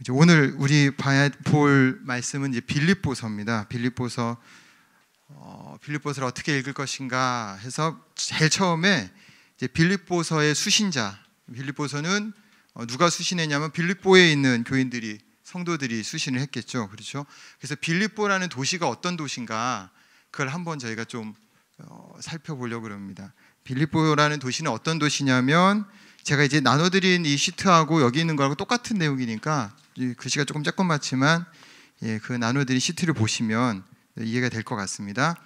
이제 오늘 우리 봐야 볼 말씀은 이제 빌립보서입니다. 빌립보서 어, 빌립보서를 어떻게 읽을 것인가 해서 제일 처음에 이제 빌립보서의 수신자 빌립보서는 어, 누가 수신했냐면 빌립보에 있는 교인들이 성도들이 수신을 했겠죠. 그렇죠? 그래서 빌립보라는 도시가 어떤 도시인가 그걸 한번 저희가 좀 어, 살펴보려고 합니다. 빌립보라는 도시는 어떤 도시냐면 제가 이제 나눠드린 이 시트하고 여기 있는 거하고 똑같은 내용이니까 글씨가 조금 조금맞지만 예, 그 나눠드린 시트를 보시면 이해가 될 것 같습니다.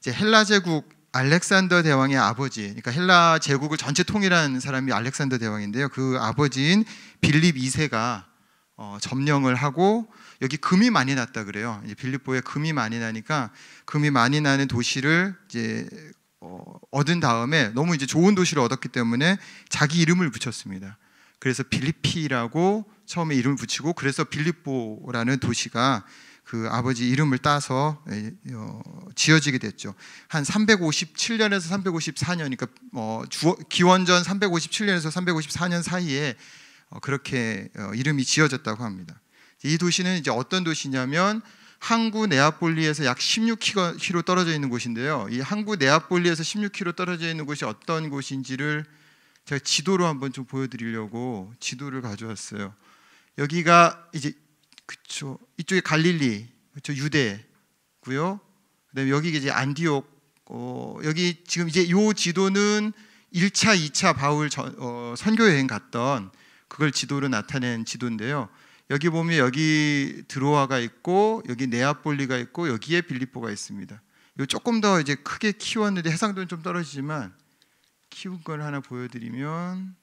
이제 헬라 제국 알렉산더 대왕의 아버지, 그러니까 헬라 제국을 전체 통일한 사람이 알렉산더 대왕인데요. 그 아버지인 빌립 2세가 어, 점령을 하고 여기 금이 많이 났다 그래요. 빌립보에 금이 많이 나니까 금이 많이 나는 도시를 이제 어, 얻은 다음에 너무 이제 좋은 도시를 얻었기 때문에 자기 이름을 붙였습니다. 그래서 빌리피라고 처음에 이름을 붙이고 그래서 빌립보라는 도시가 그 아버지 이름을 따서 예, 어, 지어지게 됐죠. 한 357년에서 354년, 그니까 어, 기원전 357년에서 354년 사이에 그렇게 어, 이름이 지어졌다고 합니다. 이 도시는 이제 어떤 도시냐면 항구 네아폴리에서 약 16km 떨어져 있는 곳인데요. 이 항구 네아폴리에서 16km 떨어져 있는 곳이 어떤 곳인지를 제가 지도로 한번 좀 보여드리려고 지도를 가져왔어요. 여기가 이제 그쵸 이쪽에 갈릴리, 그쵸 유대고요. 그다음에 여기 이제 안디옥. 어, 여기 지금 이제 요 지도는 1차, 2차 바울 전, 어, 선교 여행 갔던 그걸 지도로 나타낸 지도인데요. 여기 보면 여기 드로아가 있고 여기 네아폴리가 있고 여기에 빌리포가 있습니다. 요 조금 더 이제 크게 키웠는데 해상도는 좀 떨어지지만 키운 걸 하나 보여드리면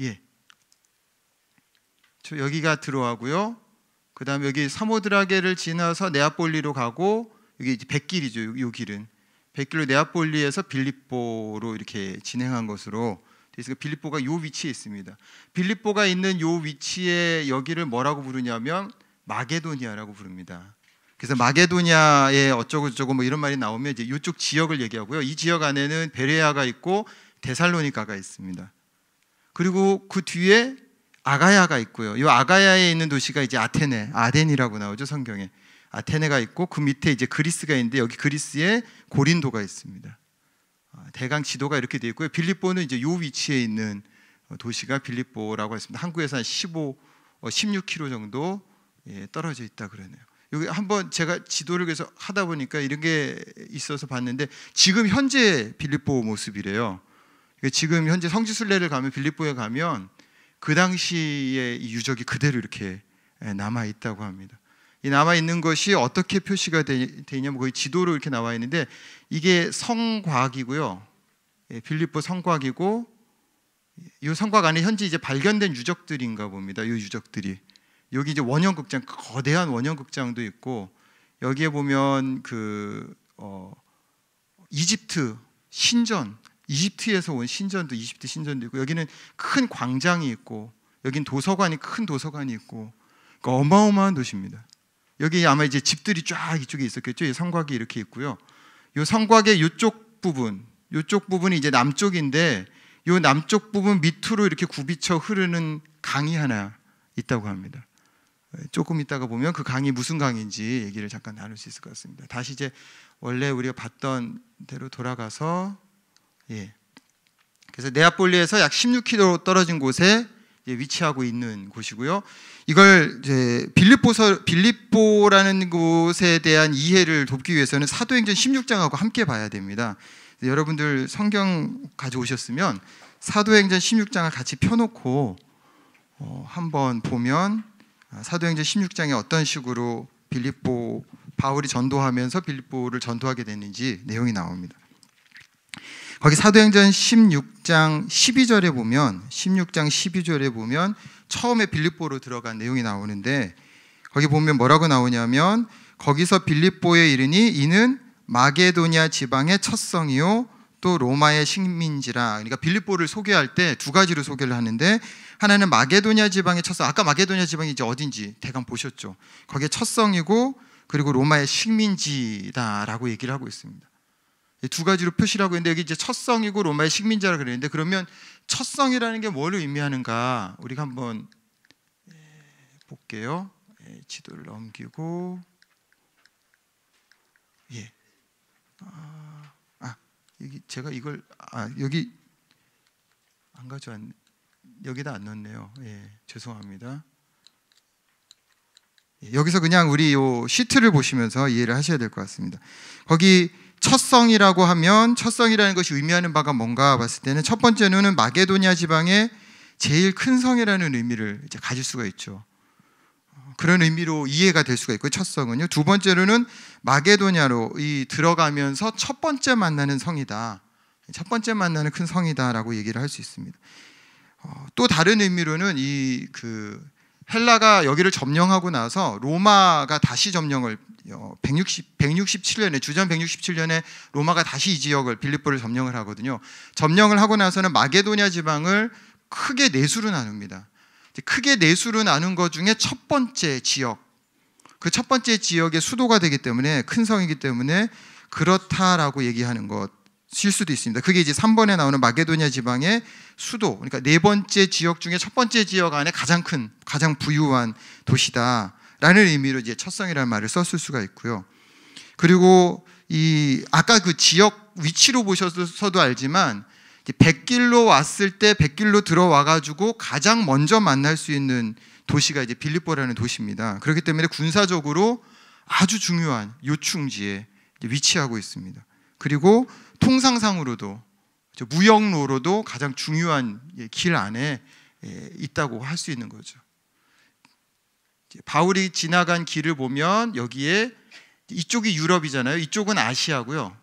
예, 저 여기가 드로아고요. 그다음 여기 사모드라게를 지나서 네아폴리로 가고 여기 백길이죠. 요 길은 백길로 네아폴리에서 빌립보로 이렇게 진행한 것으로 그래서 빌립보가 요 위치에 있습니다. 빌립보가 있는 요 위치에 여기를 뭐라고 부르냐면 마게도니아라고 부릅니다. 그래서 마게도니아의 어쩌고 저쩌고 뭐 이런 말이 나오면 이제 이쪽 지역을 얘기하고요. 이 지역 안에는 베레아가 있고 데살로니가가 있습니다. 그리고 그 뒤에 아가야가 있고요. 이 아가야에 있는 도시가 이제 아테네, 아덴이라고 나오죠 성경에. 아테네가 있고 그 밑에 이제 그리스가 있는데 여기 그리스에 고린도가 있습니다. 대강 지도가 이렇게 되어 있고요. 빌립보는 이제 요 위치에 있는 어, 도시가 빌립보라고 했습니다. 한국에서 한 15, 16km 어, 정도 예, 떨어져 있다 그러네요. 여기 한번 제가 지도를 계속 하다 보니까 이런 게 있어서 봤는데 지금 현재 빌립보 모습이래요. 그러니까 지금 현재 성지순례를 가면 빌립보에 가면 그 당시의 유적이 그대로 이렇게 예, 남아 있다고 합니다. 이 남아 있는 것이 어떻게 표시가 되냐면 거의 지도로 이렇게 나와 있는데 이게 성과이고요 예, 빌립보 성과이고이성과 안에 현재 이제 발견된 유적들인가 봅니다. 이 유적들이 여기 이제 원형 극장 거대한 원형 극장도 있고 여기에 보면 그 어, 이집트 신전 이집트에서 온 신전도 이집트 신전도 있고 여기는 큰 광장이 있고 여긴 도서관이 큰 도서관이 있고 그러니까 어마어마한 도시입니다. 여기 아마 이제 집들이 쫙 이쪽에 있었겠죠. 성곽이 이렇게 있고요. 요 성곽의 요쪽 부분, 요쪽 부분이 이제 남쪽인데 요 남쪽 부분 밑으로 이렇게 굽이쳐 흐르는 강이 하나 있다고 합니다. 조금 있다가 보면 그 강이 무슨 강인지 얘기를 잠깐 나눌 수 있을 것 같습니다. 다시 이제 원래 우리가 봤던 대로 돌아가서 예. 그래서 네아폴리에서 약 16km 떨어진 곳에 예, 위치하고 있는 곳이고요. 이걸 빌립보서 빌립보라는 곳에 대한 이해를 돕기 위해서는 사도행전 16장하고 함께 봐야 됩니다. 여러분들 성경 가져오셨으면 사도행전 16장을 같이 펴놓고 어, 한번 보면 아, 사도행전 16장에 어떤 식으로 빌립보 바울이 전도하면서 빌립보를 전도하게 됐는지 내용이 나옵니다. 거기 사도행전 16장 12절에 보면 16장 12절에 보면 처음에 빌립보로 들어간 내용이 나오는데 거기 보면 뭐라고 나오냐면 거기서 빌립보에 이르니 이는 마게도니아 지방의 첫 성이요 또 로마의 식민지라 그러니까 빌립보를 소개할 때 두 가지로 소개를 하는데 하나는 마게도니아 지방의 첫성 아까 마게도니아 지방이 이제 어딘지 대강 보셨죠 거기에 첫 성이고 그리고 로마의 식민지다라고 얘기를 하고 있습니다 이두 가지로 표시를 하고 있는데 여기 이제 첫성이고 로마의 식민자라 그랬는데 그러면 첫성이라는 게 뭘 의미하는가 우리가 한번 예, 볼게요. 예, 지도를 넘기고 예. 아, 아, 여기 제가 이걸 아, 여기 안 가져왔네. 여기다 안 넣었네요. 예, 죄송합니다. 예, 여기서 그냥 우리 요 시트를 보시면서 이해를 하셔야 될 것 같습니다. 거기 첫성이라고 하면 첫성이라는 것이 의미하는 바가 뭔가 봤을 때는 첫 번째 눈은 마게도니아 지방의 제일 큰 성이라는 의미를 이제 가질 수가 있죠. 그런 의미로 이해가 될 수가 있고요. 첫 성은요. 두 번째로는 마게도냐로 이 들어가면서 첫 번째 만나는 성이다. 첫 번째 만나는 큰 성이다라고 얘기를 할 수 있습니다. 어, 또 다른 의미로는 이 그 헬라가 여기를 점령하고 나서 로마가 다시 점령을 160, 어, 167년에 주전 167년에 로마가 다시 이 지역을 빌립보를 점령을 하거든요. 점령을 하고 나서는 마게도냐 지방을 크게 내수로 나눕니다. 크게 내수로 나눈 것 중에 첫 번째 지역 그 첫 번째 지역의 수도가 되기 때문에 큰 성이기 때문에 그렇다라고 얘기하는 것. 일 수도 있습니다. 그게 이제 3번에 나오는 마게도냐 지방의 수도, 그러니까 네 번째 지역 중에 첫 번째 지역 안에 가장 큰, 가장 부유한 도시다. 라는 의미로 이제 첫성이라는 말을 썼을 수가 있고요. 그리고 이 아까 그 지역 위치로 보셔서도 알지만 백길로 왔을 때 백길로 들어와 가지고 가장 먼저 만날 수 있는 도시가 이제 빌립보라는 도시입니다. 그렇기 때문에 군사적으로 아주 중요한 요충지에 위치하고 있습니다. 그리고 통상상으로도 무역로로도 가장 중요한 길 안에 예, 있다고 할 수 있는 거죠. 바울이 지나간 길을 보면 여기에 이쪽이 유럽이잖아요. 이쪽은 아시아고요.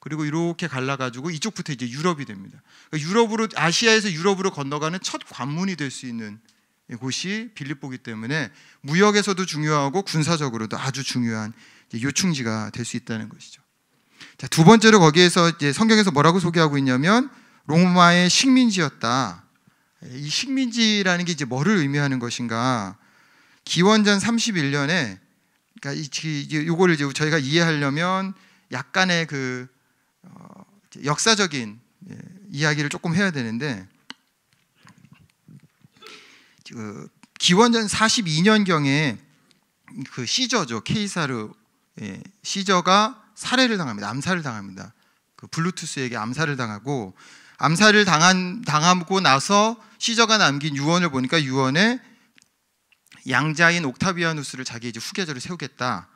그리고 이렇게 갈라가지고 이쪽부터 이제 유럽이 됩니다. 그러니까 유럽으로 아시아에서 유럽으로 건너가는 첫 관문이 될 수 있는 곳이 빌립보기 때문에 무역에서도 중요하고 군사적으로도 아주 중요한 요충지가 될 수 있다는 것이죠. 자, 두 번째로 거기에서 이제 성경에서 뭐라고 소개하고 있냐면 로마의 식민지였다. 이 식민지라는 게 이제 뭐를 의미하는 것인가? 기원전 31년에 그러니까 이, 거를 이제 저희가 이해하려면 약간의 그 어, 역사적인 예, 이야기를 조금 해야 되는데 그 기원전 42년 경에 그 시저죠 케이사르 예, 시저가 살해를 당합니다. 암살을 당합니다. 그 블루투스에게 암살을 당하고 암살을 당한 당하고 나서 시저가 남긴 유언을 보니까 유언에 양자인 옥타비아누스를 자기 이제 후계자로 세우겠다라고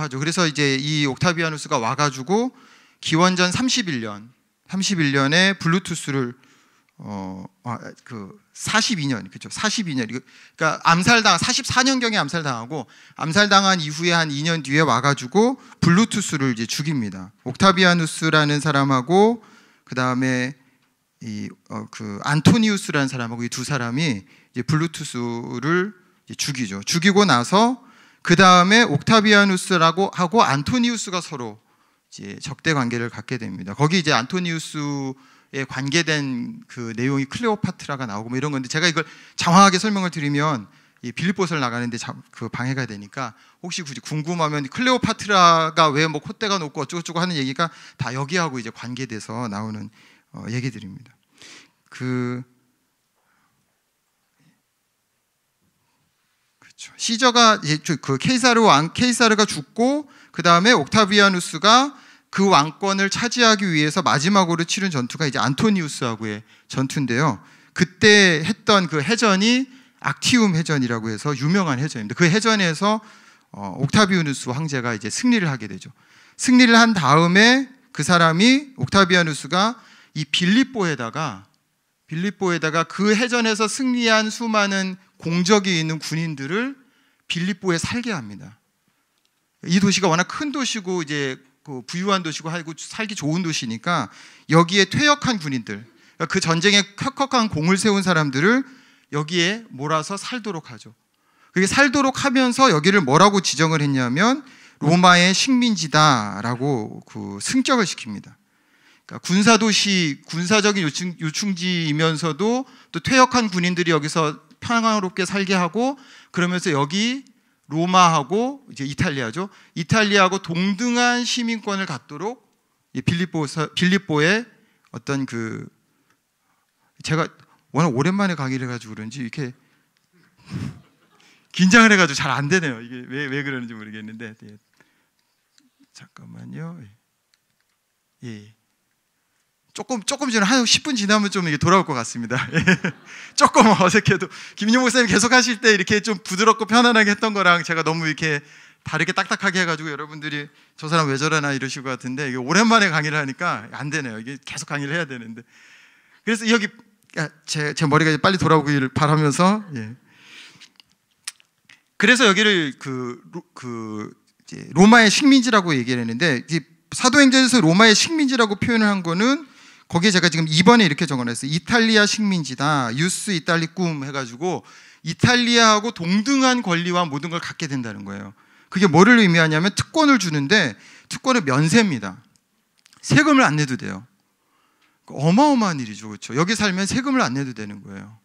하죠. 그래서 이제 이 옥타비아누스가 와가지고 기원전 31년, 31년에 블루투스를 어그 42년 그렇죠 42년 그러니까 암살당 44년 경에 암살당하고 암살당한 이후에 한 2년 뒤에 와가지고 블루투스를 이제 죽입니다 옥타비아누스라는 사람하고 어, 그 다음에 이그 어, 어, 안토니우스라는 사람하고 이 두 사람이 이제 블루투스를 죽이죠. 죽이고 나서 그 다음에 옥타비아누스라고 하고 안토니우스가 서로 이제 적대 관계를 갖게 됩니다. 거기 이제 안토니우스에 관계된 그 내용이 클레오파트라가 나오고 뭐 이런 건데 제가 이걸 장황하게 설명을 드리면 이빌립보를 나가는데 자, 그 방해가 되니까 혹시 굳이 궁금하면 클레오파트라가 왜뭐 콧대가 높고 어쩌고저쩌고 하는 얘기가 다 여기하고 이제 관계돼서 나오는 어 얘기들입니다. 그 그렇죠. 시저가 그 케이사르 왕 케이사르가 죽고 그 다음에 옥타비아누스가 그 왕권을 차지하기 위해서 마지막으로 치른 전투가 이제 안토니우스하고의 전투인데요. 그때 했던 그 해전이 악티움 해전이라고 해서 유명한 해전입니다. 그 해전에서 어, 옥타비아누스 황제가 이제 승리를 하게 되죠. 승리를 한 다음에 그 사람이 옥타비아누스가 이 빌립보에다가 빌립보에다가 그 해전에서 승리한 수많은 공적이 있는 군인들을 빌립보에 살게 합니다. 이 도시가 워낙 큰 도시고 이제 그 부유한 도시고 하고 살기 좋은 도시니까 여기에 퇴역한 군인들 그러니까 그 전쟁에 혁혁한 공을 세운 사람들을 여기에 몰아서 살도록 하죠. 그게 살도록 하면서 여기를 뭐라고 지정을 했냐면 로마의 식민지다라고 그 승격을 시킵니다. 그러니까 군사도시, 군사적인 요충, 요충지이면서도 또 퇴역한 군인들이 여기서 평화롭게 살게 하고 그러면서 여기 로마하고 이제 이탈리아죠. 이탈리아하고 동등한 시민권을 갖도록 빌립보 빌립보의 어떤 그 제가 워낙 오랜만에 강의를 가지고 그런지 이렇게 긴장을 해가지고 잘 안 되네요. 이게 왜, 왜 그러는지 모르겠는데 네. 잠깐만요. 예. 조금 조금 전에 한 10분 지나면 좀 이게 돌아올 것 같습니다. 예. 조금 어색해도 김용 목사님 계속 하실 때 이렇게 좀 부드럽고 편안하게 했던 거랑 제가 너무 이렇게 다르게 딱딱하게 해가지고 여러분들이 저 사람 왜 저러나 이러실 것 같은데 이게 오랜만에 강의를 하니까 안 되네요. 이게 계속 강의를 해야 되는데 그래서 여기 제, 제 머리가 빨리 돌아오기를 바라면서 예. 그래서 여기를 그, 그 로마의 식민지라고 얘기를 했는데 사도행전에서 로마의 식민지라고 표현을 한 거는 거기에 제가 지금 이번에 이렇게 적어놨어요. 이탈리아 식민지다. 유스 이탈리 꿈 해가지고 이탈리아하고 동등한 권리와 모든 걸 갖게 된다는 거예요. 그게 뭐를 의미하냐면 특권을 주는데 특권은 면세입니다. 세금을 안 내도 돼요. 어마어마한 일이죠. 그렇죠. 여기 살면 세금을 안 내도 되는 거예요.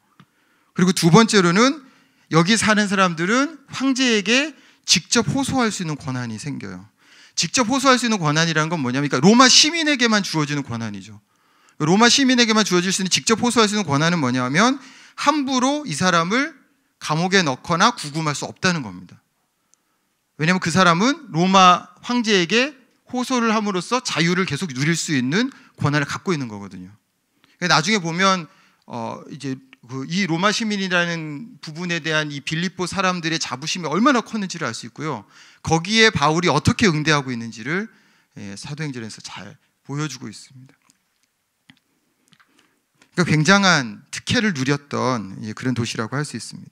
그리고 두 번째로는 여기 사는 사람들은 황제에게 직접 호소할 수 있는 권한이 생겨요. 직접 호소할 수 있는 권한이라는 건 뭐냐면 그러니까 로마 시민에게만 주어지는 권한이죠. 로마 시민에게만 주어질 수 있는 직접 호소할 수 있는 권한은 뭐냐면 함부로 이 사람을 감옥에 넣거나 구금할 수 없다는 겁니다. 왜냐하면 그 사람은 로마 황제에게 호소를 함으로써 자유를 계속 누릴 수 있는 권한을 갖고 있는 거거든요. 그러니까 나중에 보면 어 이제 그이 로마 시민이라는 부분에 대한 이 빌립보 사람들의 자부심이 얼마나 컸는지를 알 수 있고요. 거기에 바울이 어떻게 응대하고 있는지를 예, 사도행전에서 잘 보여주고 있습니다. 그러니까 굉장한 특혜를 누렸던 예, 그런 도시라고 할 수 있습니다.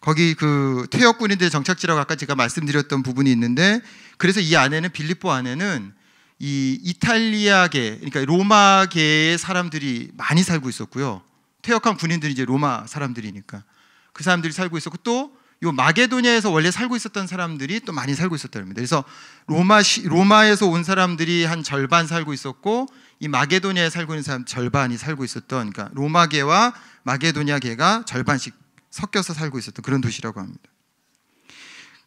거기 그퇴역군인들 정착지라고 아까 제가 말씀드렸던 부분이 있는데 그래서 이 안에는 빌립보 안에는 이 이탈리아계 그러니까 로마계의 사람들이 많이 살고 있었고요. 퇴역한 군인들이 이제 로마 사람들이니까 그 사람들이 살고 있었고 또요 마게도니아에서 원래 살고 있었던 사람들이 또 많이 살고 있었답니다. 그래서 로마 시, 로마에서 온 사람들이 한 절반 살고 있었고 이 마게도니아에 살고 있는 사람 절반이 살고 있었던 그러니까 로마계와 마게도니아계가 절반씩 섞여서 살고 있었던 그런 도시라고 합니다.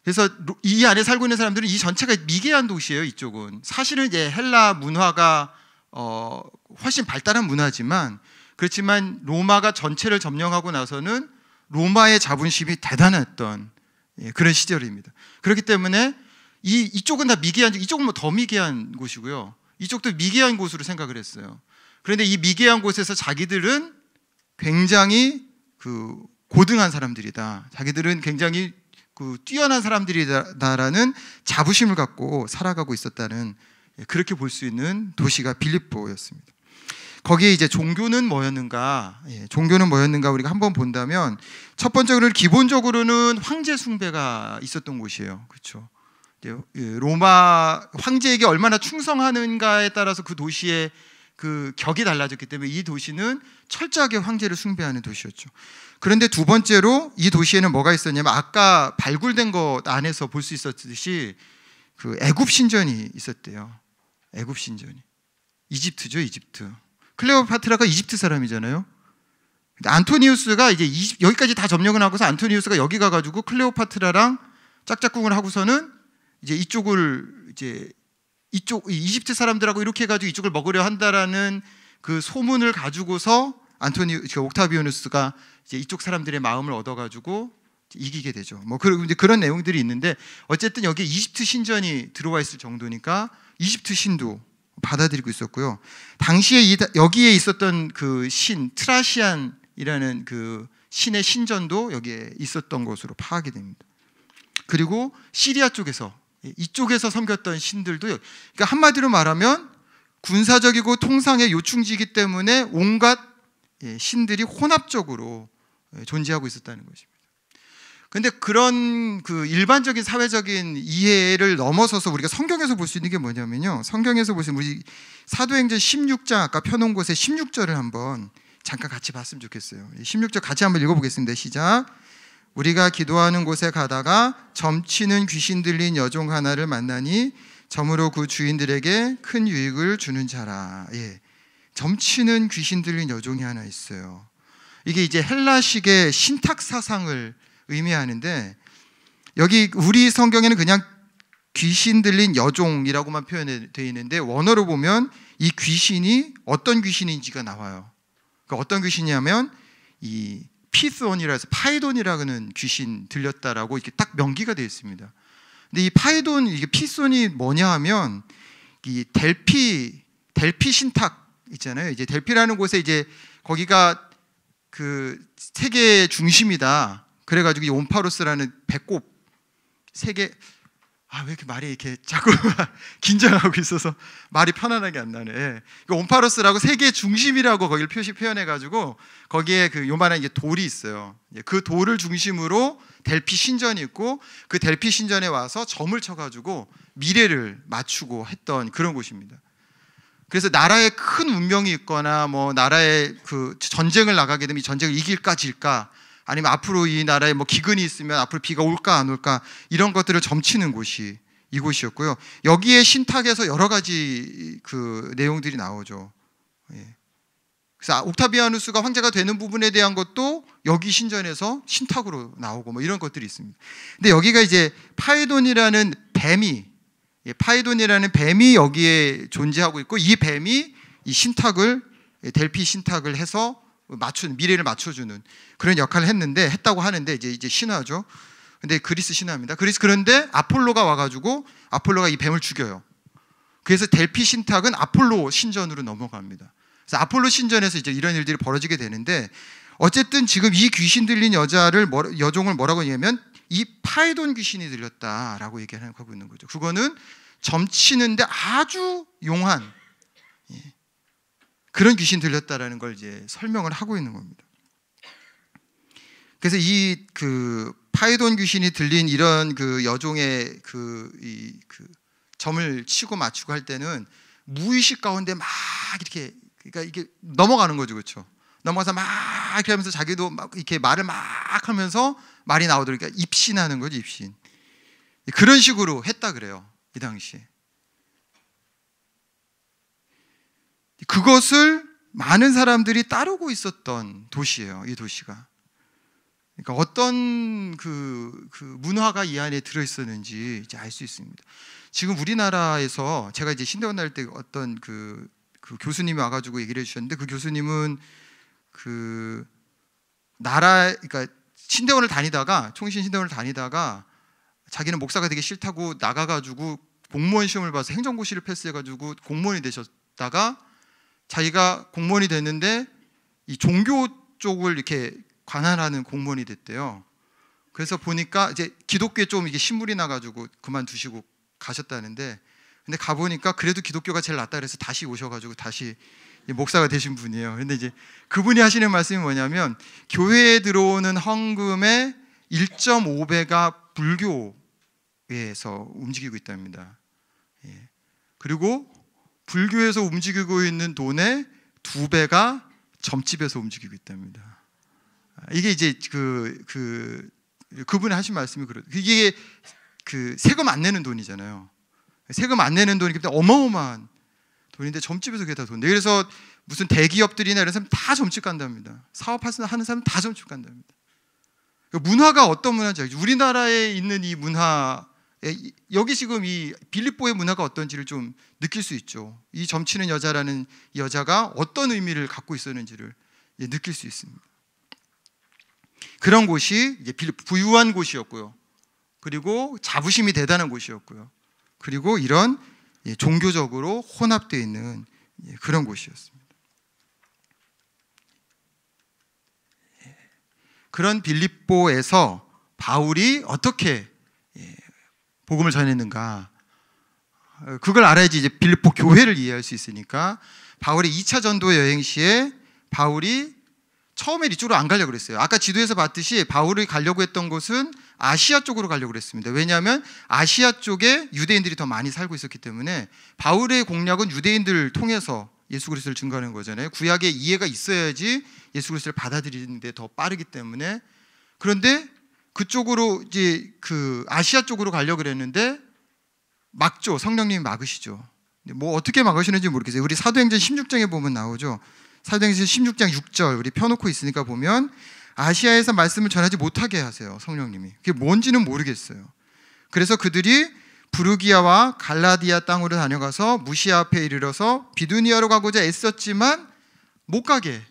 그래서 이 안에 살고 있는 사람들은 이 전체가 미개한 도시예요. 이쪽은 사실은 이제 헬라 문화가 어, 훨씬 발달한 문화지만 그렇지만 로마가 전체를 점령하고 나서는 로마의 자본심이 대단했던 예, 그런 시절입니다. 그렇기 때문에 이 이쪽은 다 미개한 이쪽은 뭐더 미개한 곳이고요. 이쪽도 미개한 곳으로 생각을 했어요. 그런데 이 미개한 곳에서 자기들은 굉장히 그 고등한 사람들이다. 자기들은 굉장히 그 뛰어난 사람들이다라는 자부심을 갖고 살아가고 있었다는 예, 그렇게 볼 수 있는 도시가 빌립보였습니다. 거기에 이제 종교는 뭐였는가, 예, 종교는 뭐였는가 우리가 한번 본다면 첫 번째로는 기본적으로는 황제 숭배가 있었던 곳이에요. 그렇죠. 예, 예, 로마 황제에게 얼마나 충성하는가에 따라서 그 도시의 그 격이 달라졌기 때문에 이 도시는 철저하게 황제를 숭배하는 도시였죠. 그런데 두 번째로 이 도시에는 뭐가 있었냐면 아까 발굴된 것 안에서 볼 수 있었듯이 그 애굽 신전이 있었대요. 애굽 신전이 이집트죠, 이집트. 클레오파트라가 이집트 사람이잖아요. 안토니우스가 이제 20, 여기까지 다 점령을 하고서 안토니우스가 여기 가가지고 클레오파트라랑 짝짝꿍을 하고서는 이제 이쪽을 이제 이쪽 이집트 사람들하고 이렇게 해가지고 이쪽을 먹으려 한다라는 그 소문을 가지고서 안토니 그 옥타비오누스가 이제 이쪽 사람들의 마음을 얻어가지고 이기게 되죠. 뭐 그런 이제 그런 내용들이 있는데 어쨌든 여기 이집트 신전이 들어와 있을 정도니까 이집트 신도 받아들이고 있었고요. 당시에 이, 여기에 있었던 그 신 트라시안이라는 그 신의 신전도 여기에 있었던 것으로 파악이 됩니다. 그리고 시리아 쪽에서 예, 이쪽에서 섬겼던 신들도 그러니까 한마디로 말하면 군사적이고 통상의 요충지이기 때문에 온갖 예, 신들이 혼합적으로 예, 존재하고 있었다는 것입니다. 근데 그런 그 일반적인 사회적인 이해를 넘어서서 우리가 성경에서 볼 수 있는 게 뭐냐면요. 성경에서 보시면 우리 사도행전 16장 아까 펴놓은 곳에 16절을 한번 잠깐 같이 봤으면 좋겠어요. 16절 같이 한번 읽어보겠습니다. 시작. 우리가 기도하는 곳에 가다가 점치는 귀신 들린 여종 하나를 만나니 점으로 그 주인들에게 큰 유익을 주는 자라. 예. 점치는 귀신 들린 여종이 하나 있어요. 이게 이제 헬라식의 신탁 사상을 의미하는데 여기 우리 성경에는 그냥 귀신 들린 여종이라고만 표현되어 있는데 원어로 보면 이 귀신이 어떤 귀신인지가 나와요. 그러니까 어떤 귀신이냐면 이 피스온이라 해서 파이돈이라는 귀신 들렸다라고 이렇게 딱 명기가 되어 있습니다. 근데 이 파이돈 이게 피스온이 뭐냐 하면 이 델피 델피 신탁 있잖아요. 이제 델피라는 곳에 이제 거기가 그 세계의 중심이다. 그래가지고 이 온파로스라는 배꼽 세계 아, 왜 이렇게 말이 이렇게 자꾸 긴장하고 있어서 말이 편안하게 안 나네. 예. 온파로스라고 세계 중심이라고 거기를 표시 표현해가지고 거기에 그 요만한 이게 돌이 있어요. 예, 그 돌을 중심으로 델피 신전이 있고 그 델피 신전에 와서 점을 쳐가지고 미래를 맞추고 했던 그런 곳입니다. 그래서 나라에 큰 운명이 있거나 뭐 나라에 그 전쟁을 나가게 되면 이 전쟁을 이길까 질까 아니면 앞으로 이 나라에 뭐 기근이 있으면 앞으로 비가 올까 안 올까 이런 것들을 점치는 곳이 이곳이었고요. 여기에 신탁에서 여러 가지 그 내용들이 나오죠. 예. 그래서 아, 옥타비아누스가 황제가 되는 부분에 대한 것도 여기 신전에서 신탁으로 나오고 뭐 이런 것들이 있습니다. 근데 여기가 이제 파이돈이라는 뱀이 예, 파이돈이라는 뱀이 여기에 존재하고 있고 이 뱀이 이 신탁을 예, 델피 신탁을 해서 맞추 미래를 맞춰주는 그런 역할을 했는데 했다고 하는데 이제 이제 신화죠. 근데 그리스 신화입니다. 그리스 그런데 아폴로가 와가지고 아폴로가 이 뱀을 죽여요. 그래서 델피 신탁은 아폴로 신전으로 넘어갑니다. 그래서 아폴로 신전에서 이제 이런 일들이 벌어지게 되는데 어쨌든 지금 이 귀신 들린 여자를 뭐, 여종을 뭐라고 얘기하면 이 파이돈 귀신이 들렸다라고 얘기하고 있는 거죠. 그거는 점치는데 아주 용한 그런 귀신 들렸다라는 걸 이제 설명을 하고 있는 겁니다. 그래서 이 그 파이돈 귀신이 들린 이런 그 여종의 그 이그 그 점을 치고 맞추고 할 때는 무의식 가운데 막 이렇게 그러니까 이게 넘어가는 거죠, 그렇죠? 넘어가서 막 이렇게 하면서 자기도 막 이렇게 말을 막 하면서 말이 나오더니까 그러니까 입신하는 거죠, 입신. 그런 식으로 했다 그래요 이 당시. 에 그것을 많은 사람들이 따르고 있었던 도시예요. 이 도시가. 그러니까 어떤 그, 그 문화가 이 안에 들어 있었는지 이제 알 수 있습니다. 지금 우리나라에서 제가 이제 신대원 날 때 어떤 그, 그 교수님이 와가지고 얘기를 해주셨는데 그 교수님은 그 나라 그러니까 신대원을 다니다가 총신 신대원을 다니다가 자기는 목사가 되기 싫다고 나가가지고 공무원 시험을 봐서 행정고시를 패스해가지고 공무원이 되셨다가 자기가 공무원이 됐는데 이 종교 쪽을 이렇게 관할하는 공무원이 됐대요. 그래서 보니까 이제 기독교에 좀 이게 신물이 나가지고 그만두시고 가셨다는데 근데 가보니까 그래도 기독교가 제일 낫다 그래서 다시 오셔가지고 다시 목사가 되신 분이에요. 근데 이제 그분이 하시는 말씀이 뭐냐면 교회에 들어오는 헌금의 1.5배가 불교에서 움직이고 있답니다. 예. 그리고 불교에서 움직이고 있는 돈의 두 배가 점집에서 움직이고 있답니다. 이게 이제 그, 그, 그분이 하신 말씀이 그렇, 이게 그 세금 안 내는 돈이잖아요. 세금 안 내는 돈이 어마어마한 돈인데 점집에서 그게 다 돈. 네, 그래서 무슨 대기업들이나 이런 사람 다 점집 간답니다. 사업하는 사람 다 점집 간답니다. 그러니까 문화가 어떤 문화인 우리나라에 있는 이 문화 예, 여기 지금 이 빌립보의 문화가 어떤지를 좀 느낄 수 있죠. 이 점치는 여자라는 여자가 어떤 의미를 갖고 있었는지를 예, 느낄 수 있습니다. 그런 곳이 부유한 곳이었고요. 그리고 자부심이 대단한 곳이었고요. 그리고 이런 예, 종교적으로 혼합되어 있는 그런 곳이었습니다. 그런 빌립보에서 바울이 어떻게 복음을 전했는가? 그걸 알아야지 이제 빌립보 교회를 이해할 수 있으니까 바울의 2차 전도 여행 시에 바울이 처음에 이쪽으로 안 가려고 그랬어요. 아까 지도에서 봤듯이 바울이 가려고 했던 곳은 아시아 쪽으로 가려고 그랬습니다. 왜냐하면 아시아 쪽에 유대인들이 더 많이 살고 있었기 때문에 바울의 공략은 유대인들을 통해서 예수 그리스도를 증거하는 거잖아요. 구약의 이해가 있어야지 예수 그리스도를 받아들이는데 더 빠르기 때문에 그런데 그쪽으로 이제 그 아시아 쪽으로 가려 고 그랬는데 막죠. 성령님이 막으시죠. 뭐 어떻게 막으시는지 모르겠어요. 우리 사도행전 16장에 보면 나오죠. 사도행전 16장 6절 우리 펴놓고 있으니까 보면 아시아에서 말씀을 전하지 못하게 하세요. 성령님이. 그게 뭔지는 모르겠어요. 그래서 그들이 부르기아와 갈라디아 땅으로 다녀가서 무시아 앞에 이르러서 비두니아로 가고자 애썼지만 못 가게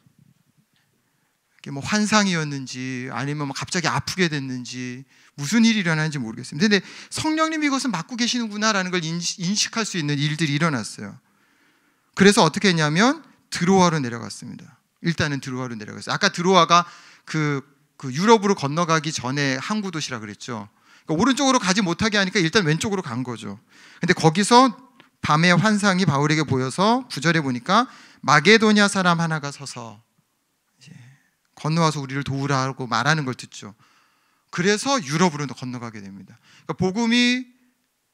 뭐 환상이었는지 아니면 뭐 갑자기 아프게 됐는지 무슨 일이 일어나는지 모르겠습니다. 근데 성령님 이것은 맡고 계시는구나라는 걸 인식할 수 있는 일들이 일어났어요. 그래서 어떻게 했냐면 드로아로 내려갔습니다. 일단은 드로아로 내려갔어요. 아까 드로아가 그, 그 유럽으로 건너가기 전에 항구 도시라 그랬죠. 그러니까 오른쪽으로 가지 못하게 하니까 일단 왼쪽으로 간 거죠. 근데 거기서 밤에 환상이 바울에게 보여서 구절에 보니까 마게도냐 사람 하나가 서서 건너와서 우리를 도우라고 말하는 걸 듣죠. 그래서 유럽으로 건너가게 됩니다. 그러니까 복음이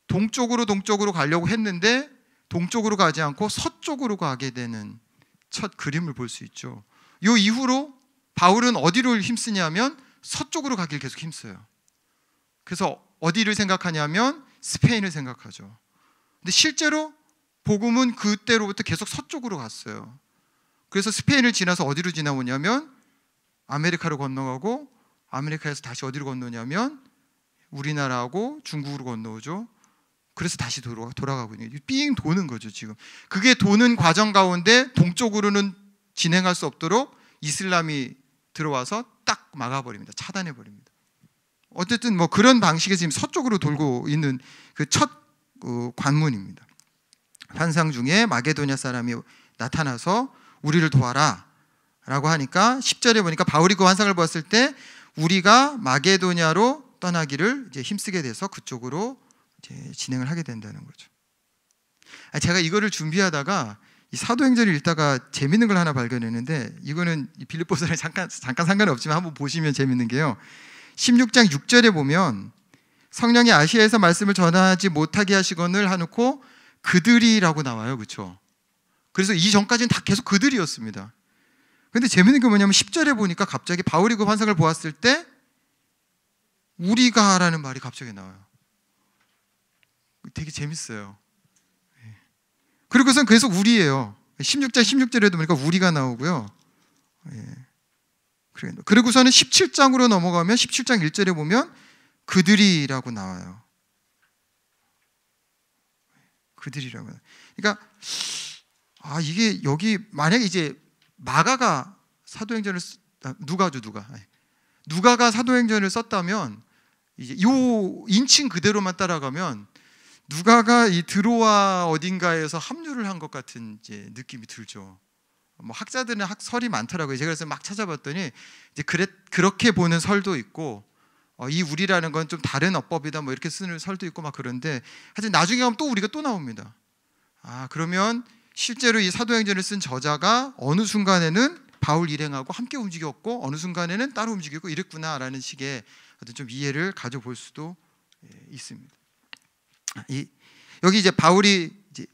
동쪽으로 동쪽으로 가려고 했는데 동쪽으로 가지 않고 서쪽으로 가게 되는 첫 그림을 볼 수 있죠. 요 이후로 바울은 어디로 힘쓰냐면 서쪽으로 가길 계속 힘써요. 그래서 어디를 생각하냐면 스페인을 생각하죠. 근데 실제로 복음은 그때로부터 계속 서쪽으로 갔어요. 그래서 스페인을 지나서 어디로 지나오냐면 아메리카로 건너가고 아메리카에서 다시 어디로 건너냐면 우리나라하고 중국으로 건너오죠. 그래서 다시 돌아, 돌아가고 있는 삥 도는 거죠 지금. 그게 도는 과정 가운데 동쪽으로는 진행할 수 없도록 이슬람이 들어와서 딱 막아버립니다. 차단해버립니다. 어쨌든 뭐 그런 방식의 지금 서쪽으로 돌고 있는 그첫 어, 관문입니다. 환상 중에 마게도냐 사람이 나타나서 우리를 도와라. 라고 하니까 10절에 보니까 바울이 그 환상을 보았을 때 우리가 마게도냐로 떠나기를 이제 힘쓰게 돼서 그쪽으로 이제 진행을 하게 된다는 거죠. 제가 이거를 준비하다가 이 사도행전을 읽다가 재밌는 걸 하나 발견했는데 이거는 빌립보서랑 잠깐 잠깐 상관 없지만 한번 보시면 재밌는 게요. 16장 6절에 보면 성령이 아시아에서 말씀을 전하지 못하게 하시건을 하놓고 그들이라고 나와요. 그렇죠? 그래서 이전까지는 다 계속 그들이었습니다. 근데 재밌는 게 뭐냐면 10절에 보니까 갑자기 바울이 그 환상을 보았을 때 우리가 라는 말이 갑자기 나와요. 되게 재밌어요. 예. 그리고선 계속 우리예요. 1 6장 16절에도 보니까 우리가 나오고요. 예. 그리고서는 17장으로 넘어가면 17장 1절에 보면 그들이라고 나와요. 그들이라고. 그러니까 아 이게 여기 만약 에 이제 마가가 사도행전을 아, 누가죠 누가 예. 누가가 사도행전을 썼다면 이제 요 인칭 그대로만 따라가면 누가가 이 드로아 어딘가에서 합류를 한 것 같은 이제 느낌이 들죠. 뭐 학자들은 학설이 많더라고요. 제가 그래서 막 찾아봤더니 이제 그래, 그렇게 보는 설도 있고 어, 이 우리라는 건 좀 다른 어법이다 뭐 이렇게 쓰는 설도 있고 막 그런데 하여튼 나중에 가면 또 우리가 또 나옵니다. 아 그러면 실제로 이 사도행전을 쓴 저자가 어느 순간에는 바울 일행하고 함께 움직였고 어느 순간에는 따로 움직이고 이랬구나라는 식의 어떤 좀 이해를 가져볼 수도 예, 있습니다. 이, 여기 이제 바울이 이제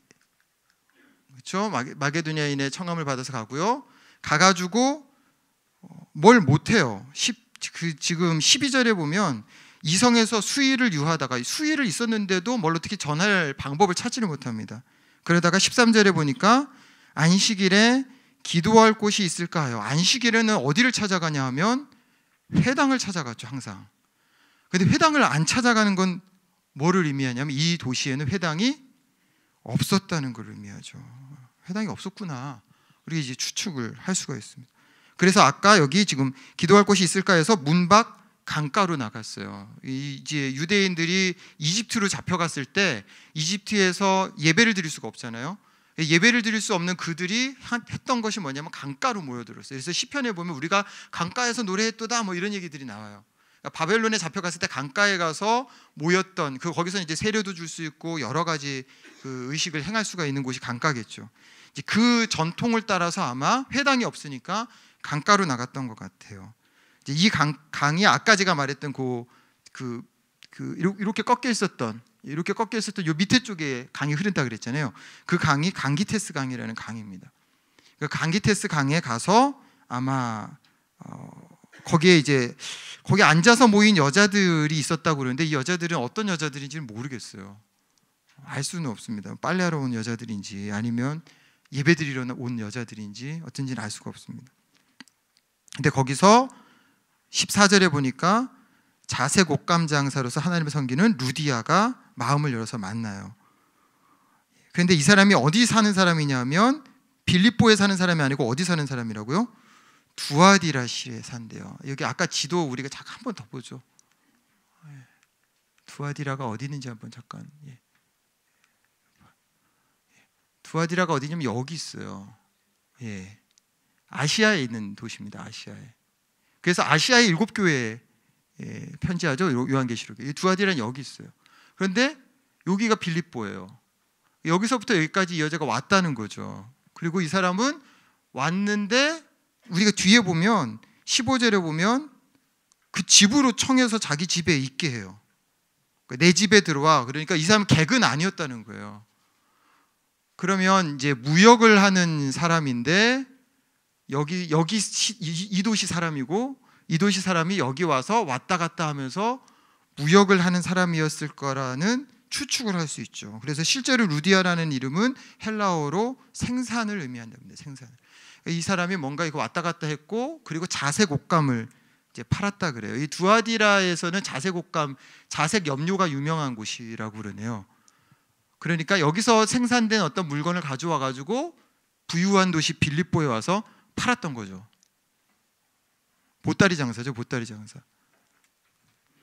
그렇죠 마게도니아인의 청함을 받아서 가고요. 가가지고 어, 뭘 못해요. 10, 그 지금 12절에 보면 이성에서 수위를 유하다가 수위를 있었는데도 뭘 어떻게 전할 방법을 찾지를 못합니다. 그러다가 13절에 보니까 안식일에 기도할 곳이 있을까 요 안식일에는 어디를 찾아가냐 하면 회당을 찾아갔죠 항상. 근데 회당을 안 찾아가는 건 뭐를 의미하냐면 이 도시에는 회당이 없었다는 걸 의미하죠. 회당이 없었구나. 우리 이제 추측을 할 수가 있습니다. 그래서 아까 여기 지금 기도할 곳이 있을까 해서 문밖 강가로 나갔어요. 이제 유대인들이 이집트로 잡혀갔을 때 이집트에서 예배를 드릴 수가 없잖아요. 예배를 드릴 수 없는 그들이 했던 것이 뭐냐면 강가로 모여들었어요. 그래서 시편에 보면 우리가 강가에서 노래했도다 뭐 이런 얘기들이 나와요. 그러니까 바벨론에 잡혀갔을 때 강가에 가서 모였던 그 거기서 이제 세례도 줄 수 있고 여러 가지 그 의식을 행할 수가 있는 곳이 강가겠죠. 그 전통을 따라서 아마 회당이 없으니까 강가로 나갔던 것 같아요. 이 강, 강이 아까 제가 말했던 그, 그, 그 이렇게 꺾여 있었던 이렇게 꺾여 있었던 요 밑에 쪽에 강이 흐른다 그랬잖아요. 그 강이 강기테스 강이라는 강입니다. 그 강기테스 강에 가서 아마 어, 거기에 이제 거기 앉아서 모인 여자들이 있었다고 그러는데 이 여자들은 어떤 여자들인지는 모르겠어요. 알 수는 없습니다. 빨래하러 온 여자들인지 아니면 예배드리러 온 여자들인지 어쩐지는 알 수가 없습니다. 근데 거기서 14절에 보니까 자색옷감 장사로서 하나님을 섬기는 루디아가 마음을 열어서 만나요. 그런데 이 사람이 어디 사는 사람이냐면 빌립보에 사는 사람이 아니고 어디 사는 사람이라고요? 두아디라시에 산대요. 여기 아까 지도 우리가 잠깐 한번 더 보죠. 예. 두아디라가 어디 있는지 한번 잠깐. 예. 예. 두아디라가 어디냐면 여기 있어요. 예. 아시아에 있는 도시입니다. 아시아에. 그래서 아시아의 일곱 교회에 예, 편지하죠. 요한계시록에. 두아디라는 역이 있어요. 그런데 여기가 빌립보예요. 여기서부터 여기까지 이 여자가 왔다는 거죠. 그리고 이 사람은 왔는데 우리가 뒤에 보면 15절에 보면 그 집으로 청해서 자기 집에 있게 해요. 그러니까 내 집에 들어와. 그러니까 이 사람은 객은 아니었다는 거예요. 그러면 이제 무역을 하는 사람인데 여기 여기 시, 이, 이 도시 사람이고 이 도시 사람이 여기 와서 왔다 갔다 하면서 무역을 하는 사람이었을 거라는 추측을 할 수 있죠. 그래서 실제로 루디아라는 이름은 헬라어로 생산을 의미한답니다. 생산. 이 사람이 뭔가 이거 왔다 갔다 했고 그리고 자색 옷감을 이제 팔았다 그래요. 이 두아디라에서는 자색 옷감, 자색 염료가 유명한 곳이라고 그러네요. 그러니까 여기서 생산된 어떤 물건을 가져와 가지고 부유한 도시 빌립보에 와서 팔았던 거죠. 보따리 장사죠, 보따리 장사.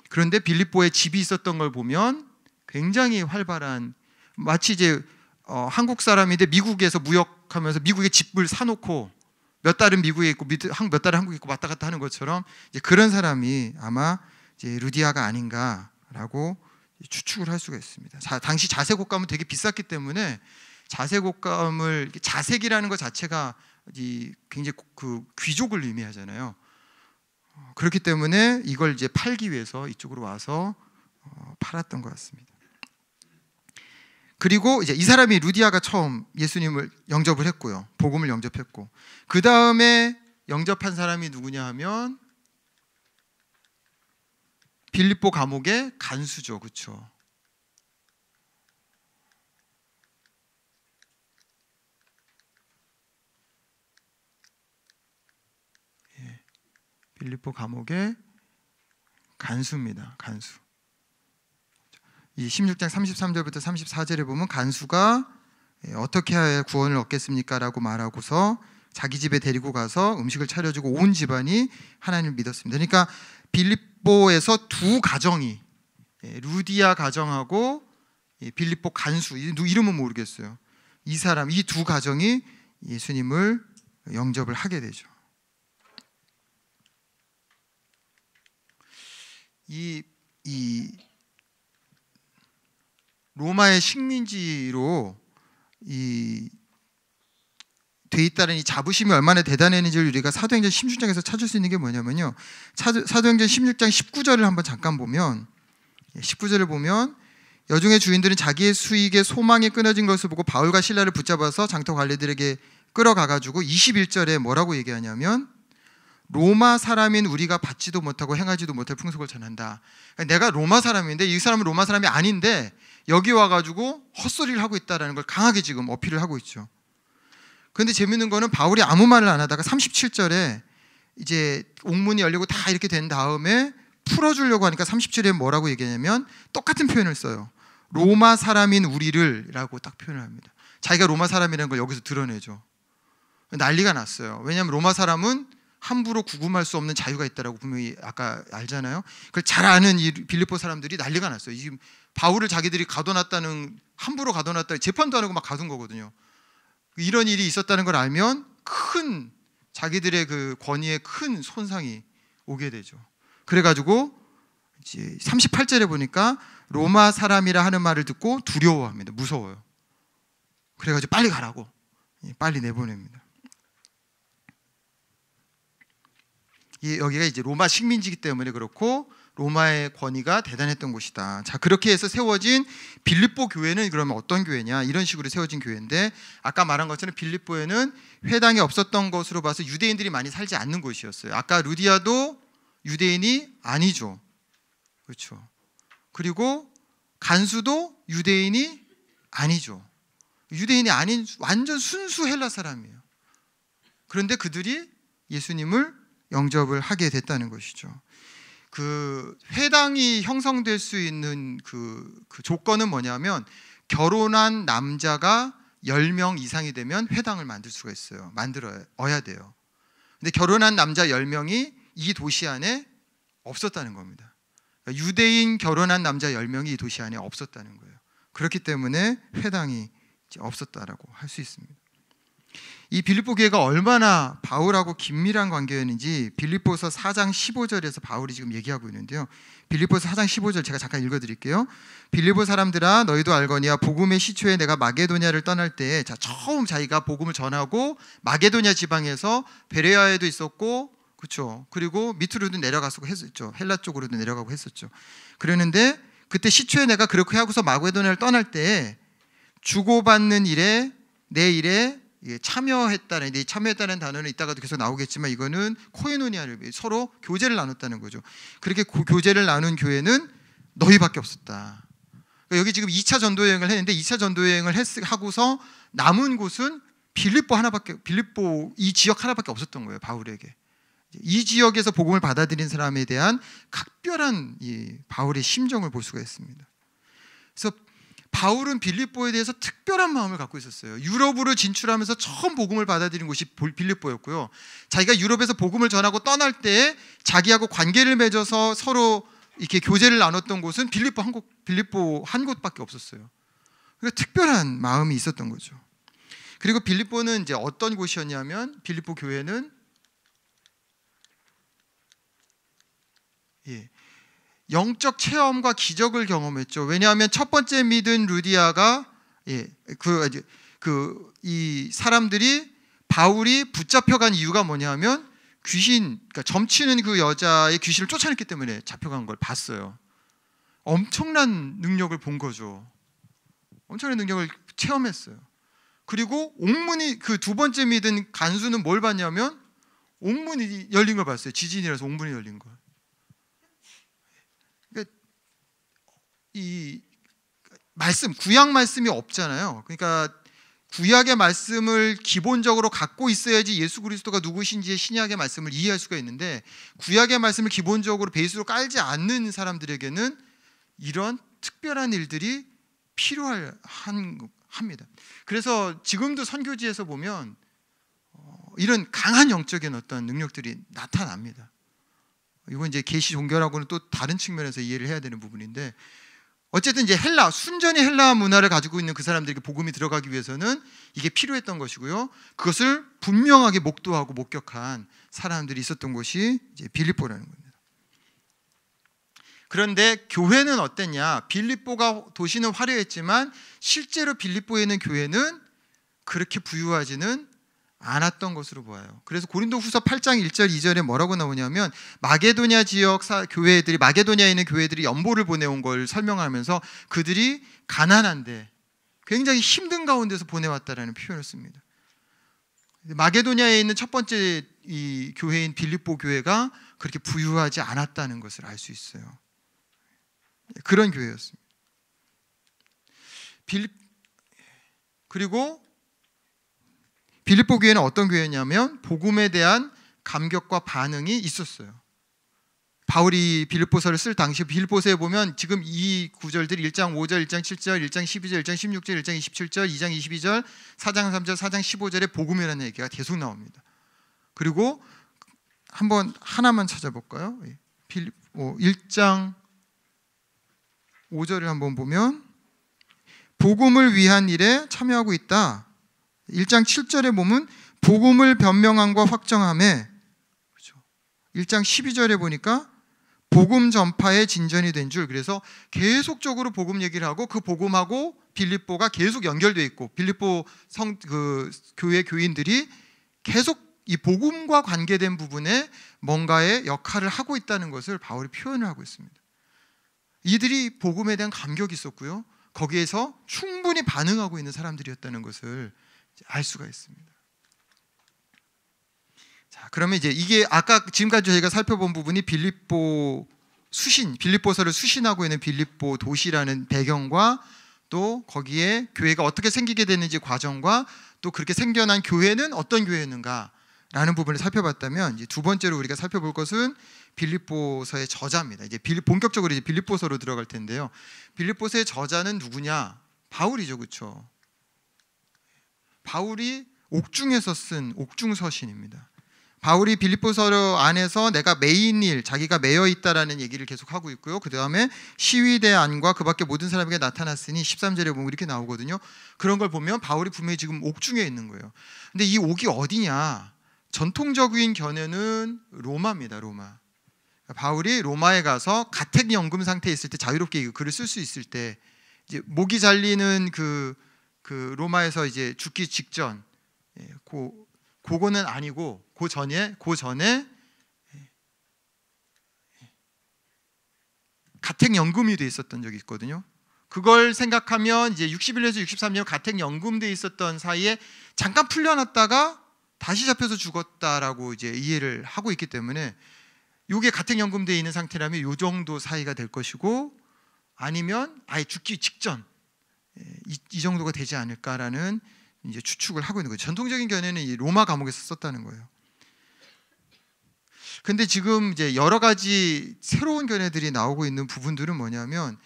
그런데 빌립보에 집이 있었던 걸 보면 굉장히 활발한 마치 이제 어, 한국 사람인데 미국에서 무역하면서 미국에 집을 사놓고 몇 달은 미국에 있고 몇 달은 한국에 있고 왔다 갔다 하는 것처럼 이제 그런 사람이 아마 이제 루디아가 아닌가라고 추측을 할 수가 있습니다. 자, 당시 자세 곡감은 되게 비쌌기 때문에 자세 곡감을 자색이라는 것 자체가 이 굉장히 그 귀족을 의미하잖아요. 어, 그렇기 때문에 이걸 이제 팔기 위해서 이쪽으로 와서 어, 팔았던 것 같습니다. 그리고 이제 이 사람이 루디아가 처음 예수님을 영접을 했고요. 복음을 영접했고. 그 다음에 영접한 사람이 누구냐 하면 빌립보 감옥의 간수죠. 그렇죠. 빌립보 감옥의 간수입니다. 간수. 이 16장 33절부터 34절에 보면 간수가 예, 어떻게 해야 구원을 얻겠습니까라고 말하고서 자기 집에 데리고 가서 음식을 차려주고 온 집안이 하나님을 믿었습니다. 그러니까 빌립보에서 두 가정이 예, 루디아 가정하고 예, 빌립보 간수 이름은 모르겠어요. 이 사람 이 두 가정이 예수님을 영접을 하게 되죠. 이, 이 로마의 식민지로 이돼 있다는 이 자부심이 얼마나 대단했는지를 우리가 사도행전 16장에서 찾을 수 있는 게 뭐냐면요. 사도행전 16장 19절을 한번 잠깐 보면 19절을 예, 보면 여중의 주인들은 자기의 수익의 소망이 끊어진 것을 보고 바울과 신라를 붙잡아서 장터 관리들에게 끌어가 가지고 21절에 뭐라고 얘기하냐면 로마 사람인 우리가 받지도 못하고 행하지도 못할 풍속을 전한다. 그러니까 내가 로마 사람인데 이 사람은 로마 사람이 아닌데 여기 와가지고 헛소리를 하고 있다라는 걸 강하게 지금 어필을 하고 있죠. 그런데 재밌는 거는 바울이 아무 말을 안 하다가 37절에 이제 옥문이 열리고 다 이렇게 된 다음에 풀어주려고 하니까 37절에 뭐라고 얘기하냐면 똑같은 표현을 써요. 로마 사람인 우리를라고딱 표현을 합니다. 자기가 로마 사람이라는 걸 여기서 드러내죠. 난리가 났어요. 왜냐하면 로마 사람은 함부로 구금할 수 없는 자유가 있다라고 분명히 아까 알잖아요. 그걸 잘 아는 이 빌리포 사람들이 난리가 났어요. 지금 바울을 자기들이 가둬놨다는 함부로 가둬놨다 재판도 안 하고 막 가둔 거거든요. 이런 일이 있었다는 걸 알면 큰 자기들의 그 권위에 큰 손상이 오게 되죠. 그래가지고 이제 38절에 보니까 로마 사람이라 하는 말을 듣고 두려워합니다. 무서워요. 그래가지고 빨리 가라고 예, 빨리 내보냅니다. 여기가 이제 로마 식민지이기 때문에 그렇고 로마의 권위가 대단했던 곳이다. 자 그렇게 해서 세워진 빌립보 교회는 그러면 어떤 교회냐 이런 식으로 세워진 교회인데 아까 말한 것처럼 빌립보에는 회당이 없었던 것으로 봐서 유대인들이 많이 살지 않는 곳이었어요. 아까 루디아도 유대인이 아니죠. 그렇죠. 그리고 간수도 유대인이 아니죠. 유대인이 아닌 완전 순수 헬라 사람이에요. 그런데 그들이 예수님을 영접을 하게 됐다는 것이죠. 그 회당이 형성될 수 있는 그, 그 조건은 뭐냐면 결혼한 남자가 10명 이상이 되면 회당을 만들 수가 있어요. 만들어야 돼요. 근데 결혼한 남자 10명이 이 도시 안에 없었다는 겁니다. 그러니까 유대인 결혼한 남자 10명이 이 도시 안에 없었다는 거예요. 그렇기 때문에 회당이 없었다라고 할 수 있습니다. 이 빌립보 교회가 얼마나 바울하고 긴밀한 관계였는지 빌립보서 4장 15절에서 바울이 지금 얘기하고 있는데요. 빌립보서 4장 15절 제가 잠깐 읽어 드릴게요. 빌립보 사람들아 너희도 알거니와 복음의 시초에 내가 마게도냐를 떠날 때에 자 처음 자기가 복음을 전하고 마게도냐 지방에서 베레아에도 있었고 그렇죠. 그리고 밑으로도 내려가었고 했었죠. 헬라 쪽으로도 내려가고 했었죠. 그러는데 그때 시초에 내가 그렇게 하고서 마게도냐를 떠날 때에 주고받는 일에 내 일에 예, 참여했다는 참여했다는 단어는 이따가도 계속 나오겠지만 이거는 코에노니아를 서로 교제를 나눴다는 거죠. 그렇게 고, 교제를 나눈 교회는 너희밖에 없었다. 그러니까 여기 지금 2차 전도 여행을 했는데 2차 전도 여행을 했, 하고서 남은 곳은 빌립보 하나밖에 빌립보 이 지역 하나밖에 없었던 거예요. 바울에게. 이 지역에서 복음을 받아들인 사람에 대한 각별한 이 바울의 심정을 볼 수가 있습니다. 그래서 바울은 빌립보에 대해서 특별한 마음을 갖고 있었어요. 유럽으로 진출하면서 처음 복음을 받아들인 곳이 빌립보였고요. 자기가 유럽에서 복음을 전하고 떠날 때 자기하고 관계를 맺어서 서로 이렇게 교제를 나눴던 곳은 빌립보 한 곳, 빌립보 한 곳밖에 없었어요. 그러니까 특별한 마음이 있었던 거죠. 그리고 빌립보는 이제 어떤 곳이었냐면 빌립보 교회는 예, 영적 체험과 기적을 경험했죠. 왜냐하면 첫 번째 믿은 루디아가 예, 그, 그, 사람들이 바울이 붙잡혀간 이유가 뭐냐면 귀신, 그러니까 점치는 그 여자의 귀신을 쫓아냈기 때문에 잡혀간 걸 봤어요. 엄청난 능력을 본 거죠. 엄청난 능력을 체험했어요. 그리고 옥문이 그 두 번째 믿은 간수는 뭘 봤냐면 옥문이 열린 걸 봤어요. 지진이라서 옥문이 열린 걸. 이 말씀 구약 말씀이 없잖아요. 그러니까 구약의 말씀을 기본적으로 갖고 있어야지 예수 그리스도가 누구신지의 신약의 말씀을 이해할 수가 있는데 구약의 말씀을 기본적으로 베이스로 깔지 않는 사람들에게는 이런 특별한 일들이 필요한 합니다. 그래서 지금도 선교지에서 보면 어, 이런 강한 영적인 어떤 능력들이 나타납니다. 이건 이제 계시 종교라고는 또 다른 측면에서 이해를 해야 되는 부분인데 어쨌든 이제 헬라 순전히 헬라 문화를 가지고 있는 그 사람들에게 복음이 들어가기 위해서는 이게 필요했던 것이고요. 그것을 분명하게 목도하고 목격한 사람들이 있었던 것이 이제 빌립보라는 겁니다. 그런데 교회는 어땠냐? 빌립보가 도시는 화려했지만 실제로 빌립보에 있는 교회는 그렇게 부유하지는 않았던 것으로 보아요 그래서 고린도후서 8장 1절 2절에 뭐라고 나오냐면 마게도냐 지역 사, 교회들이 마게도냐에 있는 교회들이 연보를 보내온 걸 설명하면서 그들이 가난한데 굉장히 힘든 가운데서 보내왔다라는 표현을 씁니다. 마게도냐에 있는 첫 번째 이 교회인 빌립보 교회가 그렇게 부유하지 않았다는 것을 알 수 있어요. 그런 교회였습니다. 빌립 그리고 빌립보 교회는 어떤 교회냐면 복음에 대한 감격과 반응이 있었어요. 바울이 빌립보서를 쓸 당시 빌립보서에 보면 지금 이 구절들이 1장 5절, 1장 7절, 1장 12절, 1장 16절, 1장 27절, 2장 22절, 4장 3절, 4장 15절의 복음이라는 얘기가 계속 나옵니다. 그리고 한번 하나만 찾아볼까요? 1장 어, 5절을 한번 보면 복음을 위한 일에 참여하고 있다. 1장 7절에 보면 복음을 변명함과 확정함에 그렇죠. 1장 12절에 보니까 복음 전파에 진전이 된 줄 그래서 계속적으로 복음 얘기를 하고 그 복음하고 빌립보가 계속 연결돼 있고 빌립보 성그 교회 교인들이 계속 이 복음과 관계된 부분에 뭔가의 역할을 하고 있다는 것을 바울이 표현을 하고 있습니다. 이들이 복음에 대한 감격이 있었고요. 거기에서 충분히 반응하고 있는 사람들이었다는 것을 알 수가 있습니다. 자, 그러면 이제 이게 아까 지금까지 저희가 살펴본 부분이 빌립보 수신, 빌립보서를 수신하고 있는 빌립보 도시라는 배경과 또 거기에 교회가 어떻게 생기게 되는지 과정과 또 그렇게 생겨난 교회는 어떤 교회였는가라는 부분을 살펴봤다면 이제 두 번째로 우리가 살펴볼 것은 빌립보서의 저자입니다. 이제 빌립, 본격적으로 이제 빌립보서로 들어갈 텐데요. 빌립보서의 저자는 누구냐? 바울이죠, 그렇죠? 바울이 옥중에서 쓴 옥중 서신입니다. 바울이 빌립보서 안에서 내가 매인일 자기가 매여 있다라는 얘기를 계속 하고 있고요. 그 다음에 시위대 안과 그밖에 모든 사람에게 나타났으니 13절에 보면 이렇게 나오거든요. 그런 걸 보면 바울이 분명히 지금 옥중에 있는 거예요. 근데 이 옥이 어디냐? 전통적인 견해는 로마입니다. 로마. 바울이 로마에 가서 가택 연금 상태에 있을 때 자유롭게 글을 쓸 수 있을 때 이제 목이 잘리는 그그 로마에서 이제 죽기 직전 예, 고 그거는 아니고 고 전에 고 전에 예, 예, 가택연금이 돼 있었던 적이 있거든요. 그걸 생각하면 이제 61년에서 63년 가택연금 돼 있었던 사이에 잠깐 풀려났다가 다시 잡혀서 죽었다라고 이제 이해를 하고 있기 때문에 요게 가택연금 돼 있는 상태라면 요 정도 사이가 될 것이고 아니면 아예 죽기 직전 예, 이, 이 정도가 되지 않을까라는 이제 추측을 하고 있는 거예요. 전통적인 견해는 이 로마 감옥에서 썼다는 거예요. 근데 지금 이제 여러 가지 새로운 견해들이 나오고 있는 부분들은 뭐냐면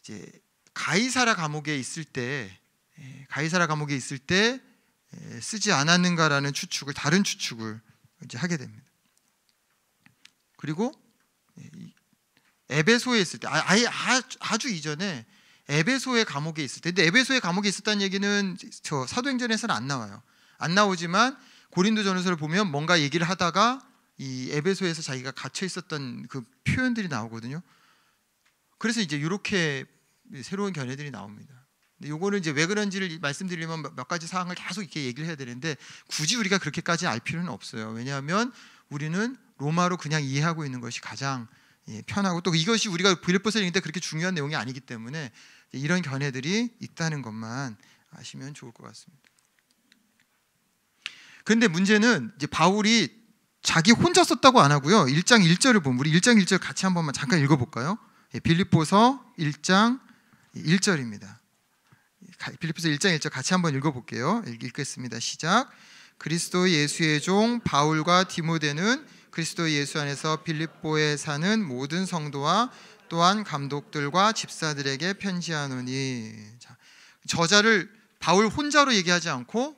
이제 가이사라 감옥에 있을 때 예, 가이사라 감옥에 있을 때 예, 쓰지 않았는가라는 추측을 다른 추측을 이제 하게 됩니다. 그리고 에베소에 있을 때 아, 아예 아, 아주 이전에 에베소의 감옥에 있을 때. 근데 에베소의 감옥에 있었다는 얘기는 저 사도행전에서는 안 나와요. 안 나오지만 고린도전서를 보면 뭔가 얘기를 하다가 이 에베소에서 자기가 갇혀 있었던 그 표현들이 나오거든요. 그래서 이제 이렇게 새로운 견해들이 나옵니다. 근데 요거는 이제 왜 그런지를 말씀드리면 몇 가지 사항을 계속 이렇게 얘기를 해야 되는데 굳이 우리가 그렇게까지 알 필요는 없어요. 왜냐하면 우리는 로마로 그냥 이해하고 있는 것이 가장 예, 편하고 또 이것이 우리가 빌보스인데 그렇게 중요한 내용이 아니기 때문에 이런 견해들이 있다는 것만 아시면 좋을 것 같습니다. 그런데 문제는 이제 바울이 자기 혼자 썼다고 안 하고요. 1장 1절을 보면 우리 1장 1절 같이 한 번만 잠깐 읽어 볼까요? 예, 빌립보서 1장 1절입니다. 빌립보서 1장 1절 같이 한번 읽어 볼게요. 읽겠습니다. 시작. 그리스도 예수의 종 바울과 디모데는 그리스도 예수 안에서 빌립보에 사는 모든 성도와 또한 감독들과 집사들에게 편지하노니 저자를 바울 혼자로 얘기하지 않고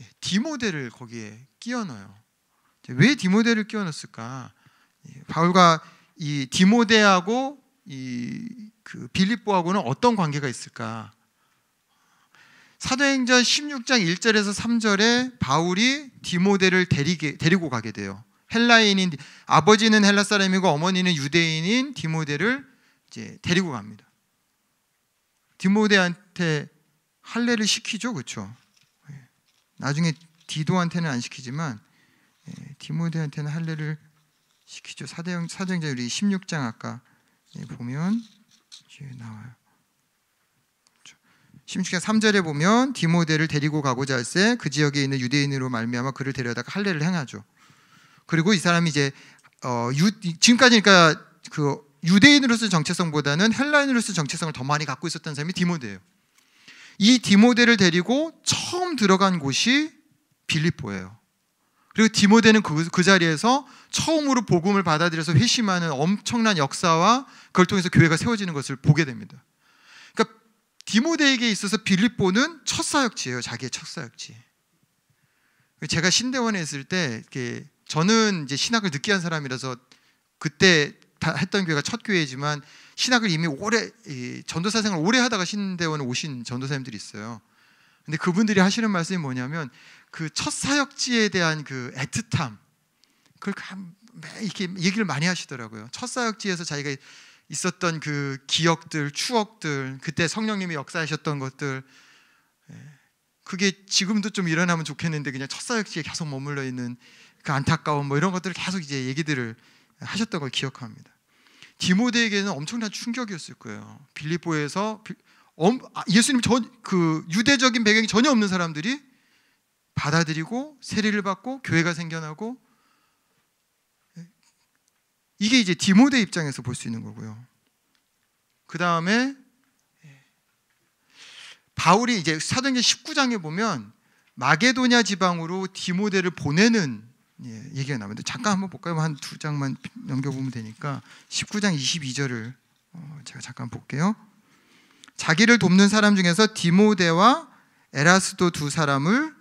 예, 디모데를 거기에 끼워넣어요. 왜 디모데를 끼워넣었을까? 예, 바울과 이 디모데하고 이 그 빌립보하고는 어떤 관계가 있을까? 사도행전 16장 1절에서 3절에 바울이 디모데를 데리게, 데리고 가게 돼요. 헬라인인 아버지는 헬라 사람이고 어머니는 유대인인 디모데를 이제 데리고 갑니다. 디모데한테 할례를 시키죠, 그렇죠? 나중에 디도한테는 안 시키지만 예, 디모데한테는 할례를 시키죠. 사도행 전 우리 16장 아까 예, 보면 나와요. 16장 3절에 보면 디모데를 데리고 가고자 할세 그 지역에 있는 유대인으로 말미암아 그를 데려다가 할례를 행하죠. 그리고 이 사람이 이제 어, 유, 지금까지 그니까그 유대인으로서 정체성보다는 헬라인으로서 정체성을 더 많이 갖고 있었던 사람이 디모데예요. 이 디모데를 데리고 처음 들어간 곳이 빌립보예요. 그리고 디모데는 그, 그 자리에서 처음으로 복음을 받아들여서 회심하는 엄청난 역사와 그걸 통해서 교회가 세워지는 것을 보게 됩니다. 디모데에게 있어서 빌립보는 첫 사역지예요. 자기의 첫 사역지. 제가 신대원에 있을 때 이렇게 저는 이제 신학을 늦게 한 사람이라서 그때 했던 교회가 첫 교회지만 신학을 이미 오래 전도사 생활 오래 하다가 신대원에 오신 전도사님들이 있어요. 근데 그분들이 하시는 말씀이 뭐냐면 그 첫 사역지에 대한 그 애틋함 그걸 감, 이렇게 얘기를 많이 하시더라고요. 첫 사역지에서 자기가 있었던 그 기억들, 추억들, 그때 성령님이 역사하셨던 것들, 예, 그게 지금도 좀 일어나면 좋겠는데 그냥 첫사역지에 계속 머물러 있는 그 안타까움 뭐 이런 것들을 계속 이제 얘기들을 하셨던 걸 기억합니다. 디모데에게는 엄청난 충격이었을 거예요. 빌립보에서 아, 예수님 전그 유대적인 배경이 전혀 없는 사람들이 받아들이고 세례를 받고 교회가 생겨나고 이게 이제 디모데 입장에서 볼 수 있는 거고요. 그 다음에 예. 바울이 이제 사도행전 19장에 보면 마게도냐 지방으로 디모데를 보내는 예, 얘기가 나오는데 잠깐 한번 볼까요? 한 두 장만 넘겨보면 되니까 19장 22절을 어, 제가 잠깐 볼게요. 자기를 돕는 사람 중에서 디모데와 에라스도 두 사람을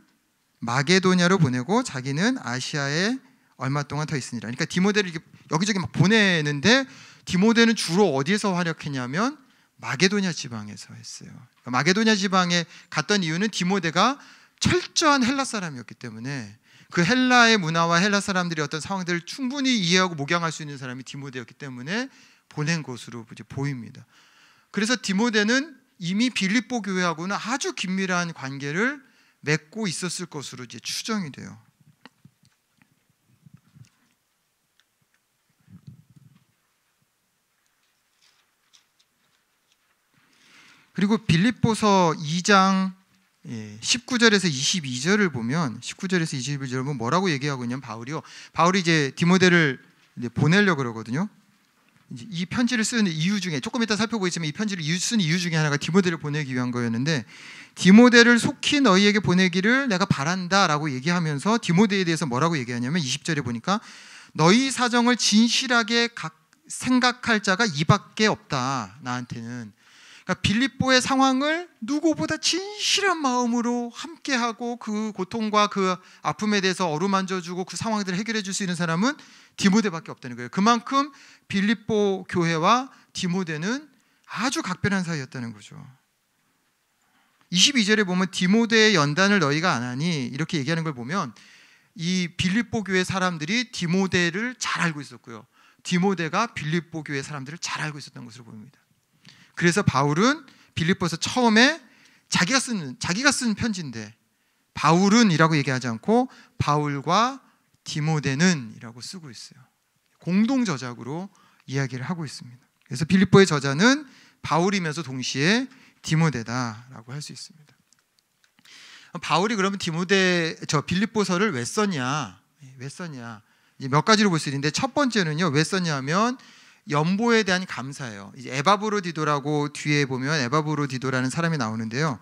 마게도냐로 보내고 자기는 아시아의 얼마 동안 더 있으니라. 그러니까 디모데를 여기저기 막 보내는데 디모데는 주로 어디에서 활약했냐면 마게도냐 지방에서 했어요. 그러니까 마게도냐 지방에 갔던 이유는 디모데가 철저한 헬라 사람이었기 때문에 그 헬라의 문화와 헬라 사람들의 어떤 상황들을 충분히 이해하고 목양할 수 있는 사람이 디모데였기 때문에 보낸 것으로 이제 보입니다. 그래서 디모데는 이미 빌립보 교회하고는 아주 긴밀한 관계를 맺고 있었을 것으로 이제 추정이 돼요. 그리고 빌립보서 2장 19절에서 예, 22절을 보면 19절에서 21절을 보면 뭐라고 얘기하고 있냐면 바울이요. 바울이 이제 디모데를 이제 보내려 그러거든요. 이 편지를 쓰는 이유 중에 조금 이따 살펴보겠지만 이 편지를 쓴 이유 중에 하나가 디모데를 보내기 위한 거였는데 디모데를 속히 너희에게 보내기를 내가 바란다라고 얘기하면서 디모데에 대해서 뭐라고 얘기하냐면 20절에 보니까 너희 사정을 진실하게 생각할 자가 이밖에 없다 나한테는 그러니까 빌립보의 상황을 누구보다 진실한 마음으로 함께하고 그 고통과 그 아픔에 대해서 어루만져주고 그 상황들을 해결해 줄 수 있는 사람은 디모데밖에 없다는 거예요. 그만큼 빌립보 교회와 디모데는 아주 각별한 사이였다는 거죠. 22절에 보면 디모데의 연단을 너희가 안 하니 이렇게 얘기하는 걸 보면 이 빌립보 교회 사람들이 디모데를 잘 알고 있었고요. 디모데가 빌립보 교회 사람들을 잘 알고 있었던 것으로 보입니다. 그래서 바울은 빌립보서 처음에 자기가 쓴 자기가 쓴 편지인데 바울은이라고 얘기하지 않고 바울과 디모데는이라고 쓰고 있어요. 공동 저작으로 이야기를 하고 있습니다. 그래서 빌립보의 저자는 바울이면서 동시에 디모데다라고 할 수 있습니다. 바울이 그러면 디모데 저 빌립보서를 왜 썼냐? 왜 썼냐? 몇 가지로 볼 수 있는데 첫 번째는요. 왜 썼냐 하면 연보에 대한 감사예요. 이제 에바브로디도라고 뒤에 보면 에바브로디도라는 사람이 나오는데요.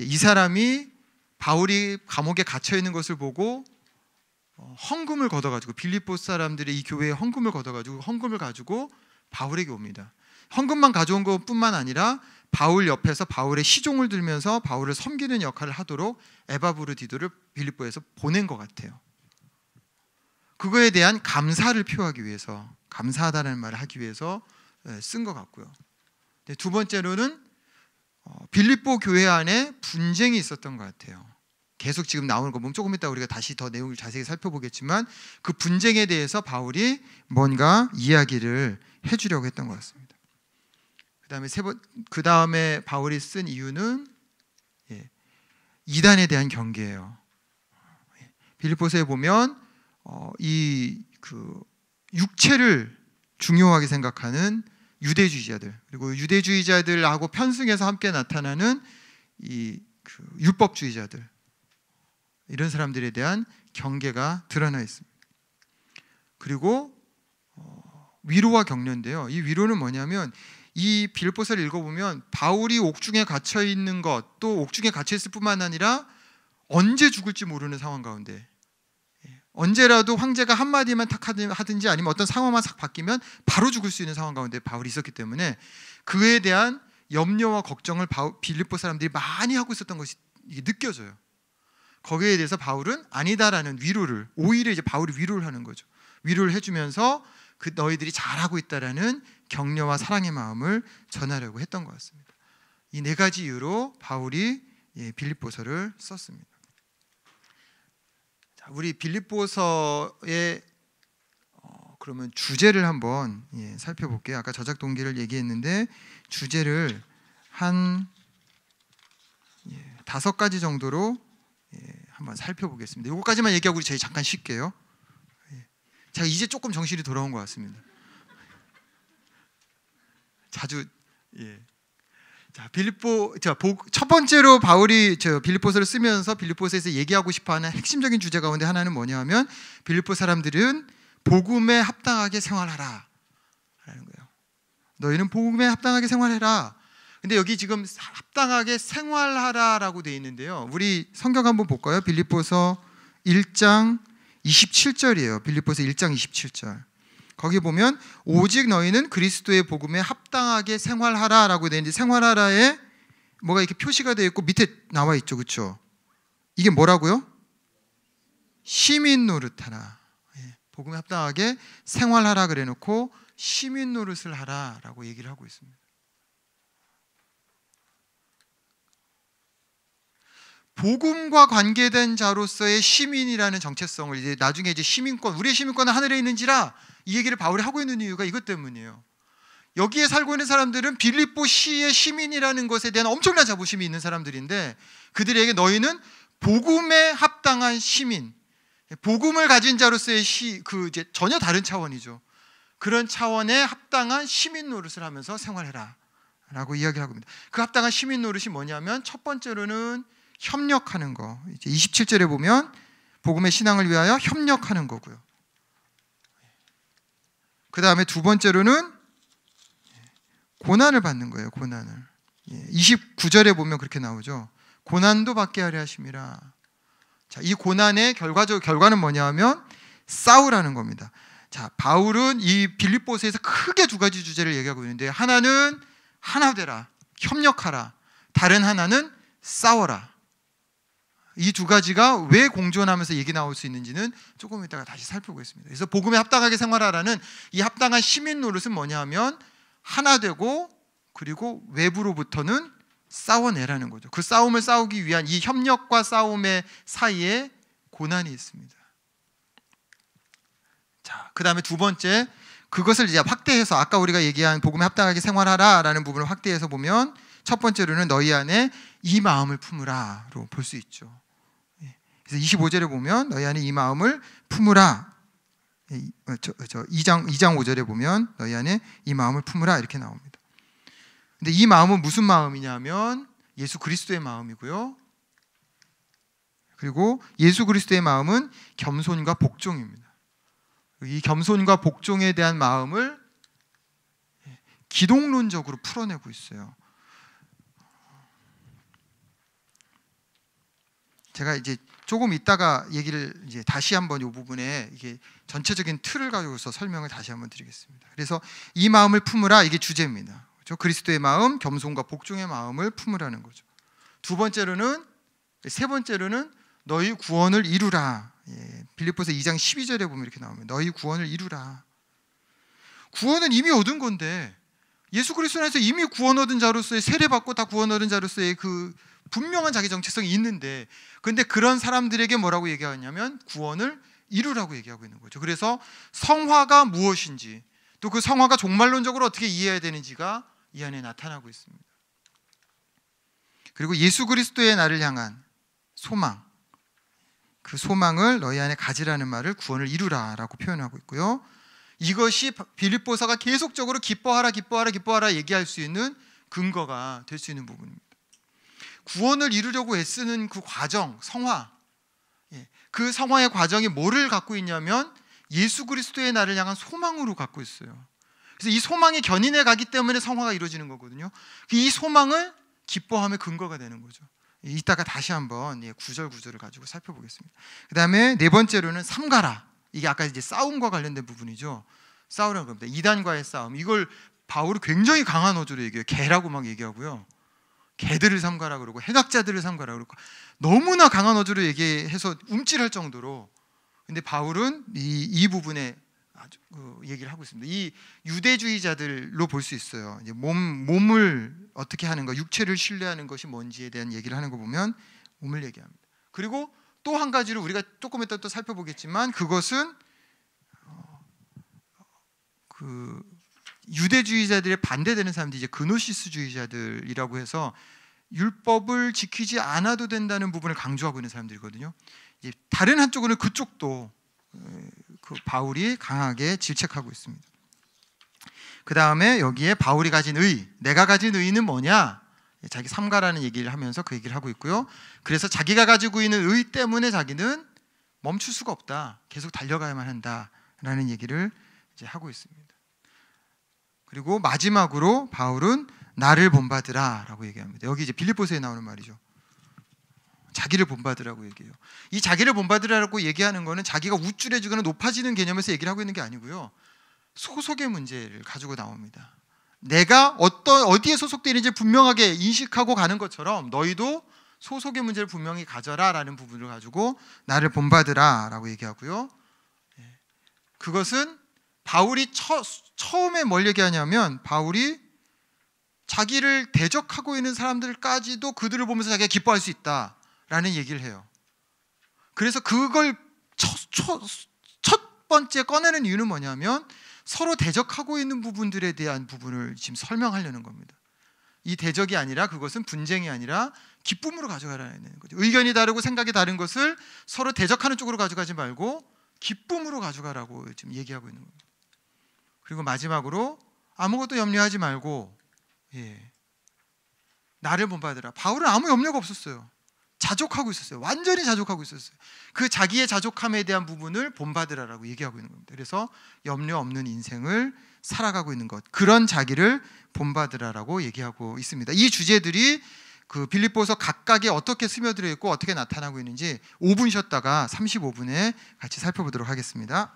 이 사람이 바울이 감옥에 갇혀 있는 것을 보고 어, 헌금을 걷어가지고 빌립보 사람들이 이 교회에 헌금을 걷어가지고 헌금을 가지고 바울에게 옵니다. 헌금만 가져온 것뿐만 아니라 바울 옆에서 바울의 시종을 들면서 바울을 섬기는 역할을 하도록 에바브르디도를 빌립보에서 보낸 것 같아요. 그거에 대한 감사를 표하기 위해서 감사하다는 말을 하기 위해서 예, 쓴것 같고요. 두 번째로는 어, 빌립보 교회 안에 분쟁이 있었던 것 같아요. 계속 지금 나오는 거 보면 조금 이따 우리가 다시 더 내용을 자세히 살펴보겠지만 그 분쟁에 대해서 바울이 뭔가 이야기를 해주려고 했던 것 같습니다. 그다음에 세 번그 다음에 바울이 쓴 이유는 예, 이단에 대한 경계예요. 예, 빌립보서에 보면 어, 이그 육체를 중요하게 생각하는 유대주의자들 그리고 유대주의자들하고 편승해서 함께 나타나는 이그 율법주의자들 이런 사람들에 대한 경계가 드러나 있습니다. 그리고 어, 위로와 격려인데요. 이 위로는 뭐냐면 이 빌보서를 읽어보면 바울이 옥중에 갇혀 있는 것 또 옥중에 갇혀 있을 뿐만 아니라 언제 죽을지 모르는 상황 가운데 언제라도 황제가 한마디만 탁 하든지 아니면 어떤 상황만 싹 바뀌면 바로 죽을 수 있는 상황 가운데 바울이 있었기 때문에 그에 대한 염려와 걱정을 빌립보 사람들이 많이 하고 있었던 것이 느껴져요. 거기에 대해서 바울은 아니다라는 위로를 오히려 이제 바울이 위로를 하는 거죠. 위로를 해주면서 그 너희들이 잘하고 있다라는 격려와 사랑의 마음을 전하려고 했던 것 같습니다. 이 네 가지 이유로 바울이 예, 빌립보서를 썼습니다. 우리 빌립보서의 어, 그러면 주제를 한번 예, 살펴볼게요. 아까 저작 동기를 얘기했는데 주제를 한 예, 다섯 가지 정도로 예, 한번 살펴보겠습니다. 이거까지만 얘기하고 우리 저희 잠깐 쉴게요. 제가 예, 이제 조금 정신이 돌아온 것 같습니다. 자주 예, 자, 빌립보 자, 첫 번째로 바울이 저 빌립보서를 쓰면서 빌립보서에서 얘기하고 싶어 하는 핵심적인 주제 가운데 하나는 뭐냐면 빌립보 사람들은 복음에 합당하게 생활하라 라는 거예요. 너희는 복음에 합당하게 생활해라. 근데 여기 지금 합당하게 생활하라라고 돼 있는데요. 우리 성경 한번 볼까요? 빌립보서 1장 27절이에요. 빌립보서 1장 27절. 거기 보면 오직 너희는 그리스도의 복음에 합당하게 생활하라라고 되어 있는데 생활하라에 뭐가 이렇게 표시가 되어 있고 밑에 나와 있죠. 그렇죠? 이게 뭐라고요? 시민 노릇하라. 예, 복음에 합당하게 생활하라 그래 놓고 시민 노릇을 하라라고 얘기를 하고 있습니다. 복음과 관계된 자로서의 시민이라는 정체성을 이제 나중에 이제 시민권 우리의 시민권은 하늘에 있는지라 이 얘기를 바울이 하고 있는 이유가 이것 때문이에요. 여기에 살고 있는 사람들은 빌립보 시의 시민이라는 것에 대한 엄청난 자부심이 있는 사람들인데 그들에게 너희는 복음에 합당한 시민, 복음을 가진 자로서의 시, 그 이제 전혀 다른 차원이죠. 그런 차원에 합당한 시민 노릇을 하면서 생활해라. 라고 이야기하고 있습니다. 그 합당한 시민 노릇이 뭐냐면 첫 번째로는 협력하는 거. 이제 27절에 보면 복음의 신앙을 위하여 협력하는 거고요. 그 다음에 두 번째로는 고난을 받는 거예요. 고난을. 29절에 예, 보면 그렇게 나오죠. 고난도 받게 하려 하심이라. 자, 이 고난의 결과적 결과는 뭐냐하면 싸우라는 겁니다. 자, 바울은 이 빌립보서에서 크게 두 가지 주제를 얘기하고 있는데 하나는 하나 되라, 협력하라. 다른 하나는 싸워라. 이두 가지가 왜 공존하면서 얘기 나올 수 있는지는 조금 이따가 다시 살펴보겠습니다. 그래서 복음에 합당하게 생활하라는 이 합당한 시민 노릇은 뭐냐면 하나 되고 그리고 외부로부터는 싸워내라는 거죠. 그 싸움을 싸우기 위한 이 협력과 싸움의 사이에 고난이 있습니다. 자, 그 다음에 두 번째 그것을 이제 확대해서 아까 우리가 얘기한 복음에 합당하게 생활하라라는 부분을 확대해서 보면 첫 번째로는 너희 안에 이 마음을 품으라로 볼 수 있죠. 예. 그래서 25절에 보면 너희 안에 이 마음을 품으라. 2장 2장 5절에 보면 너희 안에 이 마음을 품으라 이렇게 나옵니다. 근데 이 마음은 무슨 마음이냐면 예수 그리스도의 마음이고요. 그리고 예수 그리스도의 마음은 겸손과 복종입니다. 이 겸손과 복종에 대한 마음을 예, 기독론적으로 풀어내고 있어요. 제가 이제 조금 있다가 얘기를 이제 다시 한번 이 부분에 이게 전체적인 틀을 가지고서 설명을 다시 한번 드리겠습니다. 그래서 이 마음을 품으라 이게 주제입니다. 그렇죠? 그리스도의 마음, 겸손과 복종의 마음을 품으라는 거죠. 두 번째로는 세 번째로는 너희 구원을 이루라. 예, 빌립보서 2장 12절에 보면 이렇게 나오면 너희 구원을 이루라. 구원은 이미 얻은 건데 예수 그리스도 안에서 이미 구원 얻은 자로서의 세례 받고 다 구원 얻은 자로서의 그 분명한 자기 정체성이 있는데 근데 그런 사람들에게 뭐라고 얘기하냐면 구원을 이루라고 얘기하고 있는 거죠. 그래서 성화가 무엇인지 또 그 성화가 종말론적으로 어떻게 이해해야 되는지가 이 안에 나타나고 있습니다. 그리고 예수 그리스도의 나를 향한 소망 그 소망을 너희 안에 가지라는 말을 구원을 이루라라고 표현하고 있고요. 이것이 빌립보사가 계속적으로 기뻐하라 기뻐하라 기뻐하라 얘기할 수 있는 근거가 될 수 있는 부분입니다. 구원을 이루려고 애쓰는 그 과정, 성화. 예, 그 성화의 과정이 뭐를 갖고 있냐면 예수 그리스도의 나를 향한 소망으로 갖고 있어요. 그래서 이 소망이 견인해 가기 때문에 성화가 이루어지는 거거든요. 그 이 소망을 기뻐함의 근거가 되는 거죠. 예, 이따가 다시 한번 예, 구절 구절을 가지고 살펴보겠습니다. 그 다음에 네 번째로는 삼가라. 이게 아까 이제 싸움과 관련된 부분이죠. 싸우라는 겁니다. 이단과의 싸움. 이걸 바울이 굉장히 강한 어조로 얘기해요. 개라고 막 얘기하고요. 개들을 삼가라 그러고 해각자들을 삼가라 그러고 너무나 강한 어조로 얘기해서 움찔할 정도로 근데 바울은 이, 이 부분에 아주 그 얘기를 하고 있습니다. 이 유대주의자들로 볼 수 있어요. 이제 몸 몸을 어떻게 하는가, 육체를 신뢰하는 것이 뭔지에 대한 얘기를 하는 거 보면 몸을 얘기합니다. 그리고 또 한 가지를 우리가 조금 이따 또 살펴보겠지만 그것은 어, 그 유대주의자들의 반대되는 사람들이 이제 그노시스주의자들이라고 해서 율법을 지키지 않아도 된다는 부분을 강조하고 있는 사람들이거든요. 이제 다른 한쪽으로는 그쪽도 그 바울이 강하게 질책하고 있습니다. 그 다음에 여기에 바울이 가진 의, 내가 가진 의는 뭐냐? 예, 자기 삼가라는 얘기를 하면서 그 얘기를 하고 있고요. 그래서 자기가 가지고 있는 의 때문에 자기는 멈출 수가 없다. 계속 달려가야만 한다라는 얘기를 이제 하고 있습니다. 그리고 마지막으로 바울은 나를 본받으라라고 얘기합니다. 여기 이제 빌립보서에 나오는 말이죠. 자기를 본받으라고 얘기해요. 이 자기를 본받으라고 얘기하는 거는 자기가 우쭐해지거나 높아지는 개념에서 얘기를 하고 있는 게 아니고요. 소속의 문제를 가지고 나옵니다. 내가 어떤 어디에 소속되는지 분명하게 인식하고 가는 것처럼 너희도 소속의 문제를 분명히 가져라라는 부분을 가지고 나를 본받으라라고 얘기하고요. 예. 그것은 바울이 처, 처음에 뭘 얘기하냐면 바울이 자기를 대적하고 있는 사람들까지도 그들을 보면서 자기가 기뻐할 수 있다라는 얘기를 해요. 그래서 그걸 첫, 첫, 첫 번째 꺼내는 이유는 뭐냐면 서로 대적하고 있는 부분들에 대한 부분을 지금 설명하려는 겁니다. 이 대적이 아니라 그것은 분쟁이 아니라 기쁨으로 가져가라는 거죠. 의견이 다르고 생각이 다른 것을 서로 대적하는 쪽으로 가져가지 말고 기쁨으로 가져가라고 지금 얘기하고 있는 겁니다. 그리고 마지막으로 아무것도 염려하지 말고 예. 나를 본받으라. 바울은 아무 염려가 없었어요. 자족하고 있었어요. 완전히 자족하고 있었어요. 그 자기의 자족함에 대한 부분을 본받으라라고 얘기하고 있는 겁니다. 그래서 염려 없는 인생을 살아가고 있는 것. 그런 자기를 본받으라라고 얘기하고 있습니다. 이 주제들이 그 빌립보서 각각에 어떻게 스며들어 있고 어떻게 나타나고 있는지 5분 쉬었다가 35분에 같이 살펴보도록 하겠습니다.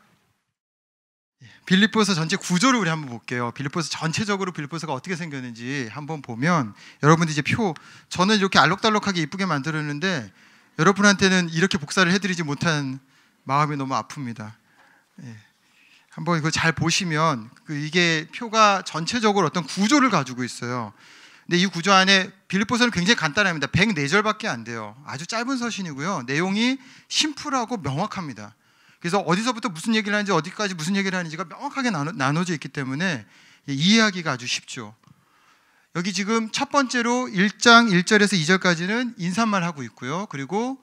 빌립보서 전체 구조를 우리 한번 볼게요. 빌립보서 전체적으로 빌립보서가 어떻게 생겼는지 한번 보면 여러분들 이제 표 저는 이렇게 알록달록하게 이쁘게 만들었는데 여러분한테는 이렇게 복사를 해드리지 못한 마음이 너무 아픕니다. 예. 한번 이거 잘 보시면 그 이게 표가 전체적으로 어떤 구조를 가지고 있어요. 근데 이 구조 안에 빌립보서는 굉장히 간단합니다. 104절밖에 안 돼요. 아주 짧은 서신이고요. 내용이 심플하고 명확합니다. 그래서 어디서부터 무슨 얘기를 하는지 어디까지 무슨 얘기를 하는지가 명확하게 나눠, 져 있기 때문에 이해하기가 아주 쉽죠. 여기 지금 첫 번째로 1장 1절에서 2절까지는 인사말 하고 있고요. 그리고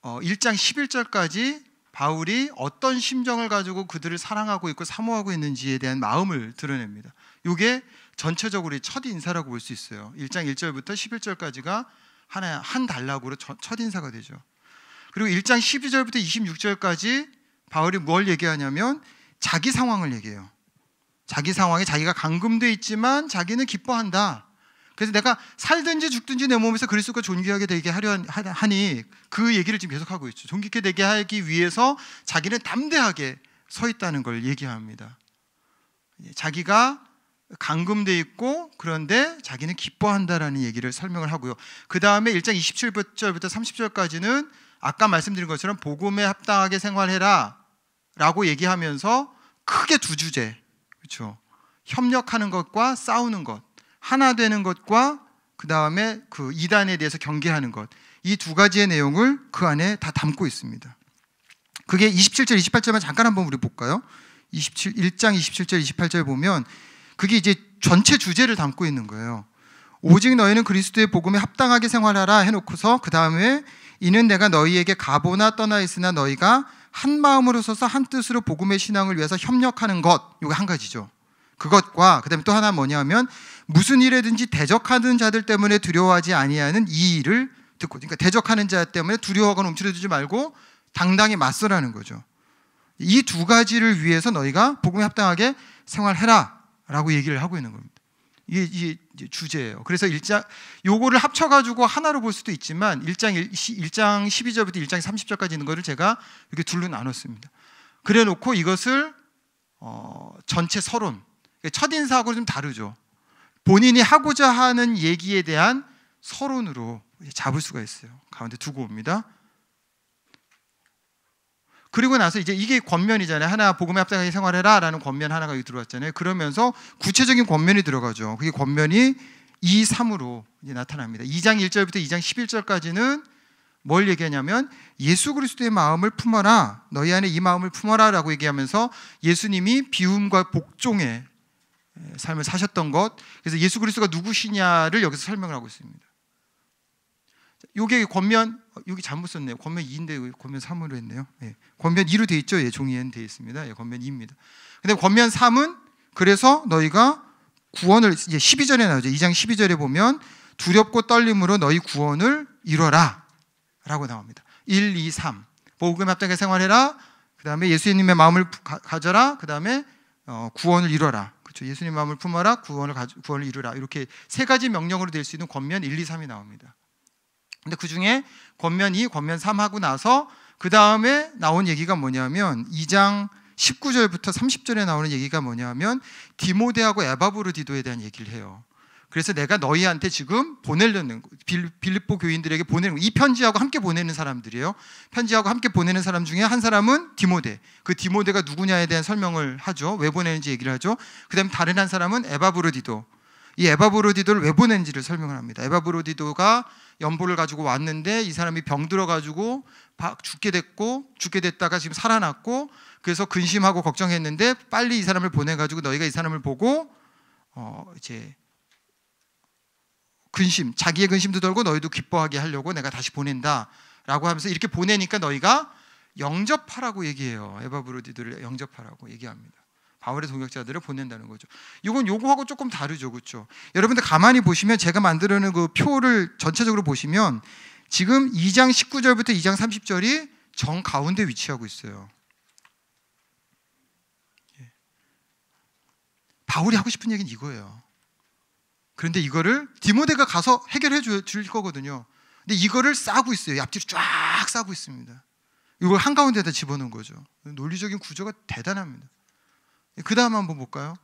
1장 어, 11절까지 바울이 어떤 심정을 가지고 그들을 사랑하고 있고 사모하고 있는지에 대한 마음을 드러냅니다. 이게 전체적으로 첫 인사라고 볼 수 있어요. 1장 1절부터 11절까지가 하나 한 단락으로 첫 인사가 되죠. 그리고 1장 12절부터 26절까지 바울이 뭘 얘기하냐면 자기 상황을 얘기해요. 자기 상황에 자기가 감금돼 있지만 자기는 기뻐한다. 그래서 내가 살든지 죽든지 내 몸에서 그리스도가 존귀하게 되게 하려 하니 그 얘기를 지금 계속하고 있죠. 존귀하게 되게 하기 위해서 자기는 담대하게 서 있다는 걸 얘기합니다. 예, 자기가 감금돼 있고 그런데 자기는 기뻐한다라는 얘기를 설명을 하고요. 그 다음에 1장 27절부터 30절까지는 아까 말씀드린 것처럼 복음에 합당하게 생활해라라고 얘기하면서 크게 두 주제 그렇죠 협력하는 것과 싸우는 것 하나 되는 것과 그 다음에 그 이단에 대해서 경계하는 것 이 두 가지의 내용을 그 안에 다 담고 있습니다. 그게 27절 28절만 잠깐 한번 우리 볼까요? 27 1장 27절 28절 보면 그게 이제 전체 주제를 담고 있는 거예요. 오직 너희는 그리스도의 복음에 합당하게 생활하라 해놓고서 그 다음에 이는 내가 너희에게 가보나 떠나 있으나 너희가 한 마음으로 서서 한 뜻으로 복음의 신앙을 위해서 협력하는 것 이거 한 가지죠. 그것과 그다음에 또 하나 뭐냐면 무슨 일에든지 대적하는 자들 때문에 두려워하지 아니하는 이 일을 듣고 그러니까 대적하는 자 때문에 두려워하거나 움츠러들지 말고 당당히 맞서라는 거죠. 이 두 가지를 위해서 너희가 복음에 합당하게 생활해라라고 얘기를 하고 있는 겁니다. 이게, 이 주제예요. 그래서 1장 요거를 합쳐 가지고 하나로 볼 수도 있지만 1장 1, 1장 12절부터 1장 30절까지 있는 거를 제가 이렇게 둘로 나눴습니다. 그래 놓고 이것을 어, 전체 서론 그러니까 첫 인사하고 좀 다르죠. 본인이 하고자 하는 얘기에 대한 서론으로 잡을 수가 있어요. 가운데 두고 옵니다. 그리고 나서 이제 이게 권면이잖아요. 하나 복음에 합당하게 생활해라라는 권면 하나가 여기 들어왔잖아요. 그러면서 구체적인 권면이 들어가죠. 그게 권면이 2, 3으로 이제 나타납니다. 2장 1절부터 2장 11절까지는 뭘 얘기하냐면 예수 그리스도의 마음을 품어라. 너희 안에 이 마음을 품어라라고 얘기하면서 예수님이 비움과 복종의 삶을 사셨던 것. 그래서 예수 그리스도가 누구시냐를 여기서 설명을 하고 있습니다. 요게 권면 어, 여기 잘못 썼네요. 권면 2인데 권면 3으로 했네요. 예. 권면 2로 돼 있죠. 예, 종이엔 돼 있습니다. 예, 권면 2입니다. 근데 권면 3은 그래서 너희가 구원을 이제 12절에 나오죠. 2장 12절에 보면 두렵고 떨림으로 너희 구원을 이뤄라라고 나옵니다. 1, 2, 3. 복음 합당하게 생활해라. 그다음에 예수님의 마음을 가져라. 그다음에 어, 구원을 이뤄라. 그렇죠. 예수님 마음을 품어라. 구원을 가 구원을 이루라. 이렇게 세 가지 명령으로 될 수 있는 권면 1, 2, 3이 나옵니다. 근데 그 중에 권면 2, 권면 3 하고 나서 그 다음에 나온 얘기가 뭐냐면 2장 19절부터 30절에 나오는 얘기가 뭐냐면 디모데하고 에바브르디도에 대한 얘기를 해요. 그래서 내가 너희한테 지금 보내려는 빌립보 교인들에게 보내는 이 편지하고 함께 보내는 사람들이에요. 편지하고 함께 보내는 사람 중에 한 사람은 디모데. 그 디모데가 누구냐에 대한 설명을 하죠. 왜 보내는지 얘기를 하죠. 그다음 다른 한 사람은 에바브르디도 이 에바브로디도를 왜 보낸지를 설명을 합니다. 에바브로디도가 연보를 가지고 왔는데 이 사람이 병들어 가지고 죽게 됐고 죽게 됐다가 지금 살아났고 그래서 근심하고 걱정했는데 빨리 이 사람을 보내 가지고 너희가 이 사람을 보고 어 이제 근심 자기의 근심도 덜고 너희도 기뻐하게 하려고 내가 다시 보낸다라고 하면서 이렇게 보내니까 너희가 영접하라고 얘기해요. 에바브로디도를 영접하라고 얘기합니다. 바울의 동역자들을 보낸다는 거죠. 이건 요거하고 조금 다르죠, 그렇죠? 여러분들 가만히 보시면 제가 만들어낸 그 표를 전체적으로 보시면 지금 2장 19절부터 2장 30절이 정 가운데 위치하고 있어요. 예. 바울이 하고 싶은 얘기는 이거예요. 그런데 이거를 디모데가 가서 해결해 줄 거거든요. 근데 이거를 싸고 있어요. 앞뒤로 쫙 싸고 있습니다. 이걸 한가운데다 집어넣은 거죠. 논리적인 구조가 대단합니다. 그 다음 한번 볼까요?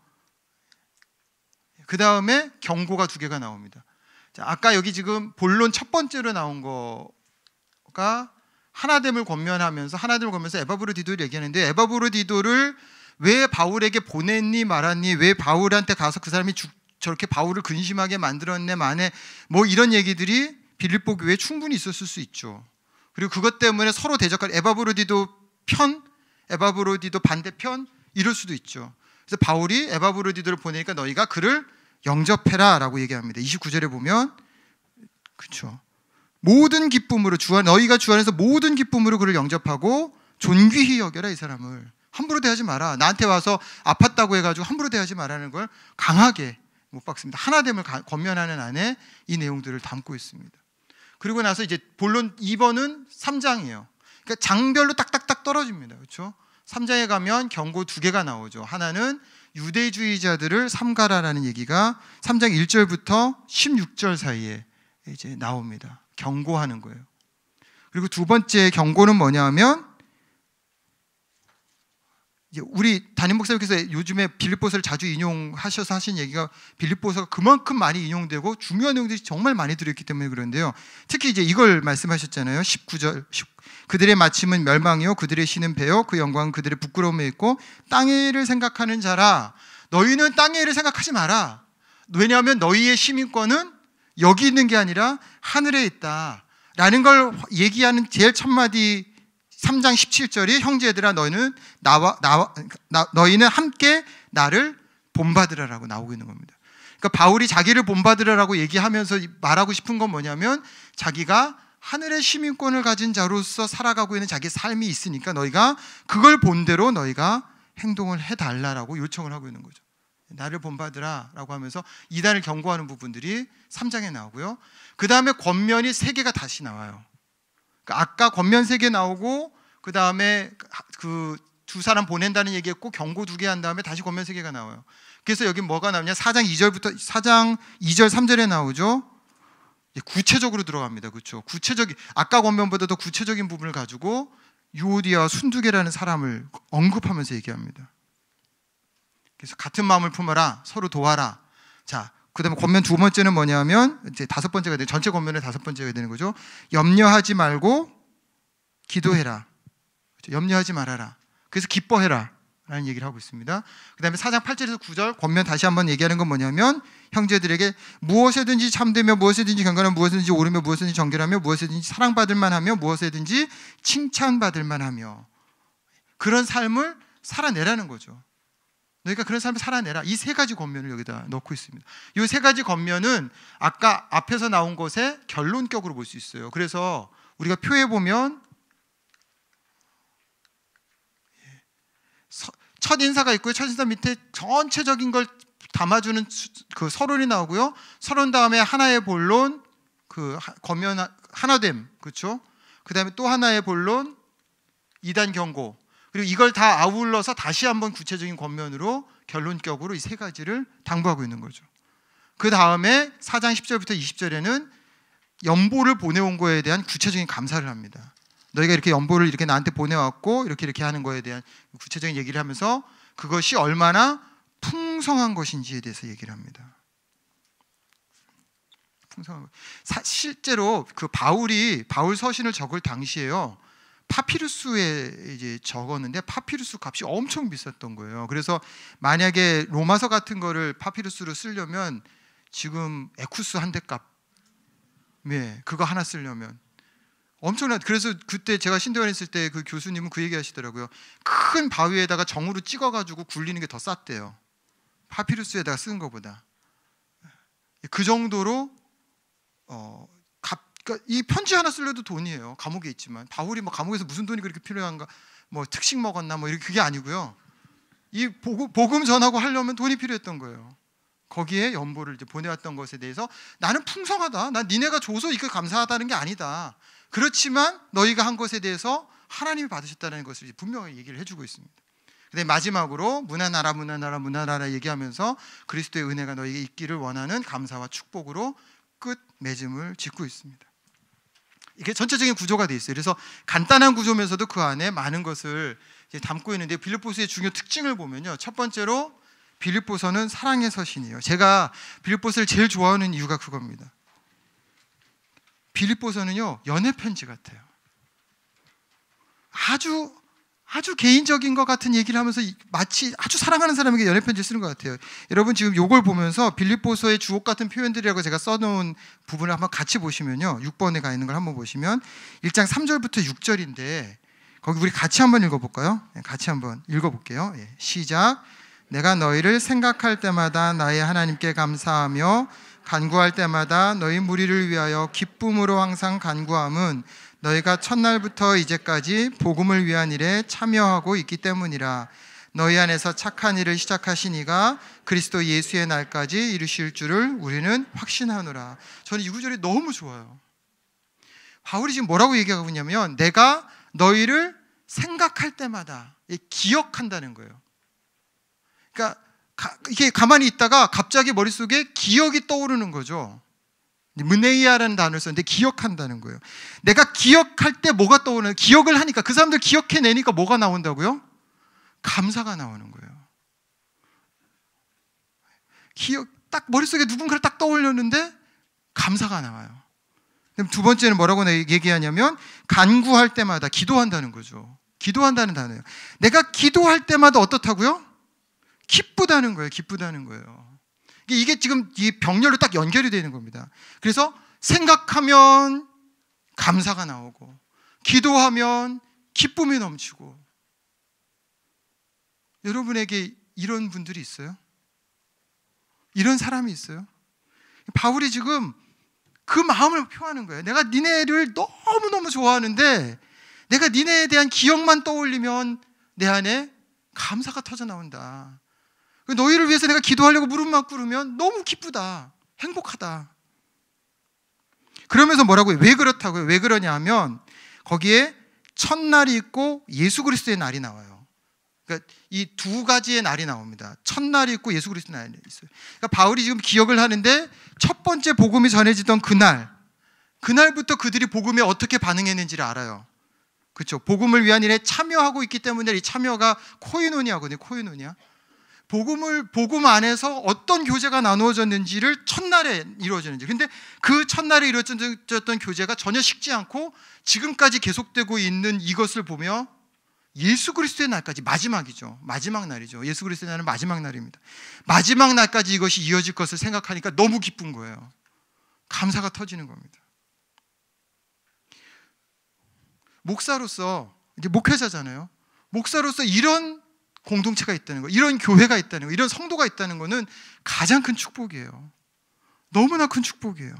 그 다음에 경고가 두 개가 나옵니다. 자, 아까 여기 지금 본론 첫 번째로 나온 거가 하나됨을 권면하면서 하나됨을 권면서 에바브로디도를 얘기하는데 에바브로디도를 왜 바울에게 보냈니 말았니 왜 바울한테 가서 그 사람이 죽, 저렇게 바울을 근심하게 만들었네 만에 뭐 이런 얘기들이 빌립보 교회에 충분히 있었을 수 있죠. 그리고 그것 때문에 서로 대적할 에바브로디도 편, 에바브로디도 반대편 이럴 수도 있죠. 그래서 바울이 에바브르디드를 보내니까 너희가 그를 영접해라라고 얘기합니다. 29절에 보면 그쵸 그렇죠. 모든 기쁨으로 주 안, 너희가 주 안에서 모든 기쁨으로 그를 영접하고 존귀히 여겨라 이 사람을 함부로 대하지 마라. 나한테 와서 아팠다고 해가지고 함부로 대하지 말라는 걸 강하게 못 박습니다. 하나됨을 권면하는 안에 이 내용들을 담고 있습니다. 그리고 나서 이제 본론 2번은 3장이에요. 그러니까 장별로 딱딱딱 떨어집니다. 그렇죠? 3장에 가면 경고 두 개가 나오죠. 하나는 유대주의자들을 삼가라라는 얘기가 3장 1절부터 16절 사이에 이제 나옵니다. 경고하는 거예요. 그리고 두 번째 경고는 뭐냐 하면 우리 담임 목사님께서 요즘에 빌립보서를 자주 인용하셔서 하신 얘기가 빌립보서가 그만큼 많이 인용되고 중요한 내용들이 정말 많이 들어있기 때문에 그런데요. 특히 이제 이걸 말씀하셨잖아요. 19절 그들의 마침은 멸망이요 그들의 신은 배요 그 영광은 그들의 부끄러움에 있고 땅의 일을 생각하는 자라 너희는 땅의 일을 생각하지 마라. 왜냐하면 너희의 시민권은 여기 있는 게 아니라 하늘에 있다. 라는 걸 얘기하는 제일 첫 마디 3장 17절이 형제들아 너희는 나와 나와 나, 너희는 함께 나를 본받으라라고 나오고 있는 겁니다. 그러니까 바울이 자기를 본받으라라고 얘기하면서 말하고 싶은 건 뭐냐면 자기가 하늘의 시민권을 가진 자로서 살아가고 있는 자기 삶이 있으니까 너희가 그걸 본대로 너희가 행동을 해달라라고 요청을 하고 있는 거죠. 나를 본받으라라고 하면서 이단을 경고하는 부분들이 3장에 나오고요. 그 다음에 권면이 세 개가 다시 나와요. 그러니까 아까 권면 세계 나오고 그 다음에 그 두 사람 보낸다는 얘기했고 경고 두 개 한 다음에 다시 권면 세계가 나와요. 그래서 여기 뭐가 나오냐? 4장 2절부터 4장 2절 3절에 나오죠. 예, 구체적으로 들어갑니다. 그렇죠? 구체적인 아까 권면보다 더 구체적인 부분을 가지고 유오디아 순두계라는 사람을 언급하면서 얘기합니다. 그래서 같은 마음을 품어라, 서로 도와라. 자, 그다음에 권면 두 번째는 뭐냐면 이제 다섯 번째가 돼 전체 권면의 다섯 번째가 되는 거죠. 염려하지 말고 기도해라. 그렇죠? 염려하지 말아라. 그래서 기뻐해라. 라는 얘기를 하고 있습니다. 그 다음에 사장 8절에서 9절 권면 다시 한번 얘기하는 건 뭐냐면 형제들에게 무엇에든지 참되며 무엇에든지 경건하며 무엇에든지 오르며 무엇에든지 정결하며 무엇에든지 사랑받을 만하며 무엇에든지 칭찬받을 만하며 그런 삶을 살아내라는 거죠. 그러니까 그런 삶을 살아내라. 이 세 가지 권면을 여기다 넣고 있습니다. 이 세 가지 권면은 아까 앞에서 나온 것의 결론격으로 볼 수 있어요. 그래서 우리가 표에 보면 첫 인사가 있고요. 첫 인사 밑에 전체적인 걸 담아주는 그 서론이 나오고요. 서론 다음에 하나의 본론, 그검면 하나됨, 그렇죠? 그 다음에 또 하나의 본론, 이단 경고, 그리고 이걸 다 아울러서 다시 한번 구체적인 권면으로 결론격으로 이 세 가지를 당부하고 있는 거죠. 그 다음에 4장 10절부터 20절에는 연보를 보내온 거에 대한 구체적인 감사를 합니다. 너희가 이렇게 연보를 이렇게 나한테 보내왔고 이렇게 이렇게 하는 거에 대한 구체적인 얘기를 하면서 그것이 얼마나 풍성한 것인지에 대해서 얘기를 합니다. 풍성한 것. 실제로 그 바울이 바울 서신을 적을 당시에요. 파피루스에 이제 적었는데 파피루스 값이 엄청 비쌌던 거예요. 그래서 만약에 로마서 같은 거를 파피루스로 쓰려면 지금 에쿠스 한대 값, 예, 네, 그거 하나 쓰려면 엄청난. 그래서 그때 제가 신대원 했을 때 그 교수님은 그 얘기하시더라고요. 큰 바위에다가 정으로 찍어가지고 굴리는 게 더 쌌대요. 파피루스에다가 쓴 것보다. 그 정도로 어, 그러니까 이 편지 하나 쓸려도 돈이에요. 감옥에 있지만 바울이 뭐 감옥에서 무슨 돈이 그렇게 필요한가? 뭐 특식 먹었나? 뭐 이렇게 그게 아니고요. 이 복음, 복음 전하고 하려면 돈이 필요했던 거예요. 거기에 연보를 이제 보내왔던 것에 대해서 나는 풍성하다. 난 니네가 줘서 이거 감사하다는 게 아니다. 그렇지만 너희가 한 것에 대해서 하나님이 받으셨다는 것을 분명히 얘기를 해주고 있습니다. 근데 마지막으로 문화나라 문화나라 문화나라 얘기하면서 그리스도의 은혜가 너희에게 있기를 원하는 감사와 축복으로 끝 맺음을 짓고 있습니다. 이게 전체적인 구조가 돼 있어요. 그래서 간단한 구조면서도 그 안에 많은 것을 담고 있는데 빌립보서의 중요 특징을 보면요. 첫 번째로 빌립보서는 사랑의 서신이에요. 제가 빌립보서를 제일 좋아하는 이유가 그겁니다. 빌립보서는요 연애 편지 같아요. 아주 아주 개인적인 것 같은 얘기를 하면서 마치 아주 사랑하는 사람에게 연애 편지 쓰는 것 같아요. 여러분 지금 요걸 보면서 빌립보서의 주옥 같은 표현들이라고 제가 써놓은 부분을 한번 같이 보시면요. 6번에 가 있는 걸 한번 보시면 1장 3절부터 6절인데 거기 우리 같이 한번 읽어볼까요? 예, 같이 한번 읽어볼게요. 예, 시작. 내가 너희를 생각할 때마다 나의 하나님께 감사하며 간구할 때마다 너희 무리를 위하여 기쁨으로 항상 간구함은 너희가 첫날부터 이제까지 복음을 위한 일에 참여하고 있기 때문이라 너희 안에서 착한 일을 시작하시니가 그리스도 예수의 날까지 이루실 줄을 우리는 확신하노라. 저는 이 구절이 너무 좋아요. 바울이 지금 뭐라고 얘기하고 있냐면 내가 너희를 생각할 때마다 기억한다는 거예요. 그러니까 이게 가만히 있다가 갑자기 머릿속에 기억이 떠오르는 거죠. 문에이아라는 단어를 썼는데 기억한다는 거예요. 내가 기억할 때 뭐가 떠오르는 기억을 하니까 그 사람들 기억해내니까 뭐가 나온다고요? 감사가 나오는 거예요. 기억 딱 머릿속에 누군가를 딱 떠올렸는데 감사가 나와요. 그럼 두 번째는 뭐라고 얘기하냐면 간구할 때마다 기도한다는 거죠. 기도한다는 단어예요. 내가 기도할 때마다 어떻다고요? 기쁘다는 거예요. 기쁘다는 거예요. 이게 지금 이 병렬로 딱 연결이 되는 겁니다. 그래서 생각하면 감사가 나오고 기도하면 기쁨이 넘치고 여러분에게 이런 분들이 있어요? 이런 사람이 있어요? 바울이 지금 그 마음을 표하는 거예요. 내가 니네를 너무너무 좋아하는데 내가 니네에 대한 기억만 떠올리면 내 안에 감사가 터져 나온다. 그 너희를 위해서 내가 기도하려고 무릎 만 꿇으면 너무 기쁘다. 행복하다. 그러면서 뭐라고요? 왜 그렇다고요? 왜 그러냐 하면 거기에 첫날이 있고 예수 그리스도의 날이 나와요. 그러니까 이 두 가지의 날이 나옵니다. 첫날이 있고 예수 그리스도의 날이 있어요. 그러니까 바울이 지금 기억을 하는데 첫 번째 복음이 전해지던 그날, 그날부터 그들이 복음에 어떻게 반응했는지를 알아요. 그렇죠. 복음을 위한 일에 참여하고 있기 때문에 이 참여가 코이노니아거든요. 코이노니아. 복음을 복음 안에서 어떤 교제가 나누어졌는지를 첫날에 이루어졌는지. 근데 그 첫날에 이루어졌던 교제가 전혀 식지 않고 지금까지 계속되고 있는 이것을 보며 예수 그리스도의 날까지 마지막이죠. 마지막 날이죠. 예수 그리스도의 날은 마지막 날입니다. 마지막 날까지 이것이 이어질 것을 생각하니까 너무 기쁜 거예요. 감사가 터지는 겁니다. 목사로서 이제 목회자잖아요. 목사로서 이런 공동체가 있다는 거, 이런 교회가 있다는 거, 이런 성도가 있다는 거는 가장 큰 축복이에요. 너무나 큰 축복이에요.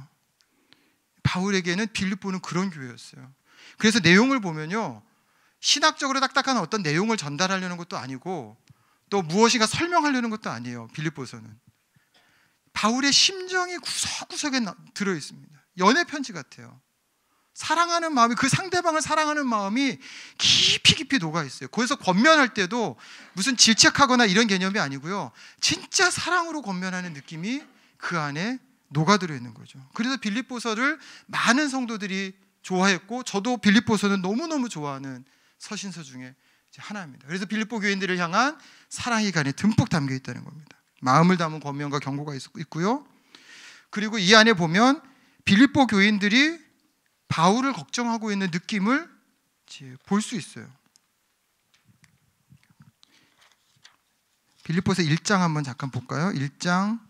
바울에게는 빌립보는 그런 교회였어요. 그래서 내용을 보면요. 신학적으로 딱딱한 어떤 내용을 전달하려는 것도 아니고 또 무엇인가 설명하려는 것도 아니에요. 빌립보서는. 바울의 심정이 구석구석에 들어 있습니다. 연애 편지 같아요. 사랑하는 마음이 그 상대방을 사랑하는 마음이 깊이 깊이 녹아 있어요. 거기서 권면할 때도 무슨 질책하거나 이런 개념이 아니고요. 진짜 사랑으로 권면하는 느낌이 그 안에 녹아들어 있는 거죠. 그래서 빌립보서를 많은 성도들이 좋아했고 저도 빌립보서는 너무너무 좋아하는 서신서 중에 하나입니다. 그래서 빌립보 교인들을 향한 사랑이 간에 듬뿍 담겨 있다는 겁니다. 마음을 담은 권면과 경고가 있고요. 그리고 이 안에 보면 빌립보 교인들이 바울을 걱정하고 있는 느낌을 볼 수 있어요. 빌립보서 1장 한번 잠깐 볼까요? 1장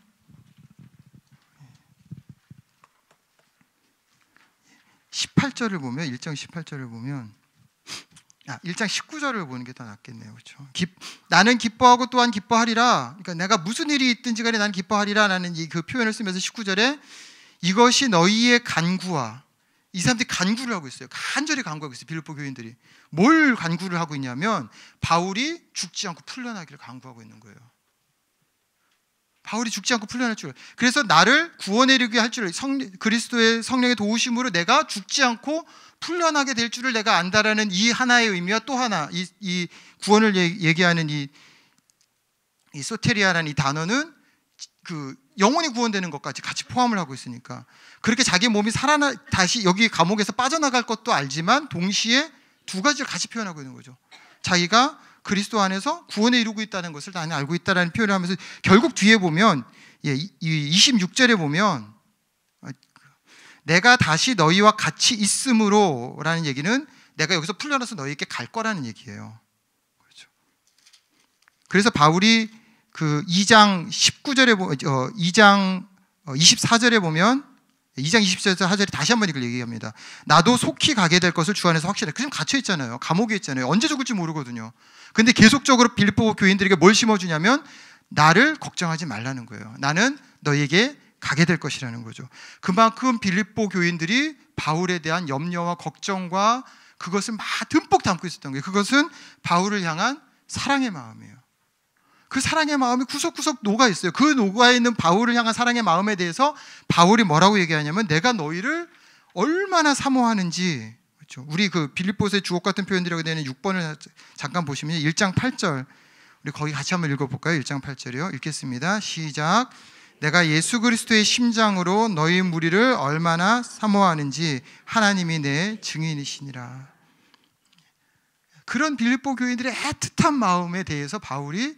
18절을 보면 1장 18절을 보면 아, 1장 19절을 보는 게 더 낫겠네요. 그렇죠? 기, 나는 기뻐하고 또한 기뻐하리라. 그러니까 내가 무슨 일이 있든지 간에 나는 기뻐하리라 라는 이 그 표현을 쓰면서 19절에 이것이 너희의 간구와 이 사람들이 간구를 하고 있어요. 간절히 간구하고 있어요. 빌보 교인들이. 뭘 간구를 하고 있냐면 바울이 죽지 않고 풀려나기를 간구하고 있는 거예요. 바울이 죽지 않고 풀려날 줄. 그래서 나를 구원해리게 할줄 성, 그리스도의 성령의 도우심으로 내가 죽지 않고 풀려나게 될 줄을 내가 안다라는 이 하나의 의미와 또 하나 이, 이 구원을 얘기하는 이, 이 소테리아라는 이 단어는 그 영원히 구원되는 것까지 같이 포함을 하고 있으니까 그렇게 자기 몸이 살아나 다시 여기 감옥에서 빠져나갈 것도 알지만 동시에 두 가지를 같이 표현하고 있는 거죠. 자기가 그리스도 안에서 구원에 이루고 있다는 것을 나는 알고 있다라는 표현을 하면서 결국 뒤에 보면 예, 26절에 보면 어, 내가 다시 너희와 같이 있음으로라는 얘기는 내가 여기서 풀려나서 너희에게 갈 거라는 얘기예요. 그렇죠. 그래서 바울이 그 2장 19절에 보, 어, 2장 24절에 어, 보면 2장 2 4절에 하절이 다시 한 번 이걸 얘기합니다. 나도 속히 가게 될 것을 주 안에서 확실해. 그럼 갇혀 있잖아요. 감옥에 있잖아요. 언제 죽을지 모르거든요. 근데 계속적으로 빌보 교인들에게 뭘 심어주냐면 나를 걱정하지 말라는 거예요. 나는 너에게 가게 될 것이라는 거죠. 그만큼 빌립보 교인들이 바울에 대한 염려와 걱정과 그것을 막 듬뿍 담고 있었던 거예요. 그것은 바울을 향한 사랑의 마음이에요. 그 사랑의 마음이 구석구석 녹아 있어요. 그 녹아 있는 바울을 향한 사랑의 마음에 대해서 바울이 뭐라고 얘기하냐면 내가 너희를 얼마나 사모하는지 그렇죠. 우리 그 빌립보서의 주옥 같은 표현들이라고 되는 6번을 잠깐 보시면 1장 8절 우리 거기 같이 한번 읽어볼까요? 1장 8절이요. 읽겠습니다. 시작. 내가 예수 그리스도의 심장으로 너희 무리를 얼마나 사모하는지 하나님이 내 증인이시니라. 그런 빌립보 교인들의 애틋한 마음에 대해서 바울이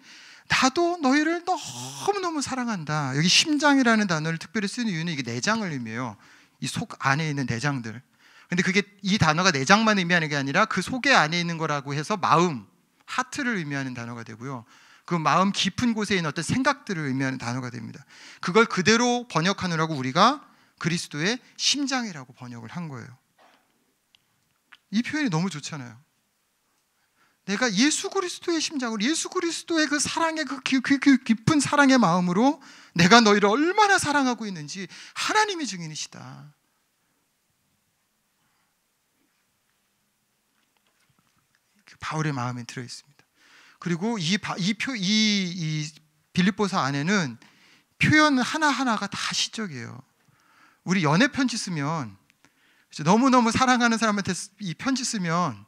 나도 너희를 너무너무 사랑한다. 여기 심장이라는 단어를 특별히 쓰는 이유는 이게 내장을 의미해요. 이 속 안에 있는 내장들. 근데 그게 이 단어가 내장만 의미하는 게 아니라 그 속에 안에 있는 거라고 해서 마음, 하트를 의미하는 단어가 되고요. 그 마음 깊은 곳에 있는 어떤 생각들을 의미하는 단어가 됩니다. 그걸 그대로 번역하느라고 우리가 그리스도의 심장이라고 번역을 한 거예요. 이 표현이 너무 좋잖아요. 내가 예수 그리스도의 심장으로 예수 그리스도의 그 사랑의 그, 그, 그, 깊은 사랑의 마음으로 내가 너희를 얼마나 사랑하고 있는지 하나님이 증인이시다. 바울의 마음에 들어 있습니다. 그리고 이이표 이, 이 빌립보서 안에는 표현 하나 하나가 다 시적이에요. 우리 연애 편지 쓰면 너무 너무 사랑하는 사람한테 이 편지 쓰면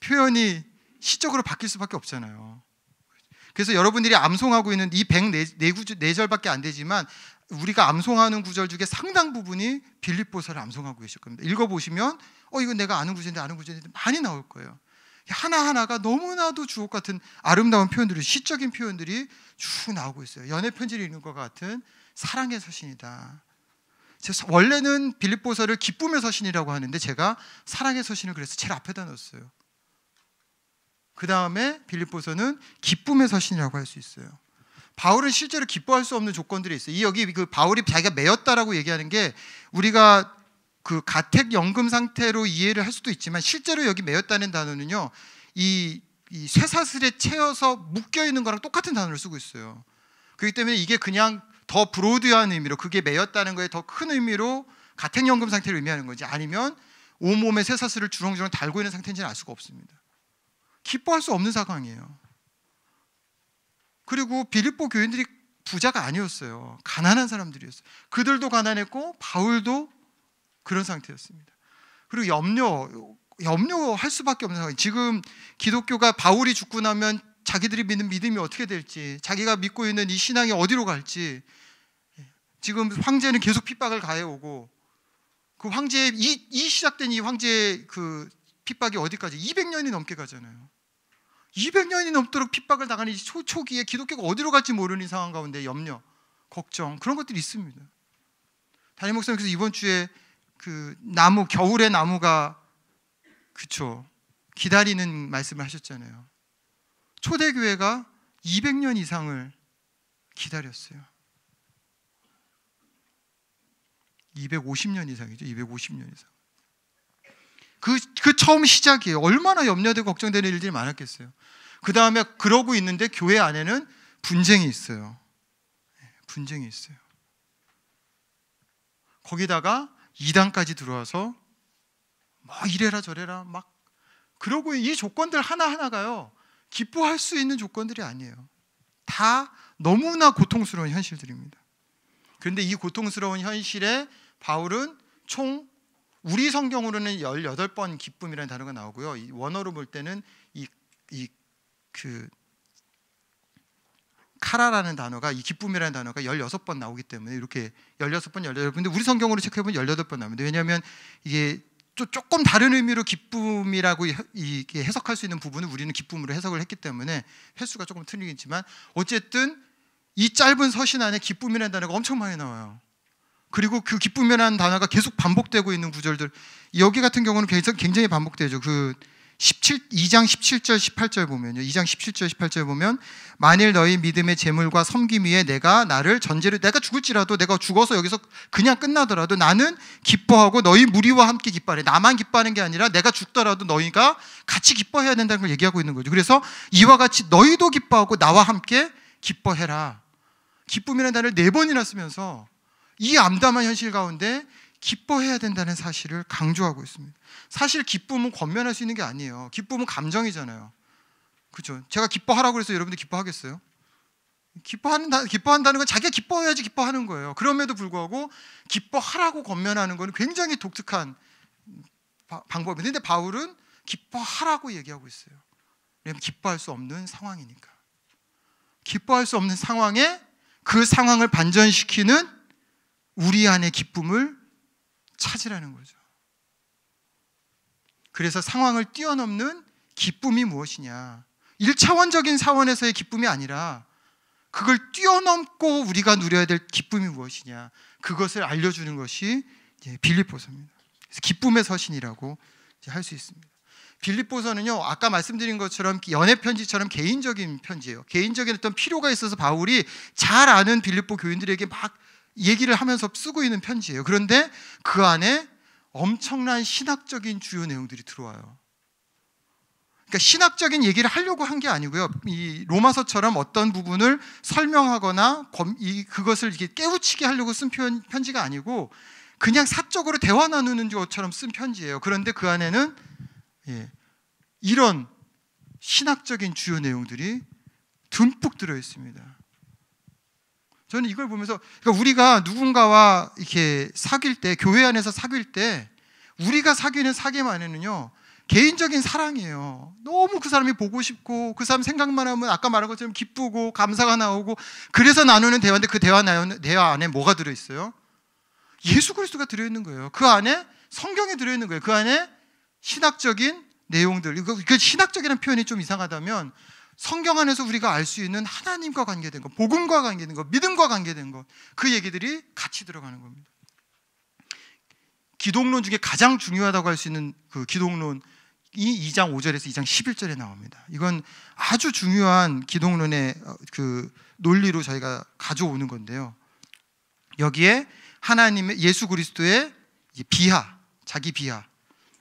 표현이 시적으로 바뀔 수밖에 없잖아요. 그래서 여러분들이 암송하고 있는 이 104절밖에 안 되지만 우리가 암송하는 구절 중에 상당 부분이 빌립보서를 암송하고 계실 겁니다. 읽어보시면 어 이건 내가 아는 구절인데 아는 구절인데 많이 나올 거예요. 하나하나가 너무나도 주옥 같은 아름다운 표현들이 시적인 표현들이 쭉 나오고 있어요. 연애 편지를 읽는 것 같은 사랑의 서신이다. 원래는 빌립보서를 기쁨의 서신이라고 하는데 제가 사랑의 서신을 그래서 제일 앞에다 넣었어요. 그 다음에 빌립보서는 기쁨의 서신이라고 할 수 있어요. 바울은 실제로 기뻐할 수 없는 조건들이 있어요. 여기 그 바울이 자기가 매였다라고 얘기하는 게 우리가 그 가택 연금 상태로 이해를 할 수도 있지만 실제로 여기 매였다는 단어는요. 이, 이 쇠사슬에 채여서 묶여 있는 거랑 똑같은 단어를 쓰고 있어요. 그렇기 때문에 이게 그냥 더 브로드한 의미로 그게 매였다는 거에 더 큰 의미로 가택 연금 상태를 의미하는 건지 아니면 온몸에 쇠사슬을 주렁주렁 달고 있는 상태인지는 알 수가 없습니다. 기뻐할 수 없는 상황이에요. 그리고 빌립보 교인들이 부자가 아니었어요. 가난한 사람들이었어요. 그들도 가난했고 바울도 그런 상태였습니다. 그리고 염려 염려할 수밖에 없는 상황. 지금 기독교가 바울이 죽고 나면 자기들이 믿는 믿음이 어떻게 될지, 자기가 믿고 있는 이 신앙이 어디로 갈지. 예, 지금 황제는 계속 핍박을 가해오고 그황제 이, 이 시작된 이황제그 핍박이 어디까지 200년이 넘게 가잖아요. 200년이 넘도록 핍박을 당하는 이 초, 초기에 기독교가 어디로 갈지 모르는 상황 가운데 염려, 걱정 그런 것들이 있습니다. 다니 목사님께서 이번 주에 그 나무 겨울의 나무가 그쵸 기다리는 말씀을 하셨잖아요. 초대 교회가 200년 이상을 기다렸어요. 250년 이상이죠. 250년 이상. 그, 그 처음 시작이에요. 얼마나 염려되고 걱정되는 일들이 많았겠어요. 그 다음에 그러고 있는데 교회 안에는 분쟁이 있어요. 예, 분쟁이 있어요. 거기다가 이단까지 들어와서 뭐 이래라 저래라 막 그러고 이 조건들 하나하나가요. 기뻐할 수 있는 조건들이 아니에요. 다 너무나 고통스러운 현실들입니다. 그런데 이 고통스러운 현실에 바울은 총 우리 성경으로는 18번 기쁨이라는 단어가 나오고요. 이 원어로 볼 때는 이 이 그 카라라는 단어가 이 기쁨이라는 단어가 16번 나오기 때문에 이렇게 16번 18번 근데 우리 성경으로 체크해 보면 18번 나옵니다. 왜냐면 이게 조금 다른 의미로 기쁨이라고 이게 해석할 수 있는 부분은 우리는 기쁨으로 해석을 했기 때문에 횟수가 조금 틀리겠지만 어쨌든 이 짧은 서신 안에 기쁨이라는 단어가 엄청 많이 나와요. 그리고 그 기쁨이라는 단어가 계속 반복되고 있는 구절들 여기 같은 경우는 굉장히 반복되죠. 그 17, 2장 17절 18절 보면요. 2장 17절 18절 보면 만일 너희 믿음의 재물과 섬김 위에 내가 나를 전제를 내가 죽을지라도 내가 죽어서 여기서 그냥 끝나더라도 나는 기뻐하고 너희 무리와 함께 기뻐하래. 나만 기뻐하는 게 아니라 내가 죽더라도 너희가 같이 기뻐해야 된다는 걸 얘기하고 있는 거죠. 그래서 이와 같이 너희도 기뻐하고 나와 함께 기뻐해라. 기쁨이라는 단어를 네 번이나 쓰면서 이 암담한 현실 가운데 기뻐해야 된다는 사실을 강조하고 있습니다. 사실 기쁨은 권면할 수 있는 게 아니에요. 기쁨은 감정이잖아요. 그죠? 제가 기뻐하라고 해서 여러분들 기뻐하겠어요? 기뻐한다, 기뻐한다는 건 자기가 기뻐해야지 기뻐하는 거예요. 그럼에도 불구하고 기뻐하라고 권면하는 건 굉장히 독특한 방법인데, 근데 바울은 기뻐하라고 얘기하고 있어요. 왜냐면 기뻐할 수 없는 상황이니까. 기뻐할 수 없는 상황에 그 상황을 반전시키는 우리 안의 기쁨을 찾으라는 거죠. 그래서 상황을 뛰어넘는 기쁨이 무엇이냐. 1차원적인 사원에서의 기쁨이 아니라 그걸 뛰어넘고 우리가 누려야 될 기쁨이 무엇이냐. 그것을 알려주는 것이 빌립보서입니다. 기쁨의 서신이라고 할 수 있습니다. 빌립보서는요 아까 말씀드린 것처럼 연애 편지처럼 개인적인 편지예요. 개인적인 어떤 필요가 있어서 바울이 잘 아는 빌립보 교인들에게 막 얘기를 하면서 쓰고 있는 편지예요. 그런데 그 안에 엄청난 신학적인 주요 내용들이 들어와요. 그러니까 신학적인 얘기를 하려고 한 게 아니고요. 이 로마서처럼 어떤 부분을 설명하거나 그것을 이게 깨우치게 하려고 쓴 편, 편지가 아니고 그냥 사적으로 대화 나누는 것처럼 쓴 편지예요. 그런데 그 안에는 예, 이런 신학적인 주요 내용들이 듬뿍 들어 있습니다. 저는 이걸 보면서 그러니까 우리가 누군가와 이렇게 사귈 때 교회 안에서 사귈 때 우리가 사귀는 사귐 안에는요 개인적인 사랑이에요. 너무 그 사람이 보고 싶고 그 사람 생각만 하면 아까 말한 것처럼 기쁘고 감사가 나오고 그래서 나누는 대화인데 그 대화 대화 안에 뭐가 들어 있어요? 예수 그리스도가 들어 있는 거예요. 그 안에 성경이 들어 있는 거예요. 그 안에 신학적인 내용들. 이거 신학적이라는 표현이 좀 이상하다면 성경 안에서 우리가 알 수 있는 하나님과 관계된 것, 복음과 관계된 것, 믿음과 관계된 것, 그 얘기들이 같이 들어가는 겁니다. 기독론 중에 가장 중요하다고 할 수 있는 그 기독론이 2장 5절에서 2장 11절에 나옵니다. 이건 아주 중요한 기독론의 어, 그 논리로 저희가 가져오는 건데요. 여기에 하나님의 예수 그리스도의 비하, 자기 비하,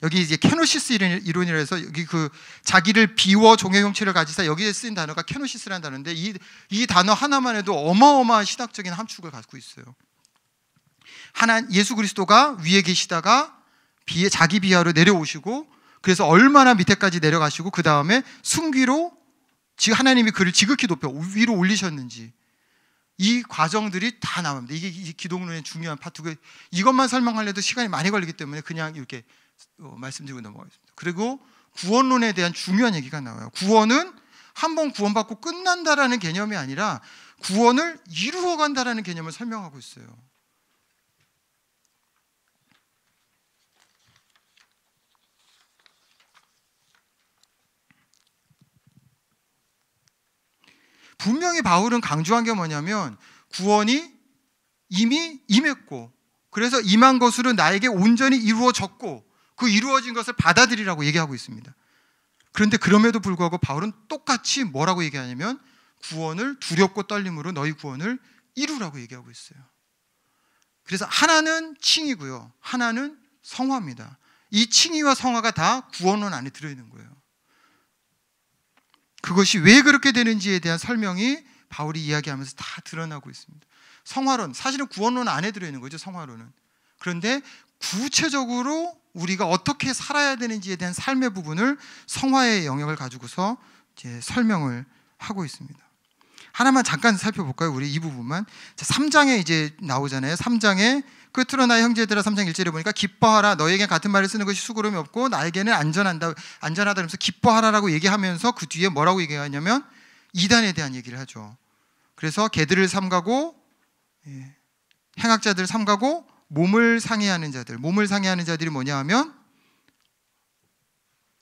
여기 이제 케노시스 이론이라 해서 여기 그 자기를 비워 종의 형체를 가지사 여기에 쓰인 단어가 케노시스라는 단어인데 이, 이 단어 하나만 해도 어마어마한 신학적인 함축을 갖고 있어요. 하나 예수 그리스도가 위에 계시다가 비에 자기 비하로 내려오시고 그래서 얼마나 밑에까지 내려가시고 그 다음에 순기로 지금 하나님이 그를 지극히 높여 위로 올리셨는지 이 과정들이 다 나옵니다. 이게 기독론의 중요한 파트고 그 이것만 설명하려도 시간이 많이 걸리기 때문에 그냥 이렇게 어, 말씀드리고 넘어가겠습니다. 그리고 구원론에 대한 중요한 얘기가 나와요. 구원은 한 번 구원받고 끝난다라는 개념이 아니라 구원을 이루어 간다라는 개념을 설명하고 있어요. 분명히 바울은 강조한 게 뭐냐면 구원이 이미 임했고 그래서 임한 것으로 나에게 온전히 이루어졌고 그 이루어진 것을 받아들이라고 얘기하고 있습니다. 그런데 그럼에도 불구하고 바울은 똑같이 뭐라고 얘기하냐면 구원을 두렵고 떨림으로 너희 구원을 이루라고 얘기하고 있어요. 그래서 하나는 칭이고요. 하나는 성화입니다. 이 칭의와 성화가 다 구원론 안에 들어있는 거예요. 그것이 왜 그렇게 되는지에 대한 설명이 바울이 이야기하면서 다 드러나고 있습니다. 성화론, 사실은 구원론 안에 들어있는 거죠, 성화론은. 그런데 구체적으로 우리가 어떻게 살아야 되는지에 대한 삶의 부분을 성화의 영역을 가지고서 이제 설명을 하고 있습니다. 하나만 잠깐 살펴볼까요? 우리 이 부분만. 3장에 이제 나오잖아요. 3장에 끝으로 나 형제들아 3장 1절에 보니까 기뻐하라 너에게 같은 말을 쓰는 것이 수고름이 없고 나에게는 안전한다 안전하다 면서 기뻐하라라고 얘기하면서 그 뒤에 뭐라고 얘기하냐면 이단에 대한 얘기를 하죠. 그래서 개들을 삼가고 예, 행악자들을 삼가고 몸을 상해하는 자들, 몸을 상해하는 자들이 뭐냐 하면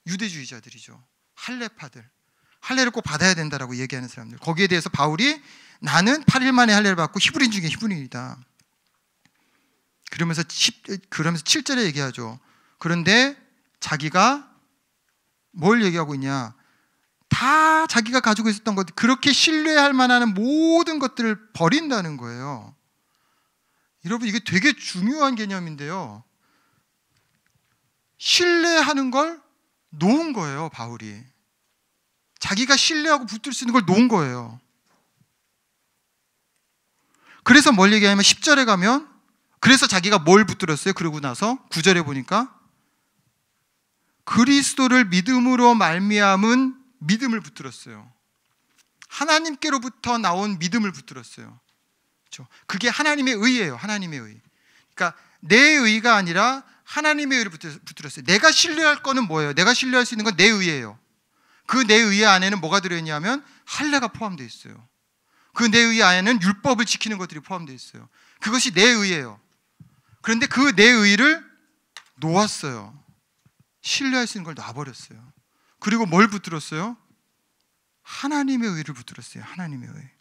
유대주의자들이죠. 할례파들. 할례를 꼭 받아야 된다라고 얘기하는 사람들. 거기에 대해서 바울이 나는 8일 만에 할례를 받고 히브리인 중에 히브리인이다. 그러면서 10, 그러면서 7절에 얘기하죠. 그런데 자기가 뭘 얘기하고 있냐? 다 자기가 가지고 있었던 것, 그렇게 신뢰할 만한 모든 것들을 버린다는 거예요. 여러분 이게 되게 중요한 개념인데요. 신뢰하는 걸 놓은 거예요, 바울이. 자기가 신뢰하고 붙들 수 있는 걸 놓은 거예요. 그래서 뭘 얘기하냐면 10절에 가면 그래서 자기가 뭘 붙들었어요? 그러고 나서 9절에 보니까 그리스도를 믿음으로 말미암은 믿음을 붙들었어요. 하나님께로부터 나온 믿음을 붙들었어요. 그렇죠? 그게 하나님의 의예요. 하나님의 의. 그러니까 내 의가 아니라 하나님의 의를 붙들었어요. 내가 신뢰할 거는 뭐예요? 내가 신뢰할 수 있는 건 내 의예요. 그 내 의의 안에는 뭐가 들어있냐면 할례가 포함되어 있어요. 그 내 의의 안에는 율법을 지키는 것들이 포함되어 있어요. 그것이 내 의예요. 그런데 그 내 의를 의 놓았어요. 신뢰할 수 있는 걸 놔버렸어요. 그리고 뭘 붙들었어요? 하나님의 의를 붙들었어요. 하나님의 의.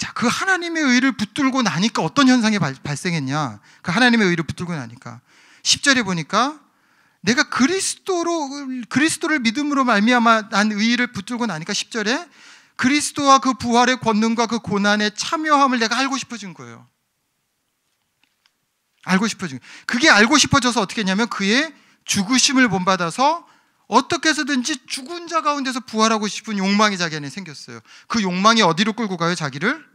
자, 그 하나님의 의를 붙들고 나니까 어떤 현상이 발, 발생했냐? 그 하나님의 의를 붙들고 나니까 10절에 보니까 내가 그리스도로 그리스도를 믿음으로 말미암아 난 의를 붙들고 나니까 10절에 그리스도와 그 부활의 권능과 그 고난의 참여함을 내가 알고 싶어진 거예요. 알고 싶어진 거예요. 그게 알고 싶어져서 어떻게 했냐면 그의 죽으심을 본받아서 어떻게 해서든지 죽은 자 가운데서 부활하고 싶은 욕망이 자기 안에 생겼어요. 그 욕망이 어디로 끌고 가요? 자기를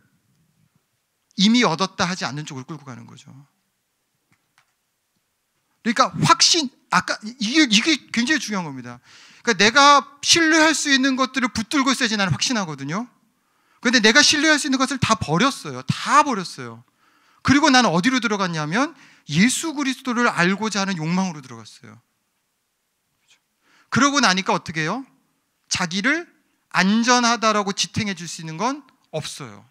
이미 얻었다 하지 않는 쪽을 끌고 가는 거죠. 그러니까 확신, 아까 이게, 이게 굉장히 중요한 겁니다. 그러니까 내가 신뢰할 수 있는 것들을 붙들고 있어야지 나는 확신하거든요. 그런데 내가 신뢰할 수 있는 것을 다 버렸어요. 다 버렸어요. 그리고 나는 어디로 들어갔냐면 예수 그리스도를 알고자 하는 욕망으로 들어갔어요. 그러고 나니까 어떻게 해요? 자기를 안전하다라고 지탱해 줄 수 있는 건 없어요.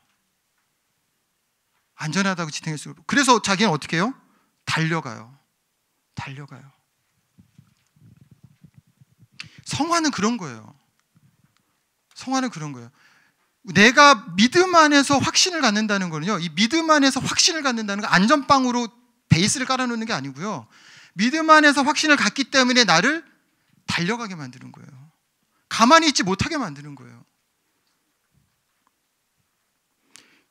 안전하다고 지탱했어요. 그래서 자기는 어떻게 해요? 달려가요. 달려가요. 성화는 그런 거예요. 성화는 그런 거예요. 내가 믿음 안에서 확신을 갖는다는 거는요. 이 믿음 안에서 확신을 갖는다는 건 안전빵으로 베이스를 깔아놓는 게 아니고요. 믿음 안에서 확신을 갖기 때문에 나를 달려가게 만드는 거예요. 가만히 있지 못하게 만드는 거예요.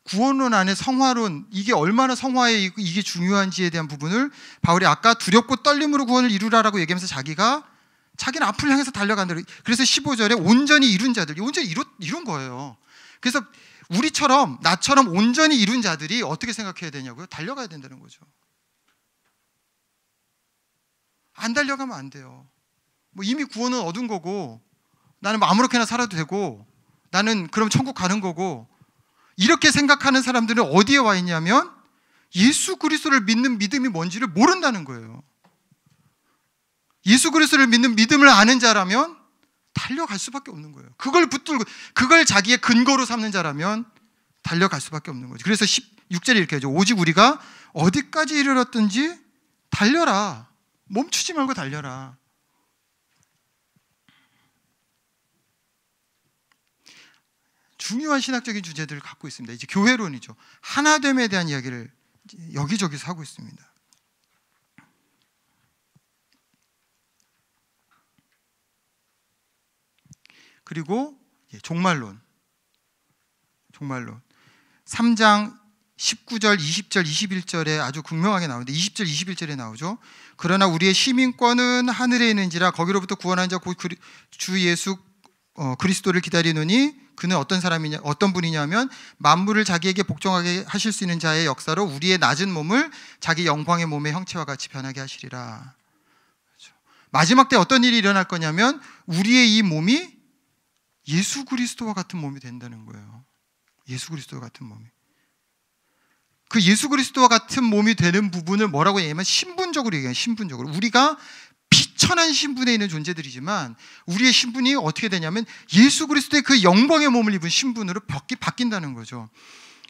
구원론 안에 성화론 이게 얼마나 성화에 이게 중요한지에 대한 부분을 바울이 아까 두렵고 떨림으로 구원을 이루라라고 얘기하면서 자기가 자기는 앞을 향해서 달려간다. 그래서 15절에 온전히 이룬 자들, 이 온전히 이루, 이룬 거예요. 그래서 우리처럼 나처럼 온전히 이룬 자들이 어떻게 생각해야 되냐고요? 달려가야 된다는 거죠. 안 달려가면 안 돼요. 뭐 이미 구원은 얻은 거고 나는 뭐 아무렇게나 살아도 되고 나는 그럼 천국 가는 거고 이렇게 생각하는 사람들은 어디에 와 있냐면 예수 그리스도를 믿는 믿음이 뭔지를 모른다는 거예요. 예수 그리스도를 믿는 믿음을 아는 자라면 달려갈 수밖에 없는 거예요. 그걸 붙들고 그걸 자기의 근거로 삼는 자라면 달려갈 수밖에 없는 거죠. 그래서 16절에 이렇게 하죠. 오직 우리가 어디까지 이르렀든지 달려라. 멈추지 말고 달려라. 중요한 신학적인 주제들을 갖고 있습니다. 이제 교회론이죠. 하나됨에 대한 이야기를 여기저기서 하고 있습니다. 그리고 종말론. 종말론. 3장 19절, 20절, 21절에 아주 극명하게 나오는데 20절, 21절에 나오죠. 그러나 우리의 시민권은 하늘에 있는지라 거기로부터 구원한 자곧주 예수 어, 그리스도를 기다리노니 그는 어떤 사람이냐 어떤 분이냐면 만물을 자기에게 복종하게 하실 수 있는 자의 역사로 우리의 낮은 몸을 자기 영광의 몸의 형체와 같이 변하게 하시리라. 그렇죠. 마지막 때 어떤 일이 일어날 거냐면 우리의 이 몸이 예수 그리스도와 같은 몸이 된다는 거예요. 예수 그리스도와 같은 몸이. 그 예수 그리스도와 같은 몸이 되는 부분을 뭐라고 얘기하면 신분적으로 얘기해요. 신분적으로 우리가 비천한 신분에 있는 존재들이지만 우리의 신분이 어떻게 되냐면 예수 그리스도의 그 영광의 몸을 입은 신분으로 벽뀌 바뀐다는 거죠.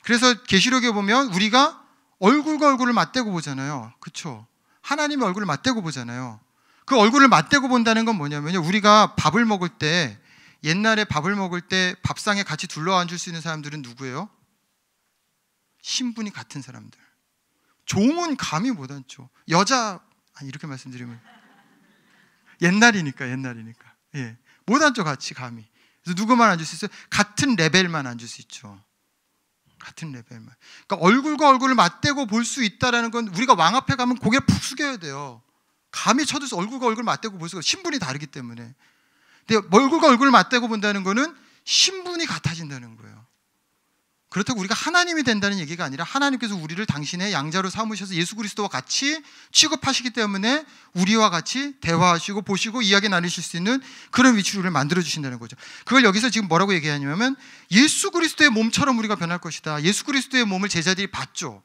그래서 계시록에 보면 우리가 얼굴과 얼굴을 맞대고 보잖아요. 그렇죠? 하나님의 얼굴을 맞대고 보잖아요. 그 얼굴을 맞대고 본다는 건 뭐냐면요. 우리가 밥을 먹을 때 옛날에 밥을 먹을 때 밥상에 같이 둘러앉을 수 있는 사람들은 누구예요? 신분이 같은 사람들. 종은 감히 못 앉죠. 여자 아니 이렇게 말씀드리면 옛날이니까 옛날이니까 예. 못 앉죠 같이 감히 그래서 누구만 앉을 수 있어요? 같은 레벨만 앉을 수 있죠 같은 레벨만 그러니까 얼굴과 얼굴을 맞대고 볼 수 있다라는 건 우리가 왕 앞에 가면 고개를 푹 숙여야 돼요 감히 쳐들서 얼굴과 얼굴 맞대고 볼 수가 없어요 신분이 다르기 때문에 근데 얼굴과 얼굴을 맞대고 본다는 거는 신분이 같아진다는 거예요 그렇다고 우리가 하나님이 된다는 얘기가 아니라 하나님께서 우리를 당신의 양자로 삼으셔서 예수 그리스도와 같이 취급하시기 때문에 우리와 같이 대화하시고 보시고 이야기 나누실 수 있는 그런 위치를 만들어 주신다는 거죠. 그걸 여기서 지금 뭐라고 얘기하냐면 예수 그리스도의 몸처럼 우리가 변할 것이다. 예수 그리스도의 몸을 제자들이 봤죠.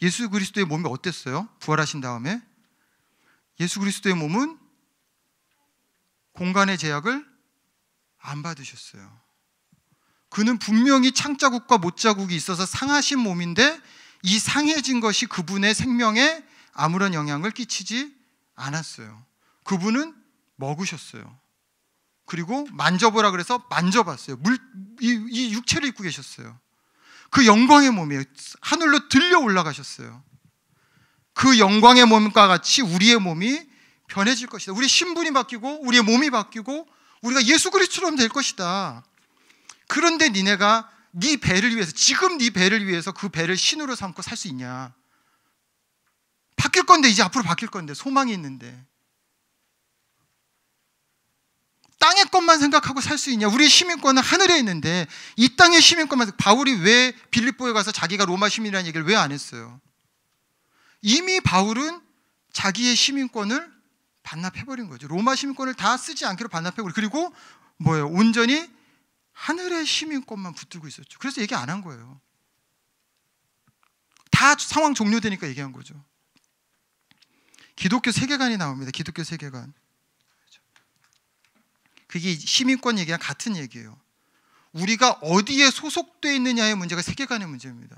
예수 그리스도의 몸이 어땠어요? 부활하신 다음에 예수 그리스도의 몸은 공간의 제약을 안 받으셨어요. 그는 분명히 창자국과 못자국이 있어서 상하신 몸인데 이 상해진 것이 그분의 생명에 아무런 영향을 끼치지 않았어요. 그분은 먹으셨어요. 그리고 만져보라 그래서 만져봤어요. 물, 이, 이 육체를 입고 계셨어요. 그 영광의 몸이에요. 하늘로 들려 올라가셨어요. 그 영광의 몸과 같이 우리의 몸이 변해질 것이다. 우리 신분이 바뀌고 우리의 몸이 바뀌고 우리가 예수 그리스처럼될 것이다. 그런데 니네가 네 배를 위해서 지금 네 배를 위해서 그 배를 신으로 삼고 살 수 있냐? 바뀔 건데 이제 앞으로 바뀔 건데 소망이 있는데 땅의 것만 생각하고 살 수 있냐? 우리 시민권은 하늘에 있는데 이 땅의 시민권만 바울이 왜 빌립보에 가서 자기가 로마 시민이라는 얘기를 왜 안 했어요? 이미 바울은 자기의 시민권을 반납해 버린 거죠. 로마 시민권을 다 쓰지 않기로 반납해 버리고 그리고 뭐예요? 온전히 하늘의 시민권만 붙들고 있었죠. 그래서 얘기 안 한 거예요. 다 상황 종료되니까 얘기한 거죠. 기독교 세계관이 나옵니다. 기독교 세계관. 그렇죠. 그게 시민권 얘기랑 같은 얘기예요. 우리가 어디에 소속되어 있느냐의 문제가 세계관의 문제입니다.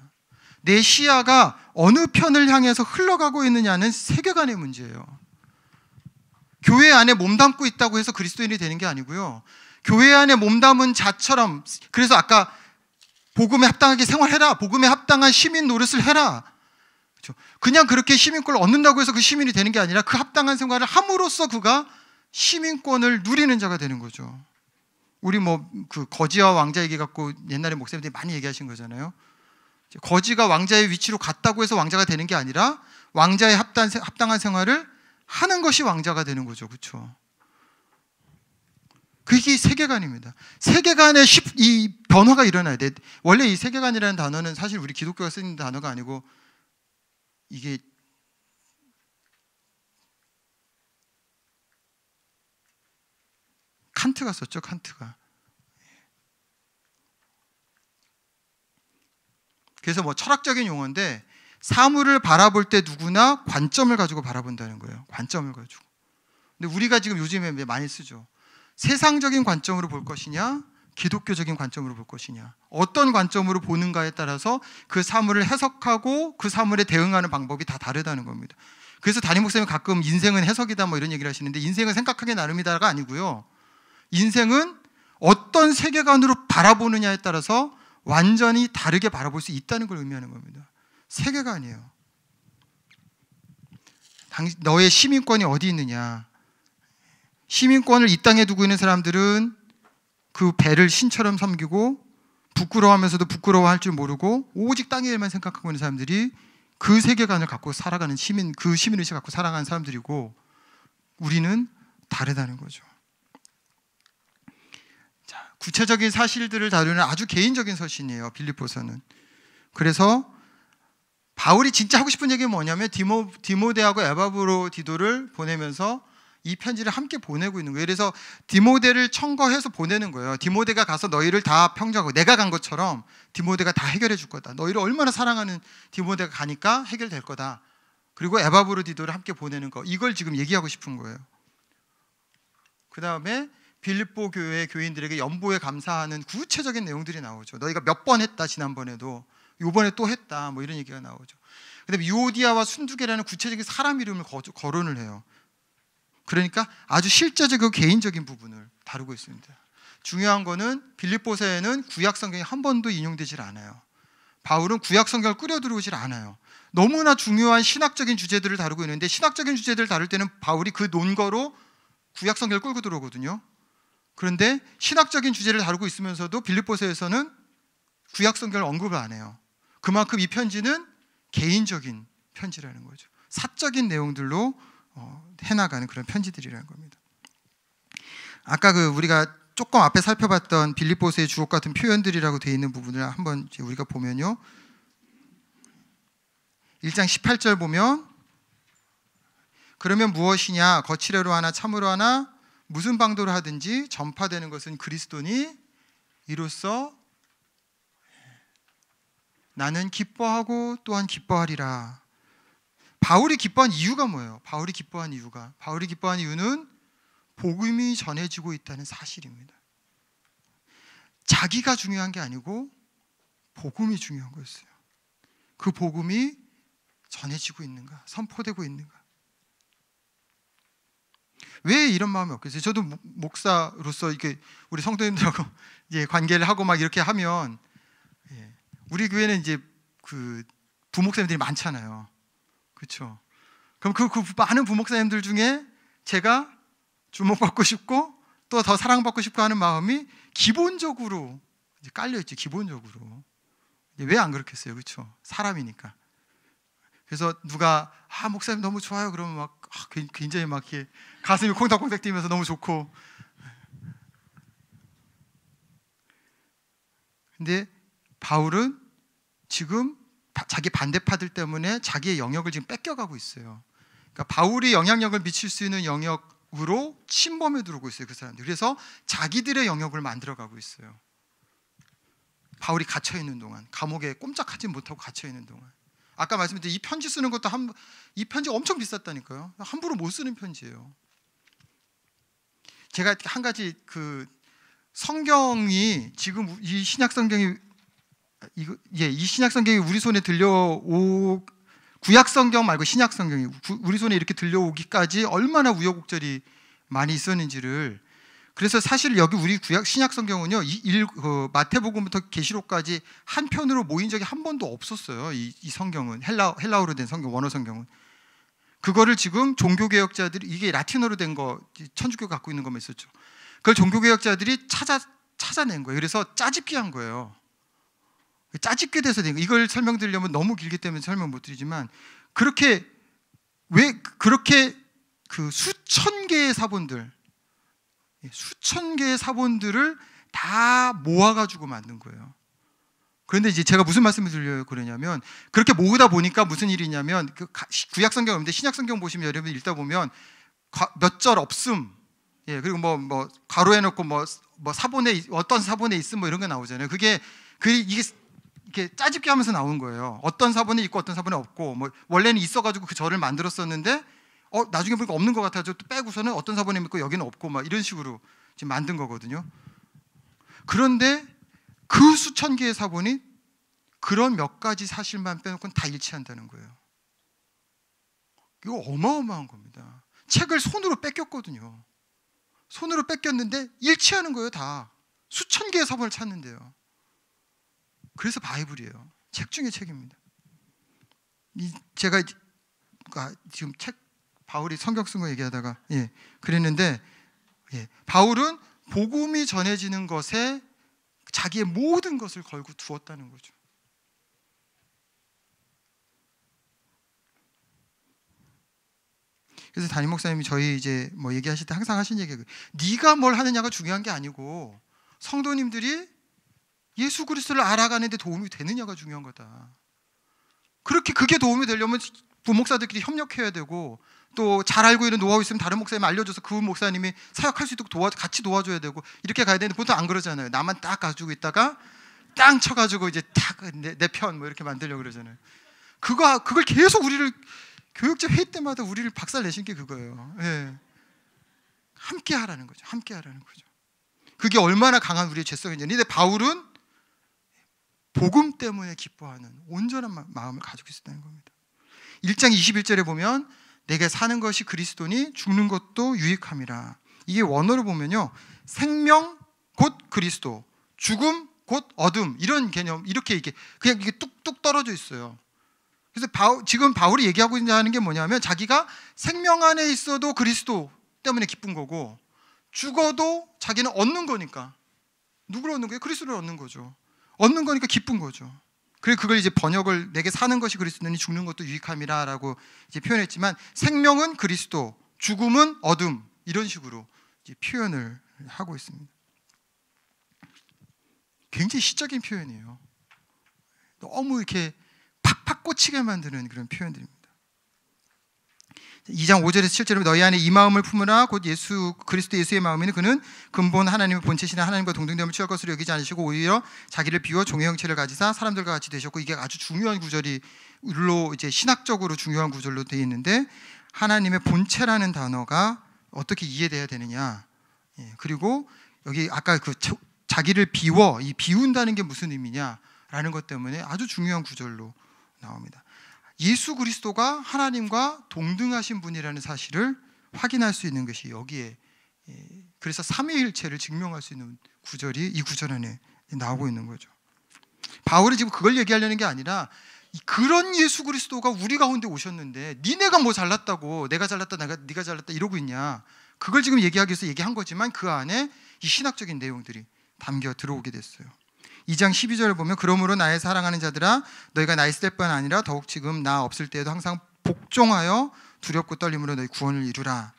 내 시야가 어느 편을 향해서 흘러가고 있느냐는 세계관의 문제예요. 교회 안에 몸담고 있다고 해서 그리스도인이 되는 게 아니고요. 교회 안에 몸담은 자처럼 그래서 아까 복음에 합당하게 생활해라. 복음에 합당한 시민 노릇을 해라. 그렇죠? 그냥 그렇게 시민권을 얻는다고 해서 그 시민이 되는 게 아니라 그 합당한 생활을 함으로써 그가 시민권을 누리는 자가 되는 거죠. 우리 뭐 그 거지와 왕자 얘기 갖고 옛날에 목사님들이 많이 얘기하신 거잖아요. 거지가 왕자의 위치로 갔다고 해서 왕자가 되는 게 아니라 왕자의 합당, 한 생활을 하는 것이 왕자가 되는 거죠. 그렇죠? 그게 세계관입니다. 세계관에 이 변화가 일어나야 돼. 원래 이 세계관이라는 단어는 사실 우리 기독교가 쓰는 단어가 아니고 이게 칸트가 썼죠, 칸트가. 그래서 뭐 철학적인 용어인데 사물을 바라볼 때 누구나 관점을 가지고 바라본다는 거예요. 관점을 가지고. 근데 우리가 지금 요즘에 많이 쓰죠. 세상적인 관점으로 볼 것이냐 기독교적인 관점으로 볼 것이냐 어떤 관점으로 보는가에 따라서 그 사물을 해석하고 그 사물에 대응하는 방법이 다 다르다는 겁니다. 그래서 담임 목사님 가끔 인생은 해석이다 뭐 이런 얘기를 하시는데 인생은 생각하기 나름이다가 아니고요. 인생은 어떤 세계관으로 바라보느냐에 따라서 완전히 다르게 바라볼 수 있다는 걸 의미하는 겁니다. 세계관이에요. 너의 시민권이 어디 있느냐? 시민권을 이 땅에 두고 있는 사람들은 그 배를 신처럼 섬기고 부끄러워하면서도 부끄러워할 줄 모르고 오직 땅의 일만 생각하고 있는 사람들이 그 세계관을 갖고 살아가는 시민 그 시민의식을 갖고 살아가는 사람들이고 우리는 다르다는 거죠. 자, 구체적인 사실들을 다루는 아주 개인적인 서신이에요. 빌립보서는. 그래서 바울이 진짜 하고 싶은 얘기는 뭐냐면 디모 디모데하고 에바브로 디도를 보내면서 이 편지를 함께 보내고 있는 거예요. 그래서 디모데를 청거해서 보내는 거예요. 디모데가 가서 너희를 다 평정하고 내가 간 것처럼 디모데가 다 해결해 줄 거다. 너희를 얼마나 사랑하는 디모데가 가니까 해결될 거다. 그리고 에바브로디도를 함께 보내는 거. 이걸 지금 얘기하고 싶은 거예요. 그 다음에 빌립보 교회 교인들에게 연보에 감사하는 구체적인 내용들이 나오죠. 너희가 몇 번 했다 지난번에도 요번에 또 했다 뭐 이런 얘기가 나오죠. 근데 유오디아와 순두개라는 구체적인 사람 이름을 거론을 해요. 그러니까 아주 실제적이고 개인적인 부분을 다루고 있습니다. 중요한 거는 빌립보서에는 구약 성경이 한 번도 인용되질 않아요. 바울은 구약 성경을 끌어들여오질 않아요. 너무나 중요한 신학적인 주제들을 다루고 있는데 신학적인 주제들을 다룰 때는 바울이 그 논거로 구약 성경을 끌고 들어오거든요. 그런데 신학적인 주제를 다루고 있으면서도 빌립보서에서는 구약 성경을 언급을 안 해요. 그만큼 이 편지는 개인적인 편지라는 거죠. 사적인 내용들로 어, 해나가는 그런 편지들이라는 겁니다. 아까 그 우리가 조금 앞에 살펴봤던 빌립보서의 주옥 같은 표현들이라고 되어 있는 부분을 한번 우리가 보면요. 1장 18절 보면 그러면 무엇이냐 거칠애로 하나 참으로 하나 무슨 방도로 하든지 전파되는 것은 그리스도니 이로써 나는 기뻐하고 또한 기뻐하리라 바울이 기뻐한 이유가 뭐예요? 바울이 기뻐한 이유가 바울이 기뻐한 이유는 복음이 전해지고 있다는 사실입니다. 자기가 중요한 게 아니고 복음이 중요한 거였어요. 그 복음이 전해지고 있는가, 선포되고 있는가. 왜 이런 마음이 없겠어요? 저도 목사로서 이렇게 우리 성도님들하고 이제 예, 관계를 하고 막 이렇게 하면 예, 우리 교회는 이제 그 부목사님들이 많잖아요. 그렇죠? 그럼 그, 그 많은 부목사님들 중에 제가 주목받고 싶고 또 더 사랑받고 싶고 하는 마음이 기본적으로 깔려 있지 기본적으로 왜 안 그렇겠어요, 그렇죠? 사람이니까. 그래서 누가 아 목사님 너무 좋아요 그러면 막 아, 굉장히 막 이렇게 가슴이 콩닥콩닥 뛰면서 너무 좋고 근데 바울은 지금 자기 반대파들 때문에 자기의 영역을 지금 뺏겨가고 있어요. 그러니까 바울이 영향력을 미칠 수 있는 영역으로 침범해 들어오고 있어요. 그 사람들. 그래서 자기들의 영역을 만들어가고 있어요. 바울이 갇혀 있는 동안 감옥에 꼼짝하지 못하고 갇혀 있는 동안 아까 말씀드린 이 편지 쓰는 것도 한이 편지 엄청 비쌌다니까요. 함부로 못 쓰는 편지예요. 제가 한 가지 그 성경이 지금 이 신약 성경이 이거, 예, 이 신약 성경이 우리 손에 들려오 구약 성경 말고 신약 성경이 우리 손에 이렇게 들려오기까지 얼마나 우여곡절이 많이 있었는지를 그래서 사실 여기 우리 구약 신약 성경은요 이, 일, 어, 마태복음부터 계시록까지 한 편으로 모인 적이 한 번도 없었어요 이, 이 성경은 헬라 헬라어로 된 성경 원어 성경은 그거를 지금 종교 개혁자들이 이게 라틴어로 된 거 천주교 갖고 있는 것만 있었죠 그걸 종교 개혁자들이 찾아 찾아낸 거예요 그래서 짜집기한 거예요 짜집게 돼서 된 이걸 설명드리려면 너무 길기 때문에 설명 못 드리지만 그렇게 왜 그렇게 그 수천 개의 사본들 예, 수천 개의 사본들을 다 모아가지고 만든 거예요. 그런데 이제 제가 무슨 말씀을 드려요 그러냐면 그렇게 모으다 보니까 무슨 일이냐면 그 구약 성경 없는데 신약 성경 보시면 여러분 읽다 보면 몇 절 없음 예 그리고 뭐뭐 뭐, 뭐 가로에 넣고 뭐 뭐 사본에 어떤 사본에 있음 뭐 이런 게 나오잖아요. 그게 그 이게 이렇게 짜집게 하면서 나온 거예요. 어떤 사본이 있고 어떤 사본이 없고 뭐 원래는 있어가지고 그 절을 만들었었는데 어 나중에 보니까 없는 것 같아서 또 빼고서는 어떤 사본이 있고 여기는 없고 막 이런 식으로 지금 만든 거거든요. 그런데 그 수천 개의 사본이 그런 몇 가지 사실만 빼놓고는 다 일치한다는 거예요. 이거 어마어마한 겁니다. 책을 손으로 뺏겼거든요. 손으로 뺏겼는데 일치하는 거예요, 다. 수천 개의 사본을 찾는데요. 그래서 바이블이에요. 책 중에 책입니다. 이 제가 아, 지금 책 바울이 성경 쓴거 얘기하다가 예, 그랬는데 예, 바울은 복음이 전해지는 것에 자기의 모든 것을 걸고 두었다는 거죠. 그래서 담임 목사님이 저희 이제 뭐 얘기하실 때 항상 하신 얘기가 네가 뭘 하느냐가 중요한 게 아니고 성도님들이 예수 그리스도를 알아가는 데 도움이 되느냐가 중요한 거다. 그렇게 그게 도움이 되려면 부목사들끼리 협력해야 되고 또 잘 알고 있는 노하우 있으면 다른 목사님 알려줘서 그 목사님이 사역할 수 있도록 도와, 같이 도와줘야 되고 이렇게 가야 되는데 보통 안 그러잖아요. 나만 딱 가지고 있다가 땅 쳐가지고 이제 딱내편 뭐 이렇게 만들려고 그러잖아요. 그거 그걸 계속 우리를 교육자 회의 때마다 우리를 박살 내신 게 그거예요. 예. 함께 하라는 거죠. 함께 하라는 거죠. 그게 얼마나 강한 우리의 죄성이냐. 근데 바울은 복음 때문에 기뻐하는 온전한 마음을 가지고 있었다는 겁니다. 1장 21절에 보면 내게 사는 것이 그리스도니 죽는 것도 유익함이라. 이게 원어로 보면요. 생명 곧 그리스도, 죽음 곧 어둠 이런 개념 이렇게 이게 그냥 이게 뚝뚝 떨어져 있어요. 그래서 바울, 지금 바울이 얘기하고 있는 게 뭐냐면 자기가 생명 안에 있어도 그리스도 때문에 기쁜 거고 죽어도 자기는 얻는 거니까 누구를 얻는 거예요? 그리스도를 얻는 거죠. 얻는 거니까 기쁜 거죠. 그리고 그걸 이제 번역을 내게 사는 것이 그리스도니 죽는 것도 유익함이라라고 이제 표현했지만 생명은 그리스도, 죽음은 어둠 이런 식으로 표현을 하고 있습니다. 굉장히 시적인 표현이에요. 너무 이렇게 팍팍 꽂히게 만드는 그런 표현들입니다. 2장 5절에서 7절에 너희 안에 이 마음을 품으라 곧 예수 그리스도 예수의 마음에는 그는 근본 하나님의 본체시나 하나님과 동등됨을 취할 것으로 여기지 않으시고 오히려 자기를 비워 종의 형체를 가지사 사람들과 같이 되셨고 이게 아주 중요한 구절이 물론 이제 신학적으로 중요한 구절로 되어 있는데 하나님의 본체라는 단어가 어떻게 이해돼야 되느냐 예, 그리고 여기 아까 그 자기를 비워 이 비운다는 게 무슨 의미냐라는 것 때문에 아주 중요한 구절로 나옵니다. 예수 그리스도가 하나님과 동등하신 분이라는 사실을 확인할 수 있는 것이 여기에 예, 그래서 삼위일체를 증명할 수 있는 구절이 이 구절 안에 나오고 있는 거죠. 바울이 지금 그걸 얘기하려는 게 아니라 그런 예수 그리스도가 우리 가운데 오셨는데 니네가 뭐 잘났다고 내가 잘났다 내가 네가 잘났다 이러고 있냐 그걸 지금 얘기하기 위해서 얘기한 거지만 그 안에 이 신학적인 내용들이 담겨 들어오게 됐어요. 2장 12절을 보면 그러므로 나의 사랑하는 자들아 너희가 나 있을 때뿐 아니라 더욱 지금 나 없을 때에도 항상 복종하여 두렵고 떨림으로 너희 구원을 이루라.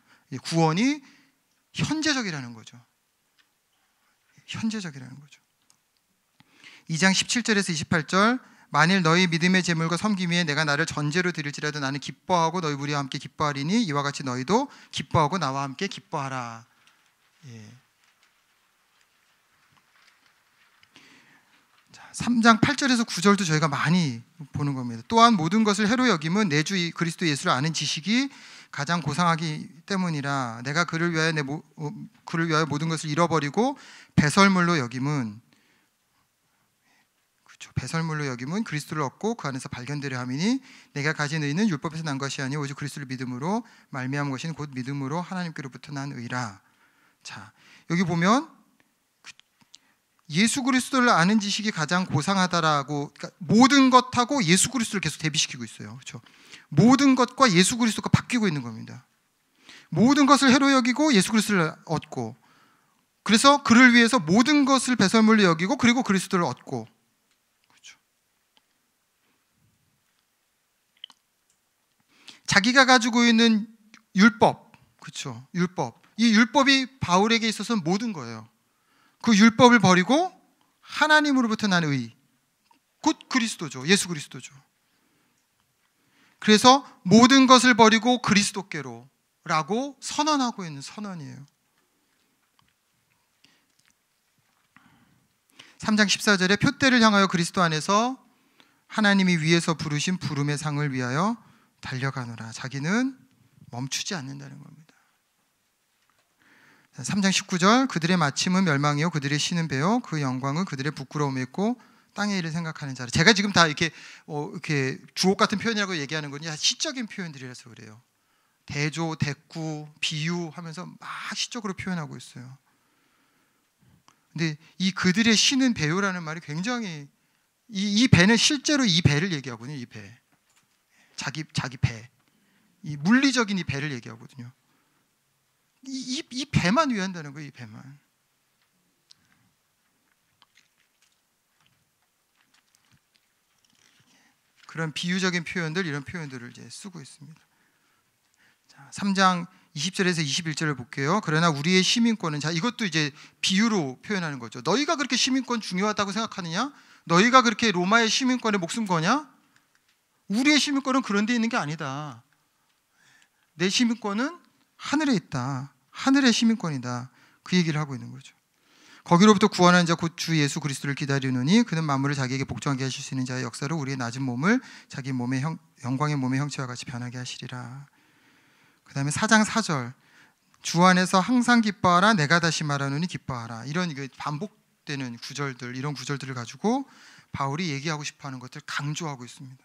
구원이 현재적이라는 거죠. 현재적이라는 거죠. 2장 17절에서 28절 만일 너희 믿음의 제물과 섬김에 내가 나를 전제로 드릴지라도 나는 기뻐하고 너희 우리와 함께 기뻐하리니 이와 같이 너희도 기뻐하고 나와 함께 기뻐하라. 예. 3장 8절에서 9절도 저희가 많이 보는 겁니다. 또한 모든 것을 해로 여김은 내주 그리스도 예수를 아는 지식이 가장 고상하기 때문이라 내가 그를 위하여 내 모, 어, 그를 위하여 모든 것을 잃어버리고 배설물로 여김은 그렇죠. 배설물로 여김은 그리스도를 얻고 그 안에서 발견되려 함이니 내가 가진 의는 율법에서 난 것이 아니 오직 그리스도를 믿음으로 말미암은 것이곧 믿음으로 하나님께로부터 난 의라. 자, 여기 보면 예수 그리스도를 아는 지식이 가장 고상하다라고 그러니까 모든 것하고 예수 그리스도를 계속 대비시키고 있어요. 그렇죠? 모든 것과 예수 그리스도가 바뀌고 있는 겁니다. 모든 것을 해로 여기고 예수 그리스도를 얻고 그래서 그를 위해서 모든 것을 배설물로 여기고 그리고 그리스도를 얻고 그렇죠. 자기가 가지고 있는 율법 그렇죠 율법 이 율법이 바울에게 있어서 모든 거예요 그 율법을 버리고 하나님으로부터 난 의. 곧 그리스도죠. 예수 그리스도죠. 그래서 모든 것을 버리고 그리스도께로 라고 선언하고 있는 선언이에요. 3장 14절에 표대를 향하여 그리스도 안에서 하나님이 위에서 부르신 부름의 상을 위하여 달려가노라. 자기는 멈추지 않는다는 겁니다. 3장 19절 그들의 마침은 멸망이요 그들의 신은 배요 그 영광은 그들의 부끄러움이 있고 땅의 일을 생각하는 자라. 제가 지금 다 이렇게 어, 이렇게 주옥 같은 표현이라고 얘기하는 건요 시적인 표현들이라서 그래요. 대조, 대꾸, 비유하면서 막 시적으로 표현하고 있어요. 근데 이 그들의 신은 배요라는 말이 굉장히 이, 이 배는 실제로 이 배를 얘기하거든요. 이 배, 자기 자기 배, 이 물리적인 이 배를 얘기하거든요. 이, 이, 배만 위한다는 거예요, 이 배만. 그런 비유적인 표현들, 이런 표현들을 이제 쓰고 있습니다. 자, 3장 20절에서 21절을 볼게요. 그러나 우리의 시민권은 자 이것도 이제 비유로 표현하는 거죠. 너희가 그렇게 시민권 중요하다고 생각하느냐? 너희가 그렇게 로마의 시민권에 목숨 거냐? 우리의 시민권은 그런 데 있는 게 아니다. 내 시민권은 하늘에 있다. 하늘의 시민권이다. 그 얘기를 하고 있는 거죠. 거기로부터 구원한자곧 주 예수 그리스도를 기다리느니 그는 만물을 자기에게 복종하게 하실 수 있는 자의 역사로 우리의 낮은 몸을 자기 몸의 형, 영광의 몸의 형체와 같이 변하게 하시리라. 그 다음에 사장사절주 안에서 항상 기뻐하라 내가 다시 말하느니 기뻐하라 이런 그 반복되는 구절들 이런 구절들을 가지고 바울이 얘기하고 싶어하는 것들 을 강조하고 있습니다.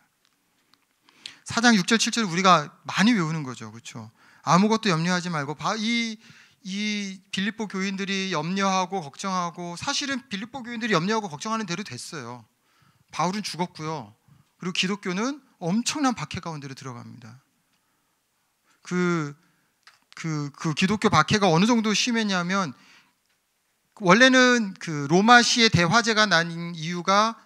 사장 6절 7절 우리가 많이 외우는 거죠. 그렇죠? 아무것도 염려하지 말고 이, 이 빌립보 교인들이 염려하고 걱정하고 사실은 빌립보 교인들이 염려하고 걱정하는 대로 됐어요. 바울은 죽었고요. 그리고 기독교는 엄청난 박해 가운데로 들어갑니다. 그, 그, 그 기독교 박해가 어느 정도 심했냐면 원래는 그 로마시의 대화제가난 이유가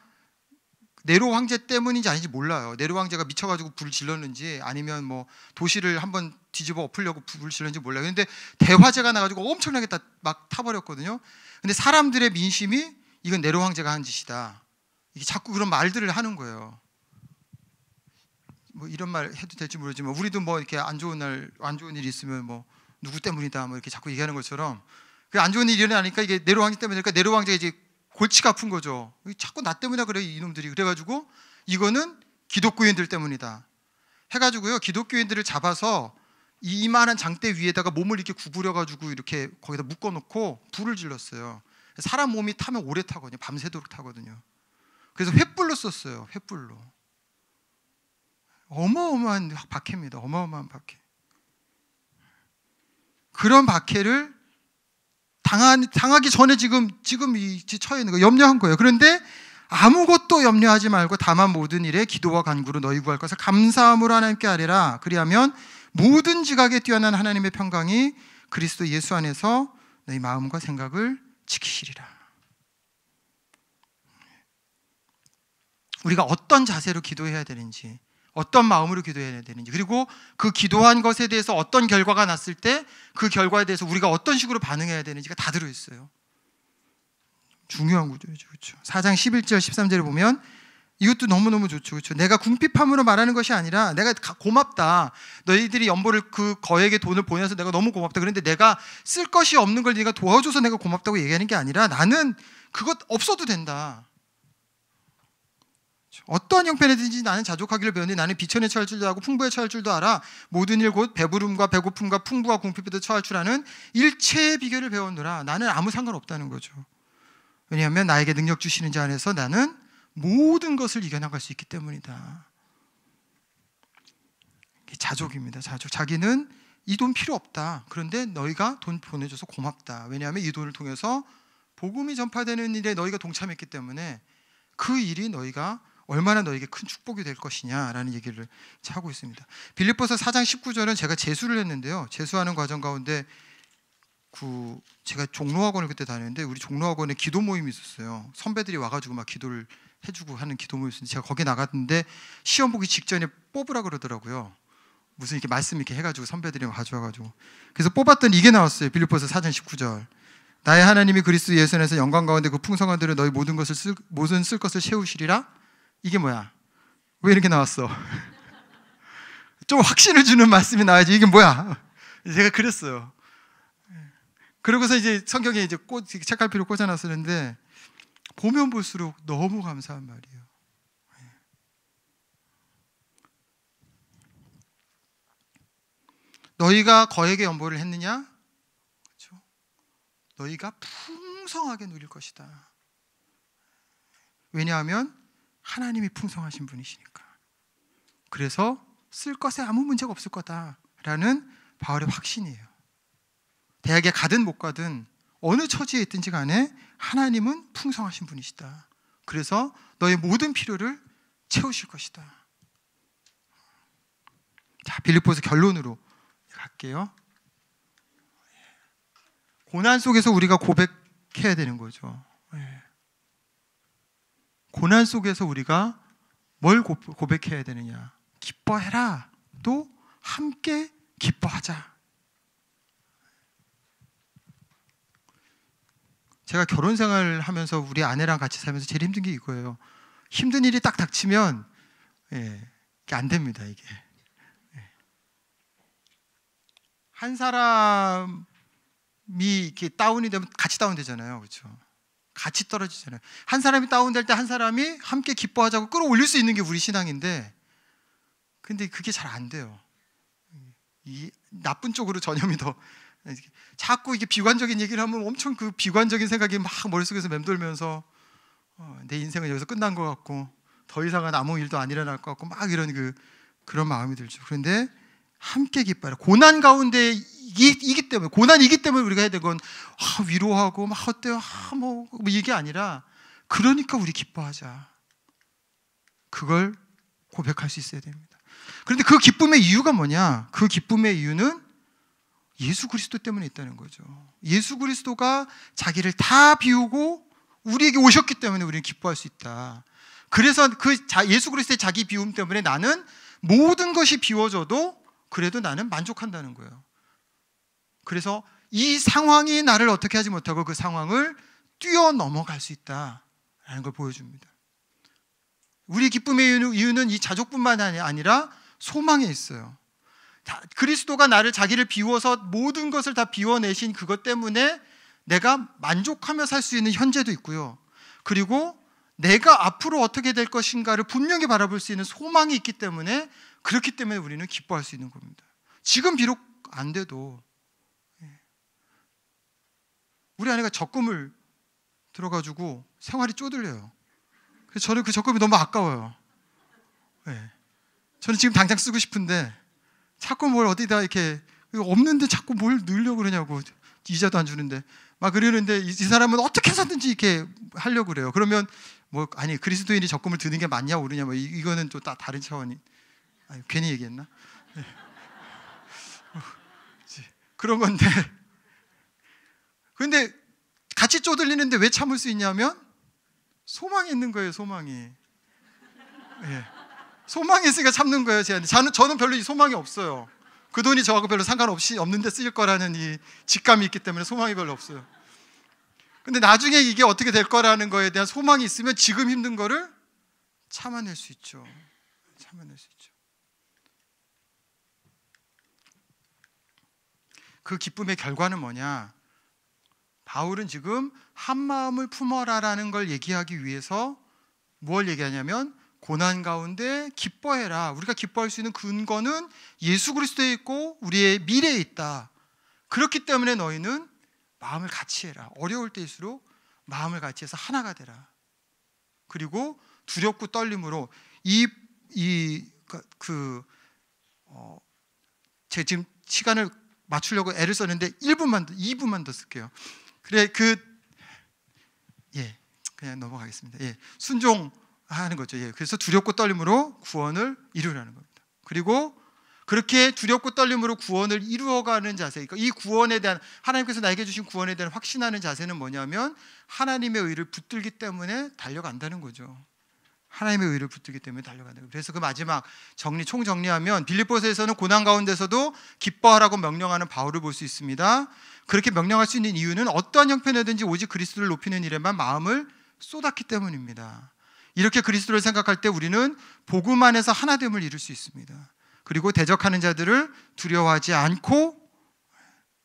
네로 황제 때문인지 아닌지 몰라요. 네로 황제가 미쳐가지고 불을 질렀는지 아니면 뭐 도시를 한번 뒤집어 엎으려고 부 불시는지 몰라요. 근데 대화제가 나가지고 엄청나게 다 막 타버렸거든요. 근데 사람들의 민심이 이건 네로 황제가 한 짓이다. 이게 자꾸 그런 말들을 하는 거예요. 뭐 이런 말 해도 될지 모르지만 우리도 뭐 이렇게 안 좋은 날 안 좋은 일이 있으면 뭐 누구 때문이다 뭐 이렇게 자꾸 얘기하는 것처럼 그 안 좋은 일이 일어나니까 이게 네로 황제 때문이니까 그러니까 네로 황제 이제 골치가 아픈 거죠. 자꾸 나 때문에 그래 이놈들이 그래가지고 이거는 기독교인들 때문이다. 해가지고요 기독교인들을 잡아서 이만한 장대 위에다가 몸을 이렇게 구부려 가지고 이렇게 거기다 묶어 놓고 불을 질렀어요. 사람 몸이 타면 오래 타거든요. 밤새도록 타거든요. 그래서 횃불로 썼어요. 횃불로. 어마어마한 박해입니다. 어마어마한 박해. 그런 박해를 당한, 당하기 전에 지금 지금 이 처해 있는 거 염려한 거예요. 그런데 아무것도 염려하지 말고 다만 모든 일에 기도와 간구로 너희 구할 것을 감사함으로 하나님께 아뢰라. 그리하면 모든 지각에 뛰어난 하나님의 평강이 그리스도 예수 안에서 너희 마음과 생각을 지키시리라. 우리가 어떤 자세로 기도해야 되는지, 어떤 마음으로 기도해야 되는지, 그리고 그 기도한 것에 대해서 어떤 결과가 났을 때 그 결과에 대해서 우리가 어떤 식으로 반응해야 되는지가 다 들어있어요. 중요한 구조죠. 그렇죠. 4장 11절 1 3절을 보면 이것도 너무너무 좋죠. 그렇죠. 내가 궁핍함으로 말하는 것이 아니라 내가 고맙다. 너희들이 연보를 그 거액의 돈을 보내서 내가 너무 고맙다. 그런데 내가 쓸 것이 없는 걸 네가 도와줘서 내가 고맙다고 얘기하는 게 아니라 나는 그것 없어도 된다. 그렇죠? 어떠한 형편이든지 나는 자족하기를 배웠는데 나는 비천에 처할 줄도 알고 풍부에 처할 줄도 알아. 모든 일 곧 배부름과 배고픔과 풍부와 궁핍에도 처할 줄 아는 일체의 비결을 배웠노라. 나는 아무 상관없다는 거죠. 왜냐하면 나에게 능력 주시는 자 안에서 나는 모든 것을 이겨나갈 수 있기 때문이다. 자족입니다. 자족. 자기는 이 돈 필요 없다. 그런데 너희가 돈 보내줘서 고맙다. 왜냐하면 이 돈을 통해서 복음이 전파되는 일에 너희가 동참했기 때문에 그 일이 너희가 얼마나 너에게 큰 축복이 될 것이냐라는 얘기를 하고 있습니다. 빌립보서 4장 19절은 제가 재수를 했는데요. 재수하는 과정 가운데 그 제가 종로학원을 그때 다녔는데 우리 종로학원에 기도 모임이 있었어요. 선배들이 와가지고 막 기도를 해주고 하는 기도 모였이었는데 제가 거기 나갔는데 시험 보기 직전에 뽑으라 그러더라고요. 무슨 이렇게 말씀 이렇게 해가지고 선배들이 가져와가지고 그래서 뽑았더니 이게 나왔어요. 빌립보서 4장 19절. 나의 하나님이 그리스도 예수 안에서 영광 가운데 그 풍성한 대로 너희 모든 것을 쓸, 모든 쓸 것을 채우시리라. 이게 뭐야? 왜 이렇게 나왔어? 좀 확신을 주는 말씀이 나와야지 이게 뭐야? 제가 그랬어요. 예. 그러고서 이제 성경에 이제 꽃 책갈피로 꽂아놨었는데 보면 볼수록 너무 감사한 말이에요. 예. 너희가 거액의 연보를 했느냐? 그렇죠? 너희가 풍성하게 누릴 것이다. 왜냐하면 하나님이 풍성하신 분이시니까. 그래서 쓸 것에 아무 문제가 없을 거다라는 바울의 확신이에요. 대학에 가든 못 가든 어느 처지에 있든지 간에 하나님은 풍성하신 분이시다. 그래서 너의 모든 필요를 채우실 것이다. 자, 빌립보스 결론으로 갈게요. 고난 속에서 우리가 고백해야 되는 거죠. 예. 고난 속에서 우리가 뭘 고백해야 되느냐? 기뻐해라. 또 함께 기뻐하자. 제가 결혼 생활 하면서 우리 아내랑 같이 살면서 제일 힘든 게 이거예요. 힘든 일이 딱 닥치면 예, 안 됩니다 이게. 예. 한 사람이 이렇게 다운이 되면 같이 다운되잖아요, 그렇죠? 같이 떨어지잖아요. 한 사람이 다운될 때 한 사람이 함께 기뻐하자고 끌어올릴 수 있는 게 우리 신앙인데, 근데 그게 잘 안 돼요. 이 나쁜 쪽으로 전염이 더 자꾸 이게 비관적인 얘기를 하면 엄청 그 비관적인 생각이 막 머릿속에서 맴돌면서 어, 내 인생은 여기서 끝난 것 같고 더 이상은 아무 일도 안 일어날 것 같고 막 이런 그 그런 마음이 들죠. 그런데 함께 기뻐라. 고난 가운데 이기, 이기 때문에 고난이기 때문에 우리가 해야 될건 아, 위로하고 막 어때요? 아, 뭐, 뭐 이게 아니라 그러니까 우리 기뻐하자. 그걸 고백할 수 있어야 됩니다. 그런데 그 기쁨의 이유가 뭐냐? 그 기쁨의 이유는 예수 그리스도 때문에 있다는 거죠. 예수 그리스도가 자기를 다 비우고 우리에게 오셨기 때문에 우리는 기뻐할 수 있다. 그래서 그 예수 그리스도의 자기 비움 때문에 나는 모든 것이 비워져도 그래도 나는 만족한다는 거예요. 그래서 이 상황이 나를 어떻게 하지 못하고 그 상황을 뛰어넘어갈 수 있다라는 걸 보여줍니다. 우리 기쁨의 이유는 이 자족뿐만 아니라 소망에 있어요. 그리스도가 나를 자기를 비워서 모든 것을 다 비워내신 그것 때문에 내가 만족하며 살 수 있는 현재도 있고요. 그리고 내가 앞으로 어떻게 될 것인가를 분명히 바라볼 수 있는 소망이 있기 때문에 그렇기 때문에 우리는 기뻐할 수 있는 겁니다. 지금 비록 안 돼도 예. 우리 아내가 적금을 들어가지고 생활이 쪼들려요. 그래서 저는 그 적금이 너무 아까워요. 네. 저는 지금 당장 쓰고 싶은데 자꾸 뭘 어디다 이렇게 없는데 자꾸 뭘 넣으려고 그러냐고 이자도 안 주는데 막 그러는데 이, 사람은 어떻게 사든지 이렇게 하려고 그래요. 그러면 뭐 아니 그리스도인이 적금을 드는 게 맞냐 오르냐 뭐 이, 거는 또다른 차원이 아니, 괜히 얘기했나? 네. 어, 그런 건데 근데 같이 쪼들리는데 왜 참을 수 있냐면 소망이 있는 거예요 소망이 예. 소망이 있으니까 참는 거예요. 저는, 저는 별로 이 소망이 없어요. 그 돈이 저하고 별로 상관없이 없는데 쓰일 거라는 이 직감이 있기 때문에 소망이 별로 없어요. 근데 나중에 이게 어떻게 될 거라는 거에 대한 소망이 있으면 지금 힘든 거를 참아낼 수 있죠. 참아낼 수 있죠. 그 기쁨의 결과는 뭐냐? 바울은 지금 한 마음을 품어라라는 걸 얘기하기 위해서 무엇 얘기하냐면 고난 가운데 기뻐해라. 우리가 기뻐할 수 있는 근거는 예수 그리스도에 있고 우리의 미래에 있다. 그렇기 때문에 너희는 마음을 같이 해라. 어려울 때일수록 마음을 같이 해서 하나가 되라. 그리고 두렵고 떨림으로 이 이그 그러니까 어, 제 지금 시간을 맞추려고 애를 썼는데 1분만 더 2분만 더 쓸게요. 그래 그 예. 그냥 넘어가겠습니다. 예. 순종 하는 거죠. 예. 그래서 두렵고 떨림으로 구원을 이루라는 겁니다. 그리고 그렇게 두렵고 떨림으로 구원을 이루어가는 자세. 그러니까 이 구원에 대한 하나님께서 나에게 주신 구원에 대한 확신하는 자세는 뭐냐면 하나님의 의를 붙들기 때문에 달려간다는 거죠. 하나님의 의를 붙들기 때문에 달려간다. 그래서 그 마지막 정리 총 정리하면 빌립보서에서는 고난 가운데서도 기뻐하라고 명령하는 바울을 볼 수 있습니다. 그렇게 명령할 수 있는 이유는 어떠한 형편이든지 오직 그리스도를 높이는 일에만 마음을 쏟았기 때문입니다. 이렇게 그리스도를 생각할 때 우리는 복음 안에서 하나됨을 이룰 수 있습니다. 그리고 대적하는 자들을 두려워하지 않고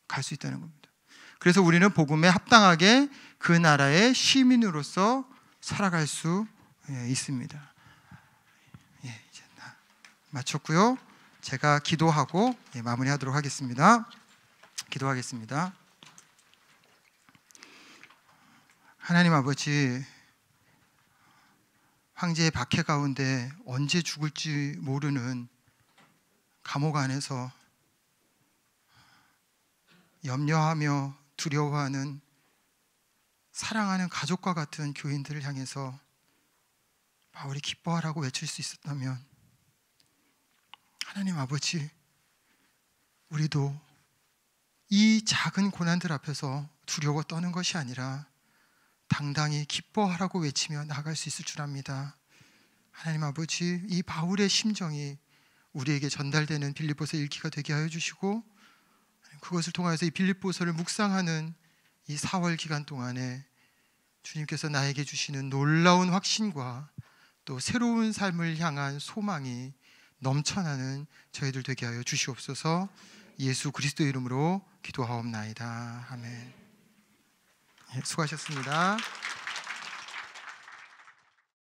갈 수 있다는 겁니다. 그래서 우리는 복음에 합당하게 그 나라의 시민으로서 살아갈 수 예, 있습니다. 예, 이제 마쳤고요. 제가 기도하고 예, 마무리하도록 하겠습니다. 기도하겠습니다. 하나님 아버지 황제의 박해 가운데 언제 죽을지 모르는 감옥 안에서 염려하며 두려워하는 사랑하는 가족과 같은 교인들을 향해서 바울이 기뻐하라고 외칠 수 있었다면 하나님 아버지 우리도 이 작은 고난들 앞에서 두려워 떠는 것이 아니라 당당히 기뻐하라고 외치며 나갈수 있을 줄 압니다. 하나님 아버지, 이 바울의 심정이 우리에게 전달되는 빌립보서 읽기가 되게 하여 주시고 그것을 통하여서 이 빌립보서를 묵상하는 이 4월 기간 동안에 주님께서 나에게 주시는 놀라운 확신과 또 새로운 삶을 향한 소망이 넘쳐나는 저희들 되게 하여 주시옵소서. 예수 그리스도 이름으로 기도하옵나이다. 아멘. 네, 수고하셨습니다.